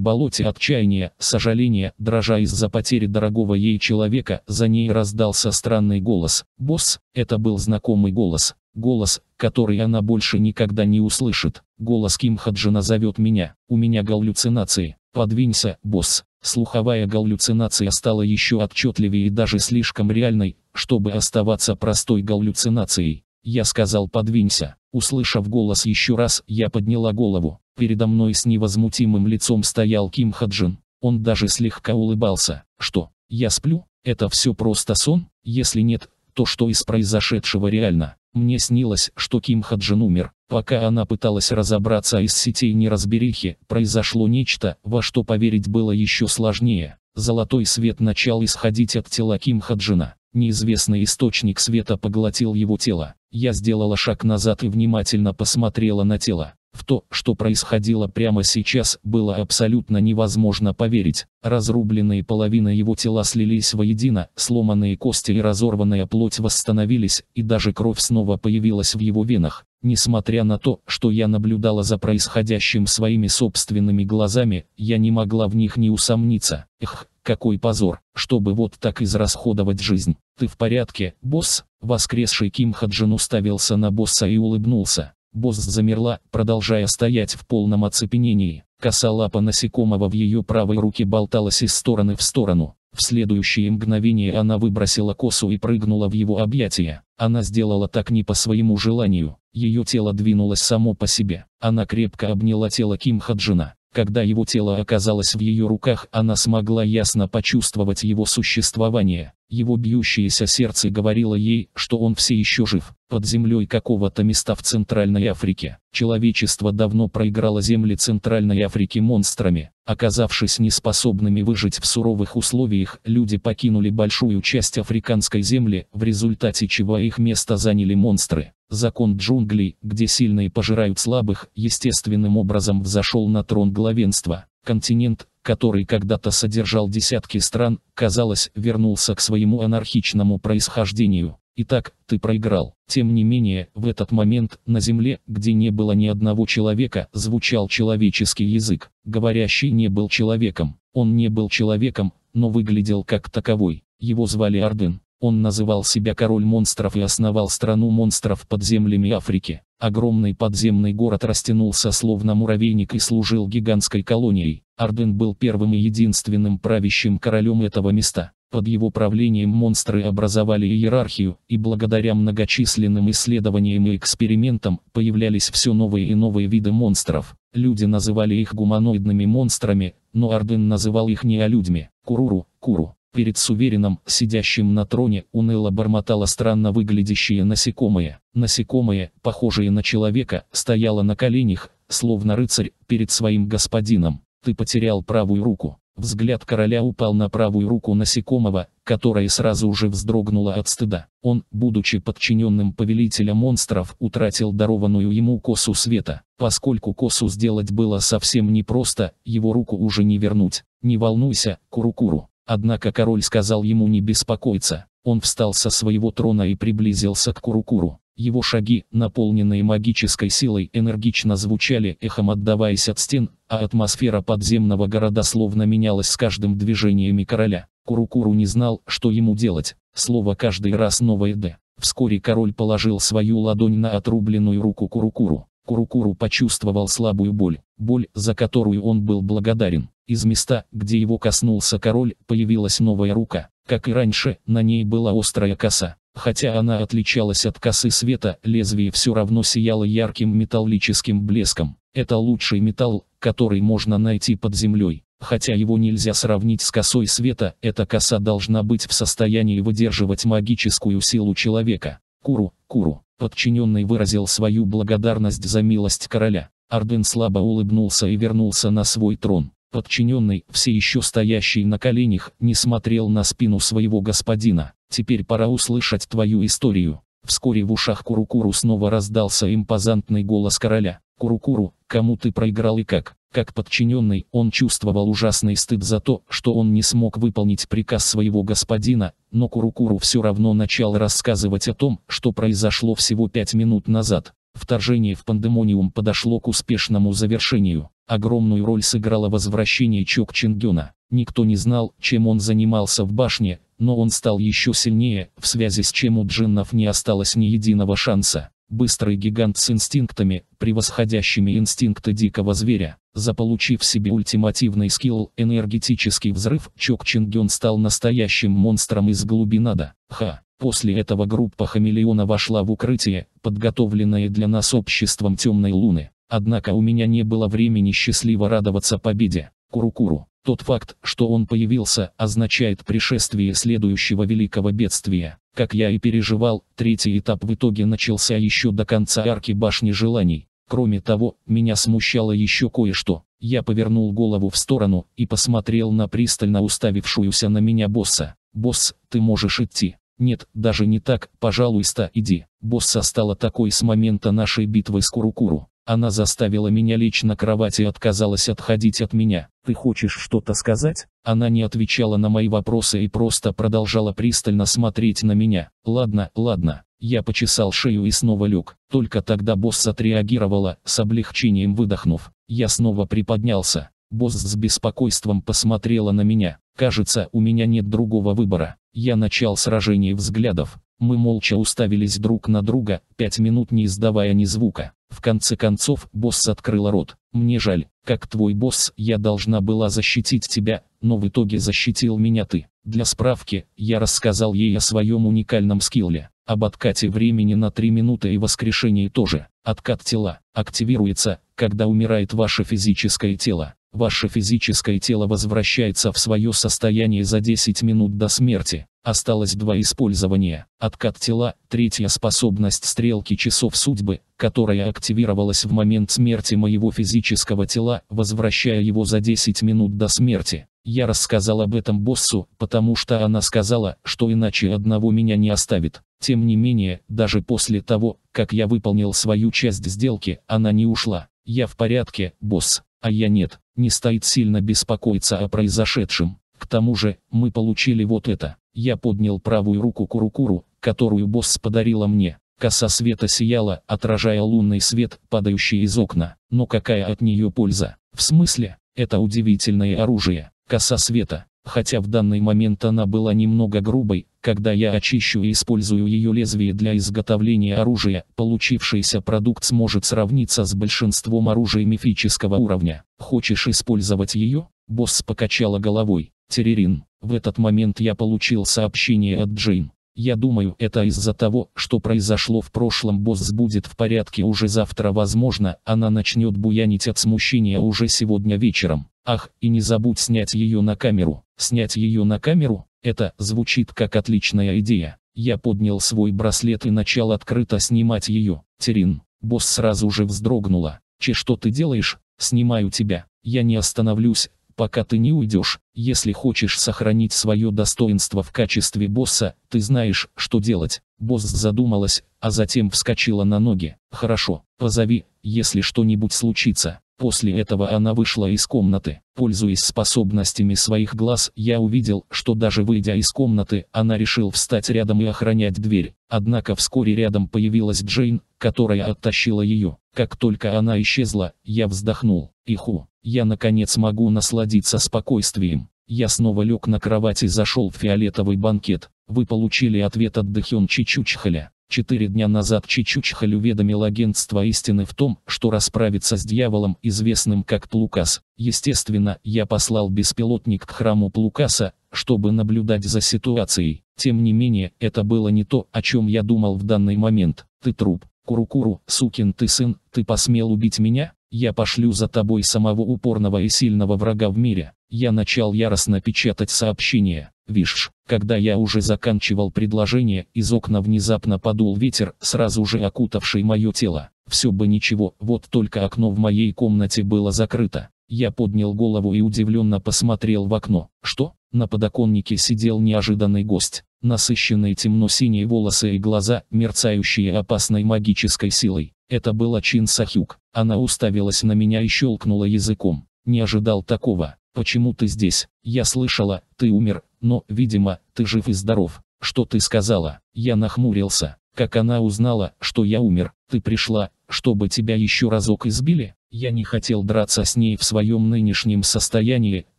болоте отчаяния, сожаления, дрожа из-за потери дорогого ей человека, за ней раздался странный голос. «Босс», это был знакомый голос. Голос, который она больше никогда не услышит. Голос Ким Хаджина зовет меня. У меня галлюцинации. Подвинься, босс. Слуховая галлюцинация стала еще отчетливее и даже слишком реальной, чтобы оставаться простой галлюцинацией. Я сказал «подвинься». Услышав голос еще раз, я подняла голову. Передо мной с невозмутимым лицом стоял Ким Хаджин. Он даже слегка улыбался. Что, я сплю? Это все просто сон? Если нет, то что из произошедшего реально? Мне снилось, что Ким Хаджин умер. Пока она пыталась разобраться из сетей неразберихи, произошло нечто, во что поверить было еще сложнее. Золотой свет начал исходить от тела Ким Хаджина. Неизвестный источник света поглотил его тело. Я сделала шаг назад и внимательно посмотрела на тело. В то, что происходило прямо сейчас, было абсолютно невозможно поверить. Разрубленные половины его тела слились воедино, сломанные кости и разорванная плоть восстановились, и даже кровь снова появилась в его венах. Несмотря на то, что я наблюдала за происходящим своими собственными глазами, я не могла в них не усомниться. Эх, какой позор, чтобы вот так израсходовать жизнь. Ты в порядке, босс? Воскресший Ким Хаджин уставился на босса и улыбнулся. Босс замерла, продолжая стоять в полном оцепенении. Коса лапа насекомого в ее правой руке болталась из стороны в сторону. В следующее мгновение она выбросила косу и прыгнула в его объятия. Она сделала так не по своему желанию. Ее тело двинулось само по себе. Она крепко обняла тело Ким Хаджина. Когда его тело оказалось в ее руках, она смогла ясно почувствовать его существование. Его бьющееся сердце говорило ей, что он все еще жив. Под землей какого-то места в Центральной Африке. Человечество давно проиграло земли Центральной Африки монстрами. Оказавшись неспособными выжить в суровых условиях, люди покинули большую часть африканской земли, в результате чего их место заняли монстры. Закон джунглей, где сильные пожирают слабых, естественным образом взошел на трон главенства. Континент, который когда-то содержал десятки стран, казалось, вернулся к своему анархичному происхождению. Итак, ты проиграл. Тем не менее, в этот момент на земле, где не было ни одного человека, звучал человеческий язык. Говорящий не был человеком. Он не был человеком, но выглядел как таковой. Его звали Арден. Он называл себя король монстров и основал страну монстров под землями Африки. Огромный подземный город растянулся словно муравейник и служил гигантской колонией. Арден был первым и единственным правящим королем этого места. Под его правлением монстры образовали иерархию, и благодаря многочисленным исследованиям и экспериментам появлялись все новые и новые виды монстров. Люди называли их гуманоидными монстрами, но Арден называл их не людьми, куруру, куру перед сувереном, сидящим на троне, уныло бормотало странно выглядящее насекомое. Насекомое, похожее на человека, стояло на коленях, словно рыцарь, перед своим господином. Ты потерял правую руку. Взгляд короля упал на правую руку насекомого, которая сразу же вздрогнула от стыда. Он, будучи подчиненным повелителя монстров, утратил дарованную ему косу света. Поскольку косу сделать было совсем непросто, его руку уже не вернуть. Не волнуйся, Курукуру. -куру. Однако король сказал ему не беспокоиться. Он встал со своего трона и приблизился к Курукуру. Его шаги, наполненные магической силой, энергично звучали, эхом отдаваясь от стен, а атмосфера подземного города словно менялась с каждым движениями короля. Курукуру не знал, что ему делать. Слово каждый раз новое «д». Вскоре король положил свою ладонь на отрубленную руку Курукуру. Курукуру почувствовал слабую боль, боль, за которую он был благодарен. Из места, где его коснулся король, появилась новая рука. Как и раньше, на ней была острая коса. Хотя она отличалась от косы света, лезвие все равно сияло ярким металлическим блеском. Это лучший металл, который можно найти под землей. Хотя его нельзя сравнить с косой света, эта коса должна быть в состоянии выдерживать магическую силу человека. Куру, Куру. Подчиненный выразил свою благодарность за милость короля. Арден слабо улыбнулся и вернулся на свой трон. Подчиненный, все еще стоящий на коленях, не смотрел на спину своего господина. «Теперь пора услышать твою историю». Вскоре в ушах Курукуру снова раздался импозантный голос короля. «Курукуру, кому ты проиграл и как?» Как подчиненный, он чувствовал ужасный стыд за то, что он не смог выполнить приказ своего господина, но Курукуру все равно начал рассказывать о том, что произошло всего пять минут назад. Вторжение в пандемониум подошло к успешному завершению. Огромную роль сыграло возвращение Чок Чингена. Никто не знал, чем он занимался в башне, но он стал еще сильнее, в связи с чем у джиннов не осталось ни единого шанса. Быстрый гигант с инстинктами, превосходящими инстинкты дикого зверя. Заполучив себе ультимативный скилл «Энергетический взрыв», Чок Чингён стал настоящим монстром из глубинада. Ха! После этого группа хамелеона вошла в укрытие, подготовленное для нас обществом темной луны. Однако у меня не было времени счастливо радоваться победе. Курукуру. -куру. Тот факт, что он появился, означает пришествие следующего великого бедствия. Как я и переживал, третий этап в итоге начался еще до конца арки башни желаний. Кроме того, меня смущало еще кое-что. Я повернул голову в сторону и посмотрел на пристально уставившуюся на меня босса. «Босс, ты можешь идти». Нет, даже не так, пожалуйста, иди. Босса стала такой с момента нашей битвы с Курукуру. Она заставила меня лечь на кровать и отказалась отходить от меня. «Ты хочешь что-то сказать?» Она не отвечала на мои вопросы и просто продолжала пристально смотреть на меня. «Ладно, ладно». Я почесал шею и снова лег. Только тогда босс отреагировала, с облегчением выдохнув. Я снова приподнялся. Босс с беспокойством посмотрела на меня. Кажется, у меня нет другого выбора. Я начал сражение взглядов. Мы молча уставились друг на друга, пять минут не издавая ни звука. В конце концов, босс открыла рот. «Мне жаль, как твой босс, я должна была защитить тебя, но в итоге защитил меня ты». Для справки, я рассказал ей о своем уникальном скилле, об откате времени на три минуты и воскрешении тоже. Откат тела активируется, когда умирает ваше физическое тело. Ваше физическое тело возвращается в свое состояние за 10 минут до смерти. Осталось два использования. Откат тела, третья способность стрелки часов судьбы, которая активировалась в момент смерти моего физического тела, возвращая его за 10 минут до смерти. Я рассказал об этом боссу, потому что она сказала, что иначе одного меня не оставит. Тем не менее, даже после того, как я выполнил свою часть сделки, она не ушла. Я в порядке, босс. А я нет, не стоит сильно беспокоиться о произошедшем. К тому же, мы получили вот это. Я поднял правую руку Курукуру, которую босс подарила мне. Коса света сияла, отражая лунный свет, падающий из окна. Но какая от нее польза? В смысле, это удивительное оружие, коса света. Хотя в данный момент она была немного грубой, когда я очищу и использую ее лезвие для изготовления оружия, получившийся продукт сможет сравниться с большинством оружия мифического уровня. Хочешь использовать ее? Босс покачала головой. Терерин. В этот момент я получил сообщение от Джейн. Я думаю, это из-за того, что произошло в прошлом босс будет в порядке уже завтра возможно, она начнет буянить от смущения уже сегодня вечером. Ах, и не забудь снять ее на камеру. Снять ее на камеру? Это звучит как отличная идея. Я поднял свой браслет и начал открыто снимать ее. Терин. Босс сразу же вздрогнула. Че, что ты делаешь? Снимаю тебя. Я не остановлюсь, пока ты не уйдешь. Если хочешь сохранить свое достоинство в качестве босса, ты знаешь, что делать. Босс задумалась, а затем вскочила на ноги. Хорошо, позови, если что-нибудь случится. После этого она вышла из комнаты. Пользуясь способностями своих глаз, я увидел, что даже выйдя из комнаты, она решил встать рядом и охранять дверь. Однако вскоре рядом появилась Джейн, которая оттащила ее. Как только она исчезла, я вздохнул. Иху, я наконец могу насладиться спокойствием. Я снова лег на кровать и зашел в фиолетовый банкет. Вы получили ответ от Дэхён Чичучхаля. Четыре дня назад Чичучхаль уведомил агентство истины в том, что расправится с дьяволом, известным как Плукас. Естественно, я послал беспилотник к храму Плукаса, чтобы наблюдать за ситуацией. Тем не менее, это было не то, о чем я думал в данный момент. Ты труп. Курукуру, -куру, сукин ты сын, ты посмел убить меня? Я пошлю за тобой самого упорного и сильного врага в мире. Я начал яростно печатать сообщение. Вишь. Когда я уже заканчивал предложение, из окна внезапно подул ветер, сразу же окутавший мое тело. Все бы ничего, вот только окно в моей комнате было закрыто. Я поднял голову и удивленно посмотрел в окно. Что? На подоконнике сидел неожиданный гость. Насыщенные темно-синие волосы и глаза, мерцающие опасной магической силой. Это была Чин Сахюк. Она уставилась на меня и щелкнула языком. Не ожидал такого. Почему ты здесь? Я слышала, ты умер, но, видимо, ты жив и здоров. Что ты сказала? Я нахмурился. Как она узнала, что я умер? Ты пришла, чтобы тебя еще разок избили? Я не хотел драться с ней в своем нынешнем состоянии,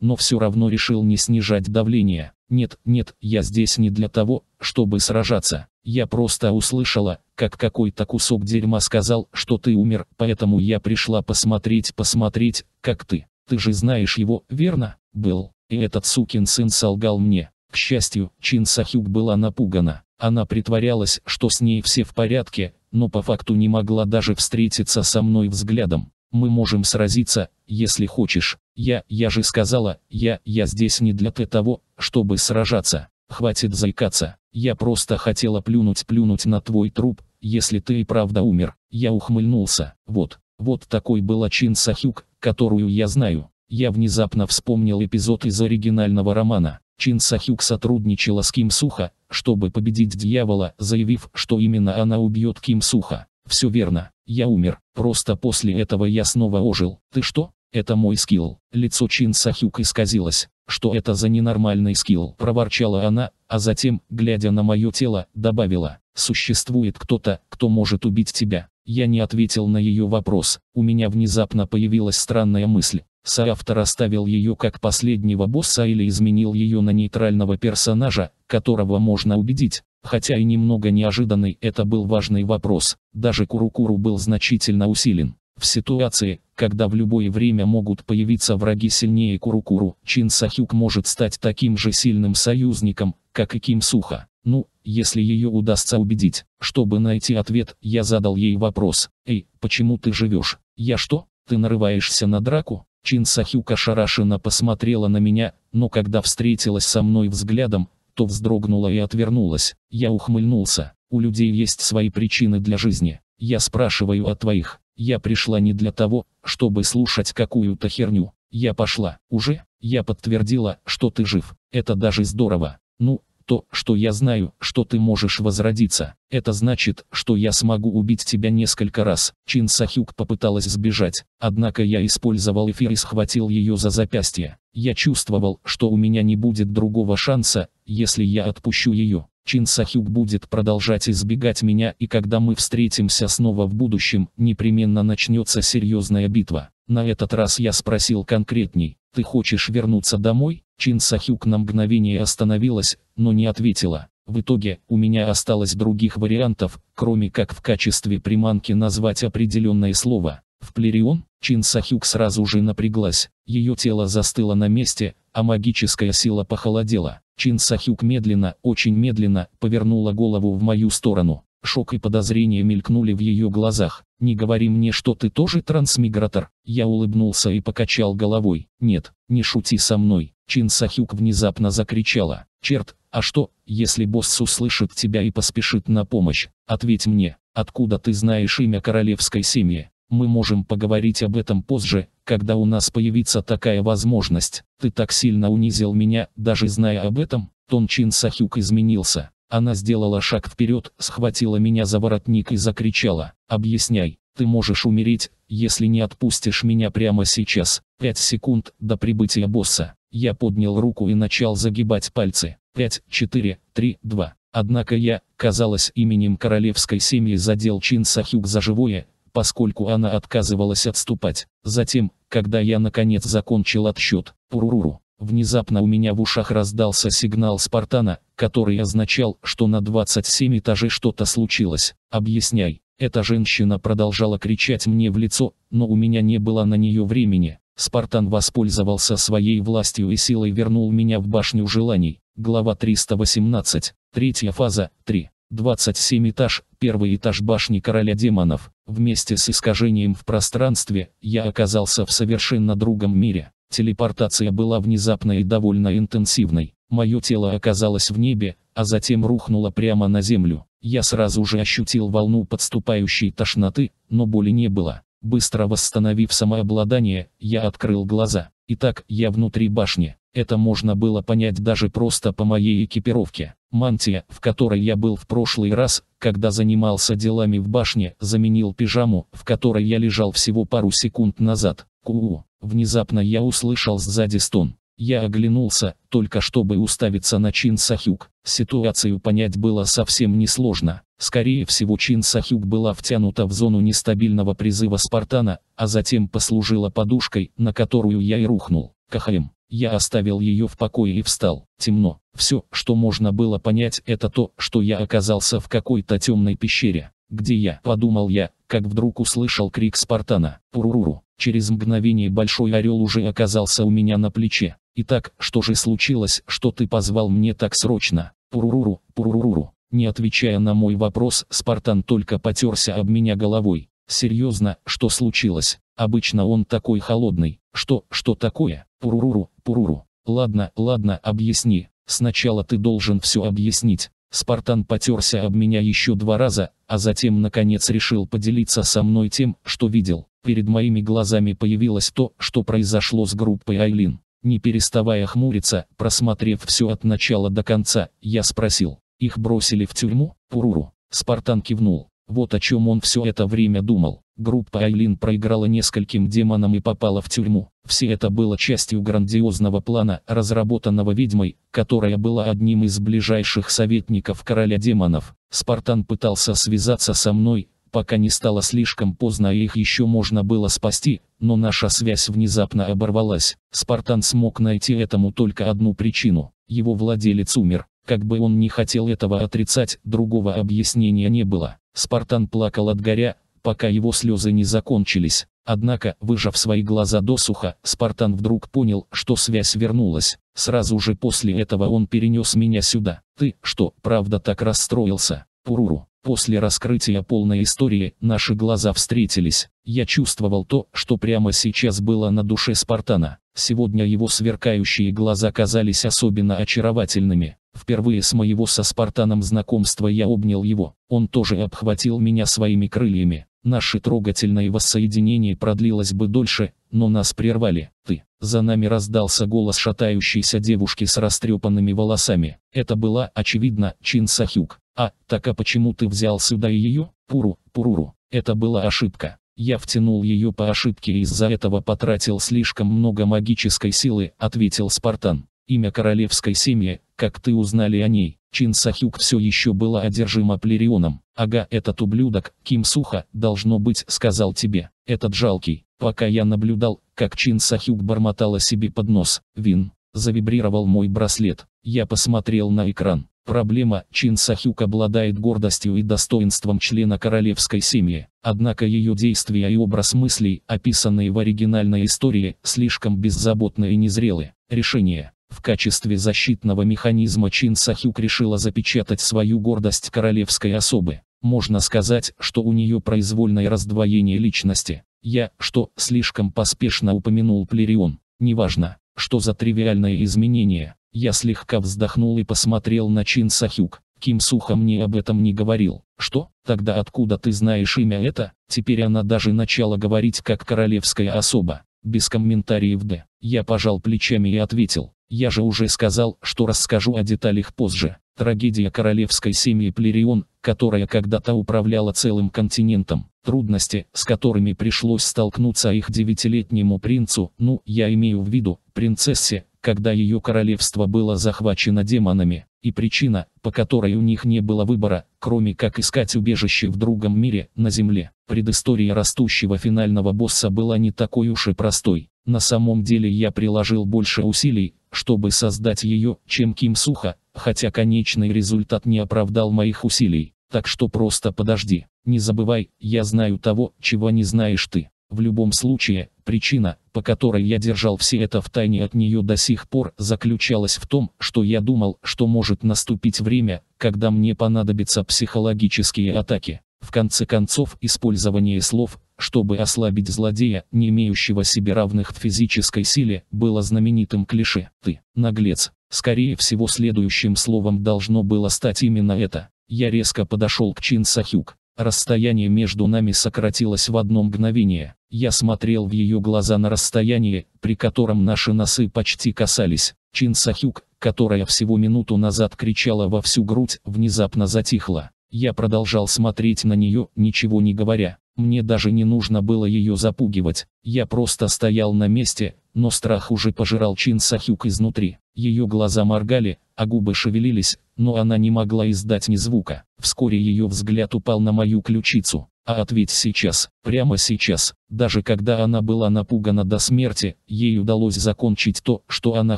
но все равно решил не снижать давление. Нет, нет, я здесь не для того, чтобы сражаться. Я просто услышала, как какой-то кусок дерьма сказал, что ты умер, поэтому я пришла посмотреть, посмотреть, как ты. Ты же знаешь его, верно? Был. И этот сукин сын солгал мне. К счастью, Чин Сахюк была напугана. Она притворялась, что с ней все в порядке, но по факту не могла даже встретиться со мной взглядом. Мы можем сразиться, если хочешь. Я, я же сказала, я, я здесь не для того, чтобы сражаться. Хватит заикаться. Я просто хотела плюнуть-плюнуть на твой труп, если ты и правда умер. Я ухмыльнулся. Вот, вот такой была Чин Сахюк, которую я знаю. Я внезапно вспомнил эпизод из оригинального романа. Чин Сахюк сотрудничала с Ким Суха, чтобы победить дьявола, заявив, что именно она убьет Ким Суха. Все верно, я умер, просто после этого я снова ожил. Ты что? Это мой скилл. Лицо Чин Сахюк исказилось. Что это за ненормальный скилл? Проворчала она, а затем, глядя на мое тело, добавила. Существует кто-то, кто может убить тебя. Я не ответил на ее вопрос, у меня внезапно появилась странная мысль. Соавтор оставил ее как последнего босса или изменил ее на нейтрального персонажа, которого можно убедить. Хотя и немного неожиданный это был важный вопрос, даже Курукуру был значительно усилен. В ситуации, когда в любое время могут появиться враги сильнее Курукуру, -Куру, Чин Сахюк может стать таким же сильным союзником, как и Ким Суха. Ну, если ее удастся убедить, чтобы найти ответ, я задал ей вопрос. «Эй, почему ты живешь? Я что? Ты нарываешься на драку?» Чин Сахюка шарашина посмотрела на меня, но когда встретилась со мной взглядом, то вздрогнула и отвернулась. Я ухмыльнулся. У людей есть свои причины для жизни. Я спрашиваю о твоих. Я пришла не для того, чтобы слушать какую-то херню. Я пошла. Уже? Я подтвердила, что ты жив. Это даже здорово. Ну, то, что я знаю, что ты можешь возродиться. Это значит, что я смогу убить тебя несколько раз. Чин Сахюк попыталась сбежать, однако я использовал эфир и схватил ее за запястье. Я чувствовал, что у меня не будет другого шанса, если я отпущу ее. Чин Сахюк будет продолжать избегать меня и когда мы встретимся снова в будущем, непременно начнется серьезная битва. На этот раз я спросил конкретней, ты хочешь вернуться домой? Чин Сахюк на мгновение остановилась, но не ответила. В итоге, у меня осталось других вариантов, кроме как в качестве приманки назвать определенное слово. В Плерион, Чин Сахюк сразу же напряглась, ее тело застыло на месте, а магическая сила похолодела. Чин Сахюк медленно, очень медленно, повернула голову в мою сторону. Шок и подозрение мелькнули в ее глазах. «Не говори мне, что ты тоже трансмигратор!» Я улыбнулся и покачал головой. «Нет, не шути со мной. Чин Сахюк внезапно закричала. «Черт, а что, если босс услышит тебя и поспешит на помощь? Ответь мне, откуда ты знаешь имя королевской семьи? Мы можем поговорить об этом позже, когда у нас появится такая возможность. Ты так сильно унизил меня, даже зная об этом?» Тон Чин Сахюк изменился. Она сделала шаг вперед, схватила меня за воротник и закричала. «Объясняй, ты можешь умереть, если не отпустишь меня прямо сейчас. Пять секунд до прибытия босса. Я поднял руку и начал загибать пальцы. 5, 4, 3, 2. Однако я, казалось, именем королевской семьи задел Чин Сахюк за живое, поскольку она отказывалась отступать. Затем, когда я наконец закончил отсчет, пуруруру, внезапно у меня в ушах раздался сигнал Спартана, который означал, что на 27 этаже что-то случилось. Объясняй. Эта женщина продолжала кричать мне в лицо, но у меня не было на нее времени. Спартан воспользовался своей властью и силой вернул меня в башню желаний. Глава 318. Третья фаза. 3. 27 этаж, первый этаж башни короля демонов. Вместе с искажением в пространстве, я оказался в совершенно другом мире. Телепортация была внезапной и довольно интенсивной. Мое тело оказалось в небе, а затем рухнуло прямо на землю. Я сразу же ощутил волну подступающей тошноты, но боли не было. Быстро восстановив самообладание, я открыл глаза. Итак, я внутри башни. Это можно было понять даже просто по моей экипировке. Мантия, в которой я был в прошлый раз, когда занимался делами в башне, заменил пижаму, в которой я лежал всего пару секунд назад. Ку. Внезапно я услышал сзади стон. Я оглянулся, только чтобы уставиться на Чин Сахюк. Ситуацию понять было совсем несложно. Скорее всего Чин Сахюк была втянута в зону нестабильного призыва Спартана, а затем послужила подушкой, на которую я и рухнул. КХМ. Я оставил ее в покое и встал. Темно. Все, что можно было понять, это то, что я оказался в какой-то темной пещере. Где я? Подумал я, как вдруг услышал крик Спартана. Уруруру. Через мгновение Большой Орел уже оказался у меня на плече. Итак, что же случилось, что ты позвал мне так срочно? Пуруруру, пуруруру. Не отвечая на мой вопрос, Спартан только потерся об меня головой. Серьезно, что случилось? Обычно он такой холодный. Что, что такое? Пуруру, пуруру. Ладно, ладно, объясни. Сначала ты должен все объяснить. Спартан потерся об меня еще два раза, а затем наконец решил поделиться со мной тем, что видел. Перед моими глазами появилось то, что произошло с группой Айлин. Не переставая хмуриться, просмотрев все от начала до конца, я спросил, их бросили в тюрьму, Пуруру. Спартан кивнул. Вот о чем он все это время думал. Группа Айлин проиграла нескольким демонам и попала в тюрьму. Все это было частью грандиозного плана, разработанного ведьмой, которая была одним из ближайших советников короля демонов. Спартан пытался связаться со мной, пока не стало слишком поздно и их еще можно было спасти, но наша связь внезапно оборвалась. Спартан смог найти этому только одну причину. Его владелец умер. Как бы он ни хотел этого отрицать, другого объяснения не было. Спартан плакал от горя, пока его слезы не закончились. Однако, выжав свои глаза досуха, Спартан вдруг понял, что связь вернулась. Сразу же после этого он перенес меня сюда. Ты, что, правда так расстроился? Пуруру. После раскрытия полной истории наши глаза встретились. Я чувствовал то, что прямо сейчас было на душе Спартана. Сегодня его сверкающие глаза казались особенно очаровательными. Впервые с моего со Спартаном знакомства я обнял его. Он тоже обхватил меня своими крыльями. Наше трогательное воссоединение продлилось бы дольше, но нас прервали. Ты. За нами раздался голос шатающейся девушки с растрепанными волосами. Это была, очевидно, Чин Сахюк. А, так а почему ты взял сюда ее? Пуру, Пуруру. Это была ошибка. Я втянул ее по ошибке и из-за этого потратил слишком много магической силы, ответил Спартан. Имя королевской семьи, как ты узнали о ней? Чин Сахюк все еще была одержима Плерионом. Ага, этот ублюдок, Ким Суха, должно быть, сказал тебе. Этот жалкий. Пока я наблюдал, как Чин Сахюк бормотала себе под нос. Вин. Завибрировал мой браслет. Я посмотрел на экран. Проблема, Чин Сахюк обладает гордостью и достоинством члена королевской семьи, однако ее действия и образ мыслей, описанные в оригинальной истории, слишком беззаботны и незрелы. Решение. В качестве защитного механизма Чин Сахюк решила запечатать свою гордость королевской особы. Можно сказать, что у нее произвольное раздвоение личности. Я, что, слишком поспешно упомянул Плерион. Неважно, что за тривиальное изменение. Я слегка вздохнул и посмотрел на Чин Сахюк. Ким Суха мне об этом не говорил. Что? Тогда откуда ты знаешь имя это? Теперь она даже начала говорить как королевская особа. Без комментариев Д. Я пожал плечами и ответил. Я же уже сказал, что расскажу о деталях позже. Трагедия королевской семьи Плерион, которая когда-то управляла целым континентом. Трудности, с которыми пришлось столкнуться их девятилетнему принцу, ну, я имею в виду, принцессе, когда ее королевство было захвачено демонами. И причина, по которой у них не было выбора, кроме как искать убежище в другом мире, на земле. Предыстория растущего финального босса была не такой уж и простой. На самом деле я приложил больше усилий, чтобы создать ее, чем Ким Суха, хотя конечный результат не оправдал моих усилий. Так что просто подожди. Не забывай, я знаю того, чего не знаешь ты. В любом случае, причина, по которой я держал все это в тайне от нее до сих пор, заключалась в том, что я думал, что может наступить время, когда мне понадобятся психологические атаки. В конце концов, использование слов, чтобы ослабить злодея, не имеющего себе равных в физической силе, было знаменитым клише «ты наглец». Скорее всего следующим словом должно было стать именно это. Я резко подошел к Чин Сахюк. Расстояние между нами сократилось в одно мгновение. Я смотрел в ее глаза на расстояние, при котором наши носы почти касались. Чин Сахюк, которая всего минуту назад кричала во всю грудь, внезапно затихла. Я продолжал смотреть на нее, ничего не говоря. Мне даже не нужно было ее запугивать. Я просто стоял на месте, но страх уже пожирал Чин Сахюк изнутри. Ее глаза моргали, а губы шевелились, но она не могла издать ни звука. Вскоре ее взгляд упал на мою ключицу. А ответь сейчас, прямо сейчас. Даже когда она была напугана до смерти, ей удалось закончить то, что она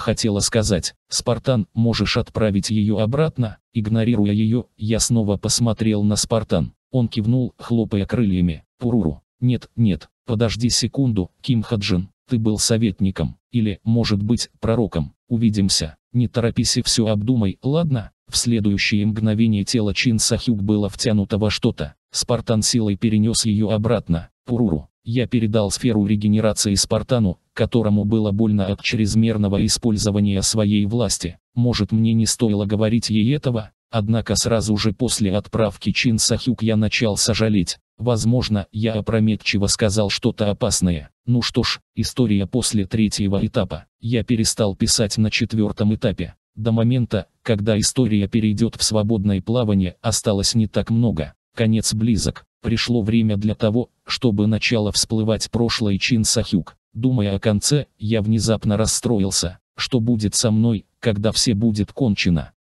хотела сказать. «Спартан, можешь отправить ее обратно?» Игнорируя ее, я снова посмотрел на Спартан. Он кивнул, хлопая крыльями. «Пуруру». «Нет, нет, подожди секунду, Ким Хаджин. Ты был советником. Или, может быть, пророком. Увидимся. Не торопись и все обдумай, ладно?» В следующее мгновение тело Чин Сахюк было втянуто во что-то. Спартан силой перенес ее обратно, Пуруру. Я передал сферу регенерации Спартану, которому было больно от чрезмерного использования своей власти. Может мне не стоило говорить ей этого, однако сразу же после отправки Чин Сахюк я начал сожалеть. Возможно, я опрометчиво сказал что-то опасное. Ну что ж, история после третьего этапа. Я перестал писать на четвертом этапе. До момента, когда история перейдет в свободное плавание, осталось не так много. Конец близок. Пришло время для того, чтобы начало всплывать прошлое Чин Сахюк. Думая о конце, я внезапно расстроился. Что будет со мной, когда все будет кончено?